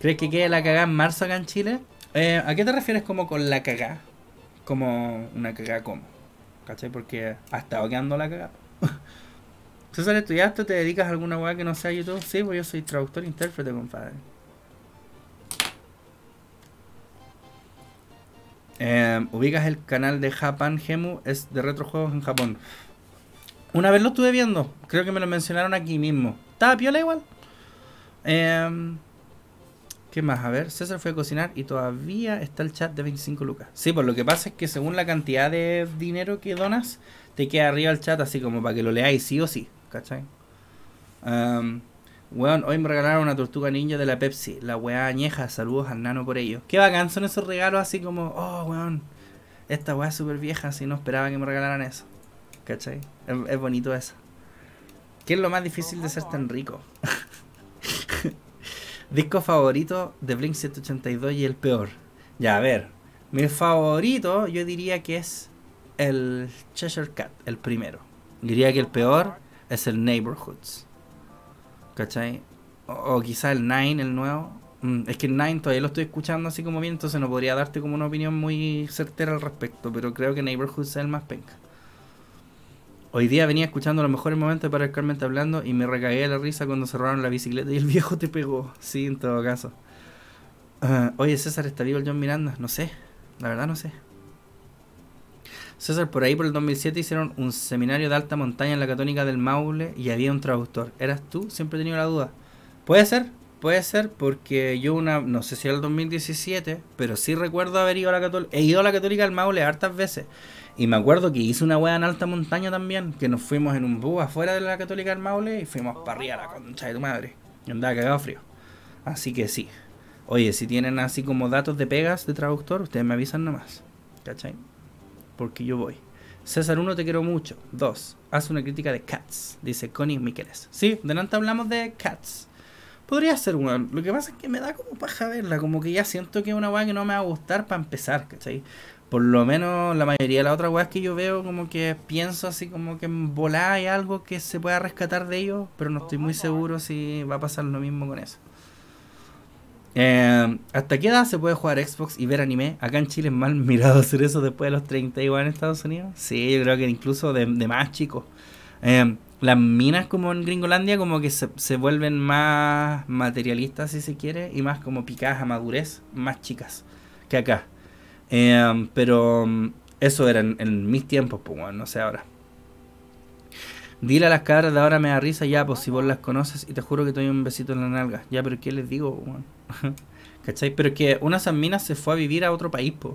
¿Crees que quede la cagá en marzo acá en Chile? Eh, ¿A qué te refieres como con la cagá? Como una cagada como. ¿Cachai? Porque hasta estado quedando la cagá. César, <laughs> ¿estudiaste? ¿Te dedicas a alguna weá que no sea YouTube? Sí, pues yo soy traductor e intérprete, compadre. Em, ubicas el canal de Japan Gemu, es de retrojuegos en Japón. Una vez lo estuve viendo, creo que me lo mencionaron aquí mismo. Estaba piola igual. Eh, más? A ver, César fue a cocinar y todavía está el chat de 25 lucas. Sí, por pues lo que pasa es que según la cantidad de dinero que donas, te queda arriba el chat así como para que lo leáis sí o sí. ¿Cachai? hoy me regalaron una tortuga ninja de la Pepsi. La weá añeja, saludos al nano por ello. Qué bacán son esos regalos así como, oh weón, esta weá es súper vieja, así no esperaba que me regalaran eso. ¿Cachai? Es, es bonito eso. ¿Qué es lo más difícil de ser tan rico? <laughs> Disco favorito de Blink 182 y el peor. Ya, a ver. Mi favorito, yo diría que es el Cheshire Cat, el primero. Diría que el peor es el Neighborhoods. ¿Cachai? O, quizá el Nine, el nuevo. Mm, es que el Nine todavía lo estoy escuchando así como bien, entonces no podría darte como una opinión muy certera al respecto, pero creo que Neighborhoods es el más penca. Hoy día venía escuchando lo mejor el momento para Carmen hablando y me recagué la risa cuando cerraron la bicicleta y el <laughs> viejo te pegó. Sí, en todo caso. Ah, oye, César, ¿está vivo el John Miranda? No sé. La verdad no sé. César, por ahí por el 2007 hicieron un seminario de alta montaña en la Católica del Maule y había un traductor. ¿Eras tú? Siempre he tenido la duda. Puede ser, puede ser, porque yo una, no sé si era el 2017, pero sí recuerdo haber ido a la Católica, he ido a la Católica del Maule hartas veces. Y me acuerdo que hice una weá en alta montaña también, que nos fuimos en un bus afuera de la Católica del Maule y fuimos para arriba a la concha de tu madre. Y andaba cagado frío. Así que sí. Oye, si tienen así como datos de pegas de traductor, ustedes me avisan nomás. ¿Cachai? Porque yo voy. César uno, te quiero mucho. Dos, Haz una crítica de Cats, dice Connie Miqueles. Sí, delante hablamos de Cats. Podría ser una. Lo que pasa es que me da como paja verla, como que ya siento que es una weá que no me va a gustar para empezar, ¿cachai? por lo menos la mayoría de las otras weas que yo veo, como que pienso así como que en volar hay algo que se pueda rescatar de ellos, pero no estoy muy seguro si va a pasar lo mismo con eso. Eh, ¿Hasta qué edad se puede jugar Xbox y ver anime? Acá en Chile es mal <laughs> mirado hacer eso después de los 30 igual en Estados Unidos. Sí, yo creo que incluso de, más chicos. Eh, las minas como en Gringolandia como que se, se vuelven más materialistas si se quiere y más como picadas a madurez, más chicas que acá. Em, pero mm, eso era en, mis tiempos, pues, no sé ahora. Dile a las caras de ahora me da risa, ya, pues si vos las conoces y te juro que te doy un besito en la nalga. Ya, pero ¿qué les digo, <laughs> ¿Cachai? Pero que una de minas se fue a vivir a otro país, pues.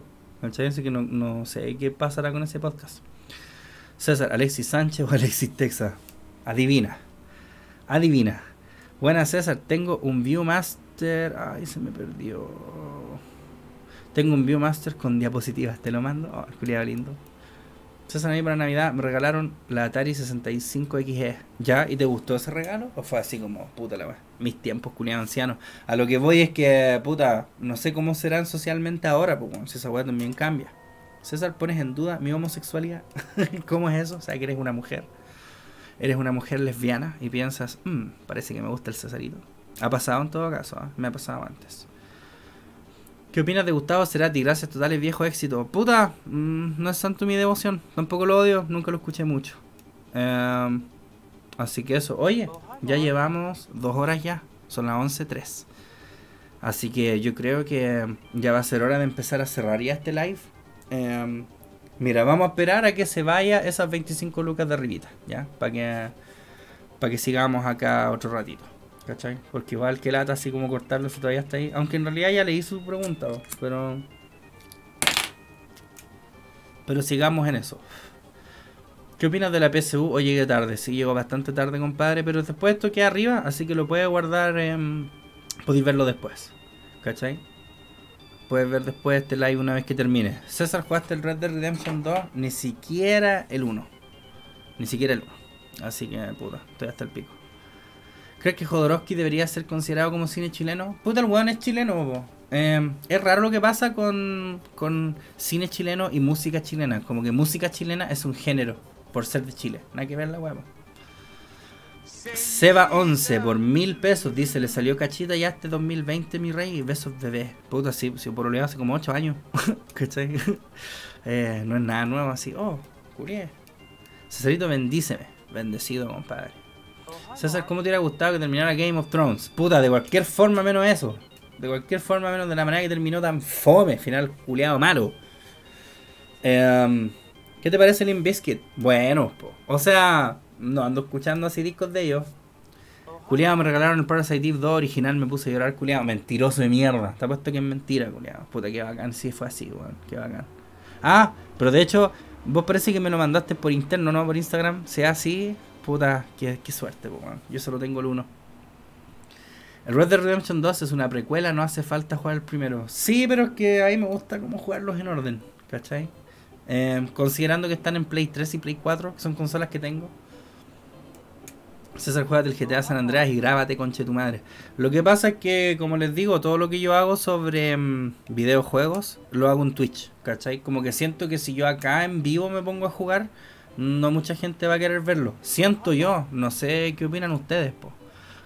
que no, no sé qué pasará con ese podcast. César, Alexis Sánchez o <laughs> Alexis Texas. Adivina. Adivina. Buenas, César, tengo un Viewmaster. Ay, se me perdió. Tengo un Viewmaster con diapositivas, te lo mando. Oh, culiado lindo. César, a mí para Navidad me regalaron la Atari 65XE. ¿Ya? ¿Y te gustó ese regalo? ¿O fue así como, puta la weá? Mis tiempos culiado anciano? A lo que voy es que, puta, no sé cómo serán socialmente ahora, pues si esa weá también cambia. César, pones en duda mi homosexualidad. <laughs> ¿Cómo es eso? O sea, que eres una mujer. Eres una mujer lesbiana y piensas, mmm, parece que me gusta el Cesarito. Ha pasado en todo caso, ¿ah? me ha pasado antes. ¿Qué opinas de Gustavo Cerati? Gracias totales, viejo éxito. Puta, mm, no es tanto mi devoción. Tampoco lo odio, nunca lo escuché mucho. Em, así que eso. Oye, ya llevamos dos horas ya. Son las 11.03. Así que yo creo que ya va a ser hora de empezar a cerrar ya este live. Em, mira, vamos a esperar a que se vaya esas 25 lucas de arribita, ¿ya? Para que, para que sigamos acá otro ratito. ¿Cachai? Porque igual que lata, así como cortarlo si todavía está ahí. Aunque en realidad ya leí su pregunta, pero. Pero sigamos en eso. ¿Qué opinas de la PSU? O llegué tarde. Sí, llegó bastante tarde, compadre. Pero después esto queda arriba, así que lo puedes guardar. podéis verlo después. ¿Cachai? Puedes ver después este live una vez que termine. César, ¿jugaste el Red Dead Redemption 2? Ni siquiera el 1. Ni siquiera el 1. Así que, puta, estoy hasta el pico. ¿Crees que Jodorowsky debería ser considerado como cine chileno? Puta, el weón es chileno, bobo em, es raro lo que pasa con, cine chileno y música chilena. Como que música chilena es un género, por ser de Chile. No hay que ver la se Seba 11 por mil pesos, dice, le salió cachita ya este 2020, mi rey, besos bebé. Puta, sí, sí por menos hace como 8 años. <laughs> ¿Cachai? <laughs> eh, no es nada nuevo así. Oh, curie Cesarito, bendíceme. Bendecido, compadre. César, ¿cómo te hubiera gustado que terminara Game of Thrones? Puta, de cualquier forma menos eso. De cualquier forma menos de la manera que terminó tan fome, final culiado malo. Em, ¿Qué te parece In Biscuit? Bueno, po. o sea, no ando escuchando así discos de ellos. Culiado, me regalaron el Parasite Eve 2 original, me puse a llorar, culiado. Mentiroso de mierda. Está puesto que es mentira, culiado. Puta, qué bacán, sí fue así, weón. Qué bacán. Ah, pero de hecho, vos parece que me lo mandaste por interno, ¿no? Por Instagram. Sea así, Puta, qué, suerte, Yo solo tengo el 1. El Red Dead Redemption 2 es una precuela, no hace falta jugar el primero. Sí, pero es que a mí me gusta como jugarlos en orden, ¿cachai? Em, considerando que están en Play 3 y Play 4, que son consolas que tengo. César, juega del GTA San Andreas y grábate, conche tu madre. Lo que pasa es que, como les digo, todo lo que yo hago sobre em, videojuegos lo hago en Twitch, ¿cachai? Como que siento que si yo acá en vivo me pongo a jugar, no mucha gente va a querer verlo. Siento yo, no sé qué opinan ustedes, po.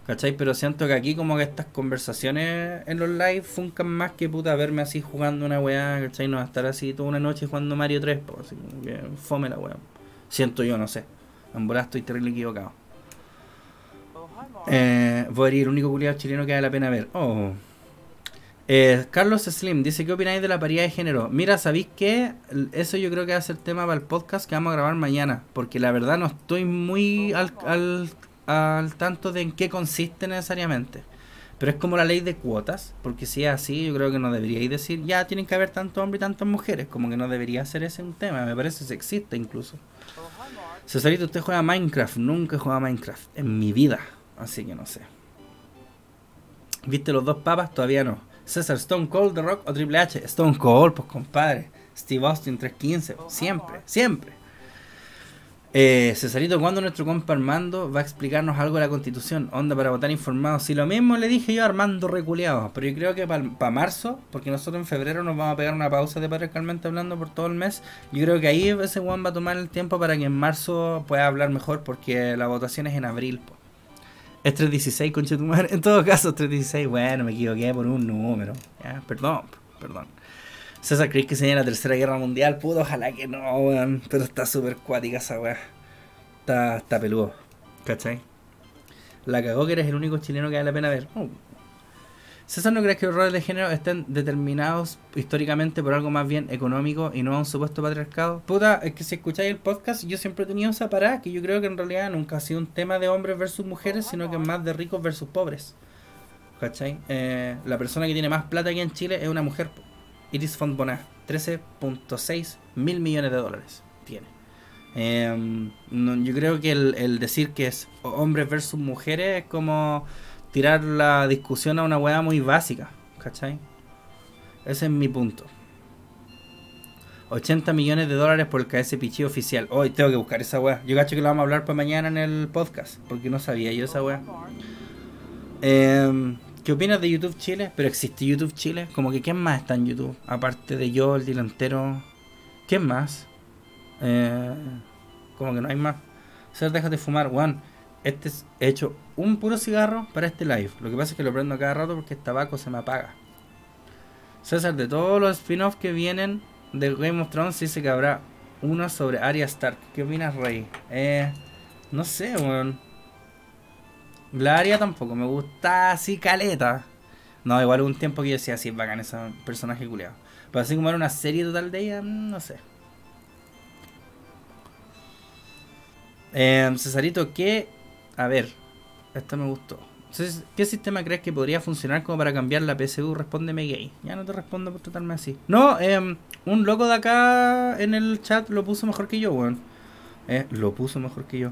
¿Cachai? Pero siento que aquí como que estas conversaciones en los live funcan más que puta verme así jugando una weá, ¿cachai? No va a estar así toda una noche jugando Mario 3, po. Así fome la weá. Siento yo, no sé. En y estoy terrible equivocado. Eh, voy a ir, único culiado chileno que vale la pena ver. Oh. Eh, Carlos Slim dice, ¿qué opináis de la paridad de género? Mira, ¿sabéis qué? Eso yo creo que va a ser tema para el podcast que vamos a grabar mañana, porque la verdad no estoy muy al, tanto de en qué consiste necesariamente. Pero es como la ley de cuotas, porque si es así, yo creo que no deberíais decir, ya tienen que haber tanto hombres y tantas mujeres, como que no debería ser ese un tema, me parece que existe incluso. Cesarito, usted juega Minecraft, nunca he jugado Minecraft, en mi vida, así que no sé. ¿Viste los dos papas? Todavía no. César Stone Cold, The Rock o Triple H. Stone Cold, pues compadre. Steve Austin 315, pues, siempre, siempre. Eh, Cesarito, ¿cuándo nuestro compa Armando va a explicarnos algo de la constitución? Onda para votar informados. Si lo mismo le dije yo a Armando reculeado, pero yo creo que para marzo, porque nosotros en febrero nos vamos a pegar una pausa de patriarcalmente hablando por todo el mes, yo creo que ahí ese Juan va a tomar el tiempo para que en marzo pueda hablar mejor, porque la votación es en abril. pues. Es 316, con tu madre. En todo caso, 316, bueno, me equivoqué por un número. Perdón, perdón. César Cris, que se la tercera guerra mundial, Pudo, ojalá que no, weón. Pero está súper cuática esa weá. Está, está peludo. ¿Cachai? La cagó que eres el único chileno que vale la pena ver. Oh, César no crees que los roles de género estén determinados históricamente por algo más bien económico y no un supuesto patriarcado. Puta, es que si escucháis el podcast, yo siempre he tenido esa parada que yo creo que en realidad nunca ha sido un tema de hombres versus mujeres, sino que más de ricos versus pobres. ¿Cachai? Eh, la persona que tiene más plata aquí en Chile es una mujer. Iris Font 13.6 mil millones de dólares tiene. Em, yo creo que el decir que es hombres versus mujeres es como tirar la discusión a una weá muy básica, ¿cachai? Ese es mi punto. 80 millones de dólares por el KS oficial. Hoy tengo que buscar esa weá. Yo cacho que la vamos a hablar para mañana en el podcast, porque no sabía yo esa weá. Em, ¿Qué opinas de YouTube Chile? ¿Pero existe YouTube Chile? Como que ¿quién más está en YouTube? Aparte de yo, el delantero. ¿Quién más? Eh, como que no hay más. Ser, deja de fumar, Juan. Este he hecho un puro cigarro para este live. Lo que pasa es que lo prendo cada rato porque el tabaco se me apaga. César, de todos los spin-offs que vienen del Game of Thrones, dice que habrá uno sobre Arya Stark. ¿Qué opinas, Rey? Eh, no sé, weón. La Arya tampoco, me gusta así caleta. No, igual un tiempo que yo decía así, bacán ese personaje culiado, Pero así como era una serie total de ella, mm, no sé. Eh, Cesarito, ¿qué a ver, esta me gustó. ¿qué sistema crees que podría funcionar como para cambiar la PSU? Respóndeme gay. Ya no te respondo por tratarme así. No, em, un loco de acá en el chat lo puso mejor que yo, weón. Eh, lo puso mejor que yo.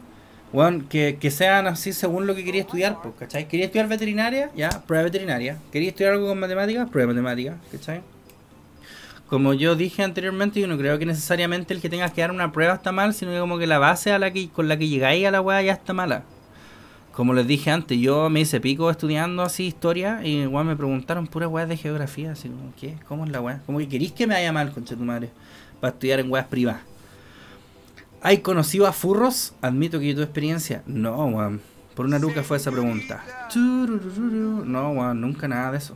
Weón, que, sean así según lo que quería estudiar, pues, ¿cachai? Quería estudiar veterinaria, ya, prueba veterinaria. Quería estudiar algo con matemáticas, prueba matemáticas, ¿cachai? Como yo dije anteriormente, yo no creo que necesariamente el que tengas que dar una prueba está mal, sino que como que la base a la que, con la que llegáis a la weá ya está mala. Como les dije antes, yo me hice pico estudiando así historia y igual me preguntaron Puras weá de geografía, así como, ¿qué? ¿Cómo es la weá? ¿Cómo que querís que me vaya mal, concha tu madre, para estudiar en weas privadas. ¿Hay conocido a furros? Admito que yo tuve experiencia. No, weón. Por una luca fue esa pregunta. No, weón, nunca nada de eso.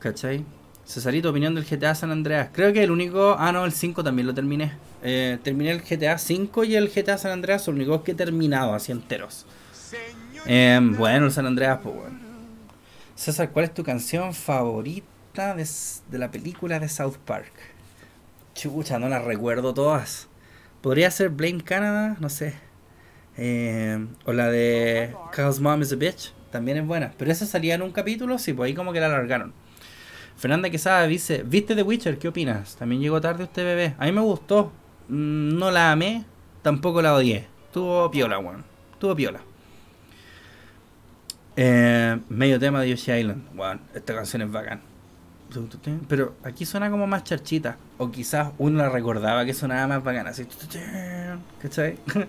¿Cachai? Cesarito, opinión del GTA San Andreas. Creo que el único. Ah, no, el 5 también lo terminé. Eh, terminé el GTA 5 y el GTA San Andreas, son los únicos que he terminado así enteros. Em, bueno, San Andreas, pues, bueno. César, ¿cuál es tu canción favorita de, la película de South Park? Chucha, no las recuerdo todas. Podría ser Blame Canada, no sé. Em, o la de Carl's Mom is a Bitch, también es buena. Pero esa salía en un capítulo, sí, pues ahí como que la alargaron. Fernanda Quesada dice, ¿viste The Witcher? ¿Qué opinas? También llegó tarde usted, bebé. A mí me gustó. Mm, no la amé, tampoco la odié. Tuvo piola, weón. Tuvo piola. Eh, medio tema de Yoshi Island. esta canción es bacán. Pero aquí suena como más charchita. O quizás uno la recordaba que sonaba más bacana. Así. ¿Cachai? <laughs>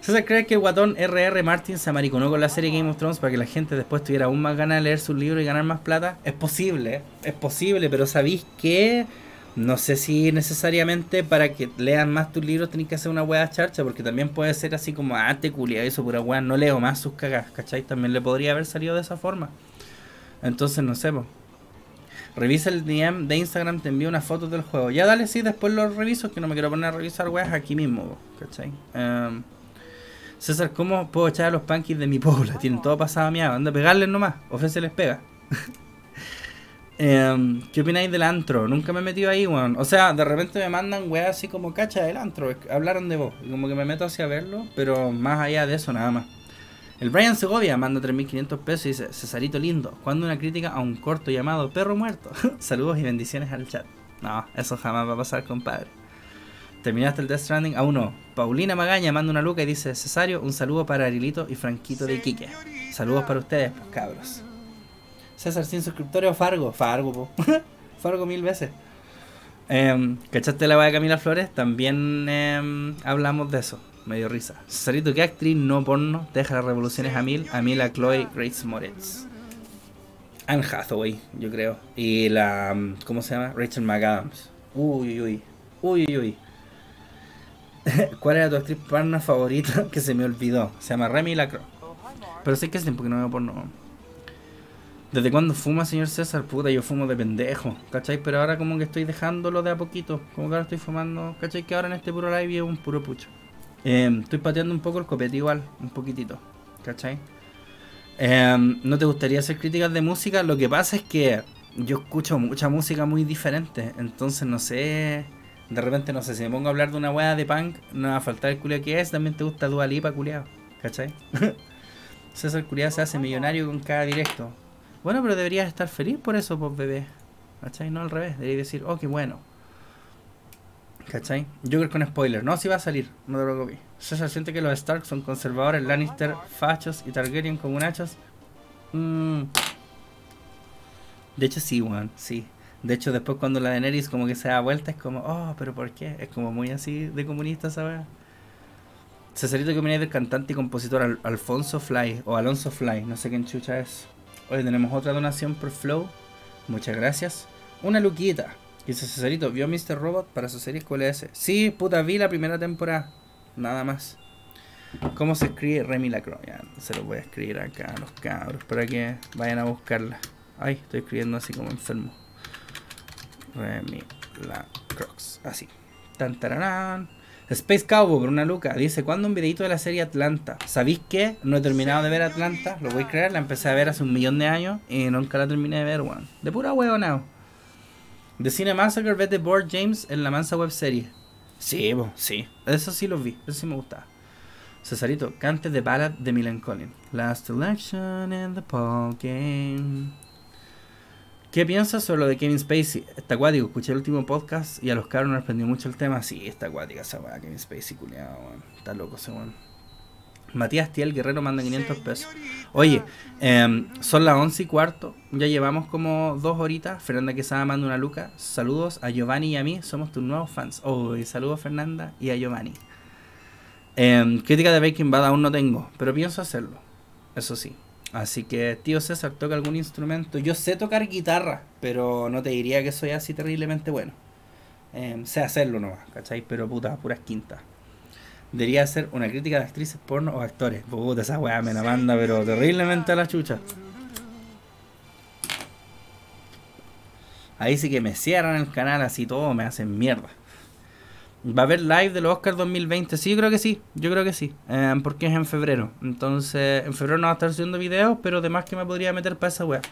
¿Se cree que el guatón R.R. Martin se amariconó con la serie Game of Thrones para que la gente después tuviera aún más ganas de leer sus libros y ganar más plata. Es posible, es posible, pero ¿sabéis qué? no sé si necesariamente para que lean más tus libros tenés que hacer una hueá charcha, porque también puede ser así como, ah, te este culia eso, pura hueá, no leo más sus cagas, ¿cachai? También le podría haber salido de esa forma. Entonces, no sé, Revisa el DM de Instagram, te envío una foto del juego. Ya dale, sí, después los reviso, que no me quiero poner a revisar weas aquí mismo, ¿cachai? Em, César, ¿cómo puedo echar a los punkies de mi pobla? <laughs> Tienen todo pasado a mi Anda, pegarles nomás, les pega. <laughs> Em, ¿Qué opináis del antro? Nunca me he metido ahí, weón. O sea, de repente me mandan weas así como cacha del antro. Hablaron de vos. como que me meto hacia verlo, pero más allá de eso nada más. El Brian Segovia manda 3.500 pesos y dice, Cesarito lindo, cuando una crítica a un corto llamado Perro Muerto? <laughs> Saludos y bendiciones al chat. No, eso jamás va a pasar, compadre. ¿Terminaste el Death Stranding? Aún no. Paulina Magaña manda una luca y dice, Cesario, un saludo para Arilito y Franquito de Iquique, Saludos para ustedes, pues cabros. César sin suscriptorio, Fargo. Fargo, po. <laughs> Fargo mil veces. Em, ¿Cachaste la va de Camila Flores? También em, hablamos de eso. medio risa. Cesarito, ¿qué actriz no porno deja las revoluciones a mil? A mil Chloe Grace Moretz. Anne Hathaway, yo creo. Y la. Em, ¿Cómo se llama? Rachel McAdams. Uy, uy, uy. Uy, uy, <laughs> ¿Cuál era tu actriz porno favorita <laughs> que se me olvidó? Se llama Remy Lacroix. Pero sé que es tiempo que no veo porno. ¿Desde cuándo fuma, señor César? Puta, yo fumo de pendejo, ¿cachai? Pero ahora como que estoy dejándolo de a poquito. Como que ahora estoy fumando, ¿cachai? Que ahora en este puro live es un puro pucho. Em, estoy pateando un poco el copete igual, un poquitito, ¿cachai? Em, ¿No te gustaría hacer críticas de música? Lo que pasa es que yo escucho mucha música muy diferente, entonces no sé... De repente, no sé, si me pongo a hablar de una hueá de punk, no va a faltar el culiao que es, también te gusta Dua Lipa, culiao, ¿cachai? <laughs> César Culiao se hace millonario con cada directo, bueno, pero deberías estar feliz por eso, pues bebé. ¿Cachai? No al revés. Deberías decir, oh, qué bueno. ¿Cachai? Yo creo que con spoiler. No, si va a salir. No te preocupes. César siente que los Stark son conservadores, Lannister, fachos y Targaryen comunachos. Mm. De hecho, sí, Juan. Sí. De hecho, después cuando la Daenerys como que se da vuelta, es como, oh, pero ¿por qué? Es como muy así de comunista, ¿sabes? Cesarito que viene del cantante y compositor Alfonso Fly o Alonso Fly, no sé qué chucha es. Hoy tenemos otra donación por Flow. Muchas gracias. Una luquita. Dice Cesarito, ¿vio Mr. Robot para su serie cuál es? Sí, puta, vi la primera temporada. Nada más. ¿Cómo se escribe Remy Lacroix? se lo voy a escribir acá a los cabros para que vayan a buscarla. Ay, estoy escribiendo así como enfermo. Remy Lacroix. Así. Tan Space Cowboy, Bruna luca, dice, ¿cuándo un videito de la serie Atlanta? ¿Sabéis qué? No he terminado de ver Atlanta, lo voy a creer, la empecé a ver hace un millón de años y nunca la terminé de ver, one De pura huevonao. The Cine Massacre, de Board James en la mansa web serie. Sí, bo, sí. Eso sí lo vi, eso sí me gustaba. Cesarito, cante de ballad de Milan Last election in the ball game. ¿Qué piensas sobre lo de Kevin Spacey? Está acuático, escuché el último podcast y a los caros nos prendió mucho el tema. Sí, está acuática esa weá, Kevin Spacey, culiado, weón. Está loco ese Matías Tiel Guerrero manda 500 pesos. Oye, em, son las 11 y cuarto, ya llevamos como dos horitas. Fernanda Quesada manda una luca. Saludos a Giovanni y a mí, somos tus nuevos fans. Oh, y saludos Fernanda y a Giovanni. Em, crítica de Baking Bad aún no tengo, pero pienso hacerlo. Eso sí. Así que, tío César, ¿toca algún instrumento? Yo sé tocar guitarra, pero no te diría que soy así terriblemente bueno. Em, sé hacerlo nomás, ¿cachai? Pero puta, puras quintas. Debería hacer una crítica de actrices porno o actores. Puta, esa weá me la manda, pero terriblemente a la chucha. Ahí sí que me cierran el canal así todo, me hacen mierda. ¿Va a haber live del Oscar 2020? Sí, yo creo que sí. Yo creo que sí. Em, porque es en febrero. Entonces, en febrero no va a estar subiendo videos, pero demás que me podría meter para esa wea.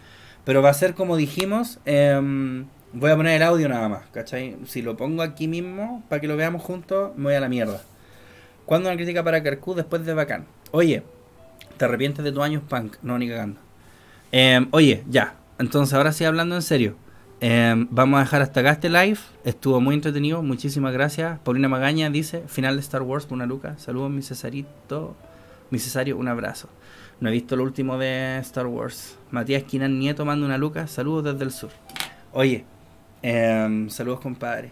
Pero va a ser como dijimos. Em, voy a poner el audio nada más, ¿cachai? Si lo pongo aquí mismo, para que lo veamos juntos, me voy a la mierda. ¿Cuándo una crítica para Carcú después de Bacán? Oye, ¿te arrepientes de tu años punk? No, ni cagando. Em, oye, ya. Entonces, ahora sí hablando en serio. Em, vamos a dejar hasta acá este live. Estuvo muy entretenido. Muchísimas gracias. Paulina Magaña dice: Final de Star Wars una luca. Saludos, mi Cesarito. Mi Cesario, un abrazo. No he visto el último de Star Wars. Matías Quinan Nieto manda una luca. Saludos desde el sur. Oye, em, saludos, compadre.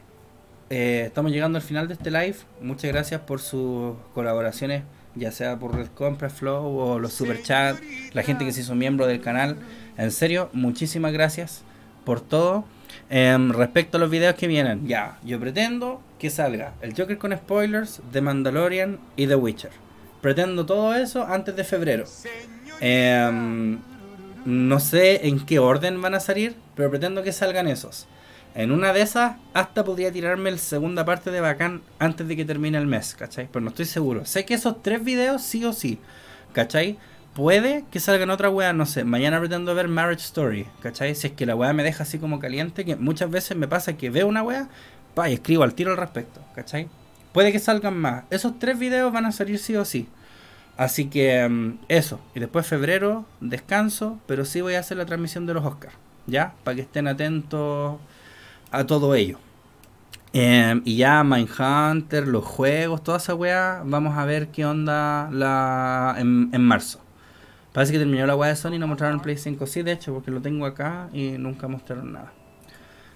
Eh, estamos llegando al final de este live. Muchas gracias por sus colaboraciones, ya sea por el Compra, Flow o los Super Chat, la gente que se hizo miembro del canal. En serio, muchísimas gracias por todo. Em, respecto a los videos que vienen, ya, yo pretendo que salga el Joker con spoilers, The Mandalorian y The Witcher. Pretendo todo eso antes de febrero. Em, no sé en qué orden van a salir, pero pretendo que salgan esos. En una de esas, hasta podría tirarme la segunda parte de Bacán antes de que termine el mes, ¿cachai? Pero no estoy seguro. Sé que esos tres videos sí o sí, ¿cachai? puede que salgan otra weá, no sé, mañana pretendo ver Marriage Story, ¿cachai? Si es que la wea me deja así como caliente, que muchas veces me pasa que veo una wea pa, y escribo al tiro al respecto, ¿cachai? Puede que salgan más. Esos tres videos van a salir sí o sí. Así que mm, eso. Y después febrero, descanso, pero sí voy a hacer la transmisión de los Oscars, ¿ya? Para que estén atentos a todo ello. Em, y ya Mindhunter, los juegos, toda esa weá, vamos a ver qué onda en marzo. Parece que terminó la web de Sony y no mostraron Play 5. Sí, de hecho, porque lo tengo acá y nunca mostraron nada.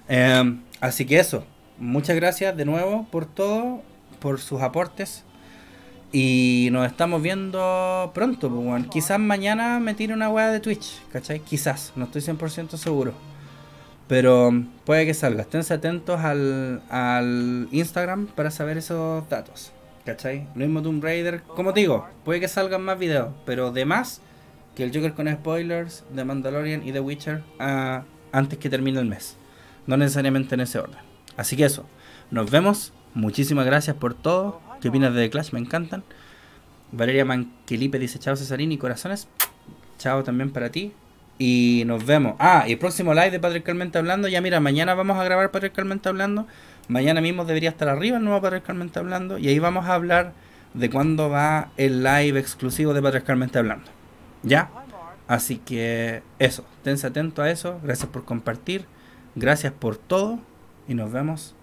Em, así que eso. Muchas gracias de nuevo por todo, por sus aportes. Y nos estamos viendo pronto, pues, Quizás mañana me tire una weá de Twitch, ¿cachai? Quizás, no estoy 100% seguro. Pero em, puede que salga. Estén atentos al, Instagram para saber esos datos, ¿cachai? Lo mismo Tomb Raider. Como digo, puede que salgan más videos, pero de más que el Joker con spoilers, de Mandalorian y The Witcher ah, antes que termine el mes. No necesariamente en ese orden. Así que eso, nos vemos. Muchísimas gracias por todo. ¿Qué opinas de The Clash? Me encantan. Valeria Manquelipe dice chao Cesarín y corazones. Chao también para ti. Y nos vemos. Ah, y el próximo live de Patriarcalmente Hablando. Ya mira, mañana vamos a grabar Patriarcalmente Hablando. Mañana mismo debería estar arriba el nuevo Patriarcalmente Hablando. Y ahí vamos a hablar de cuándo va el live exclusivo de Patriarcalmente Hablando. ¿Ya? Así que eso, tense atento a eso. Gracias por compartir. Gracias por todo. Y nos vemos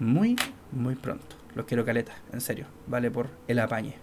muy, muy pronto. Los quiero caleta, en serio. Vale por el apañe.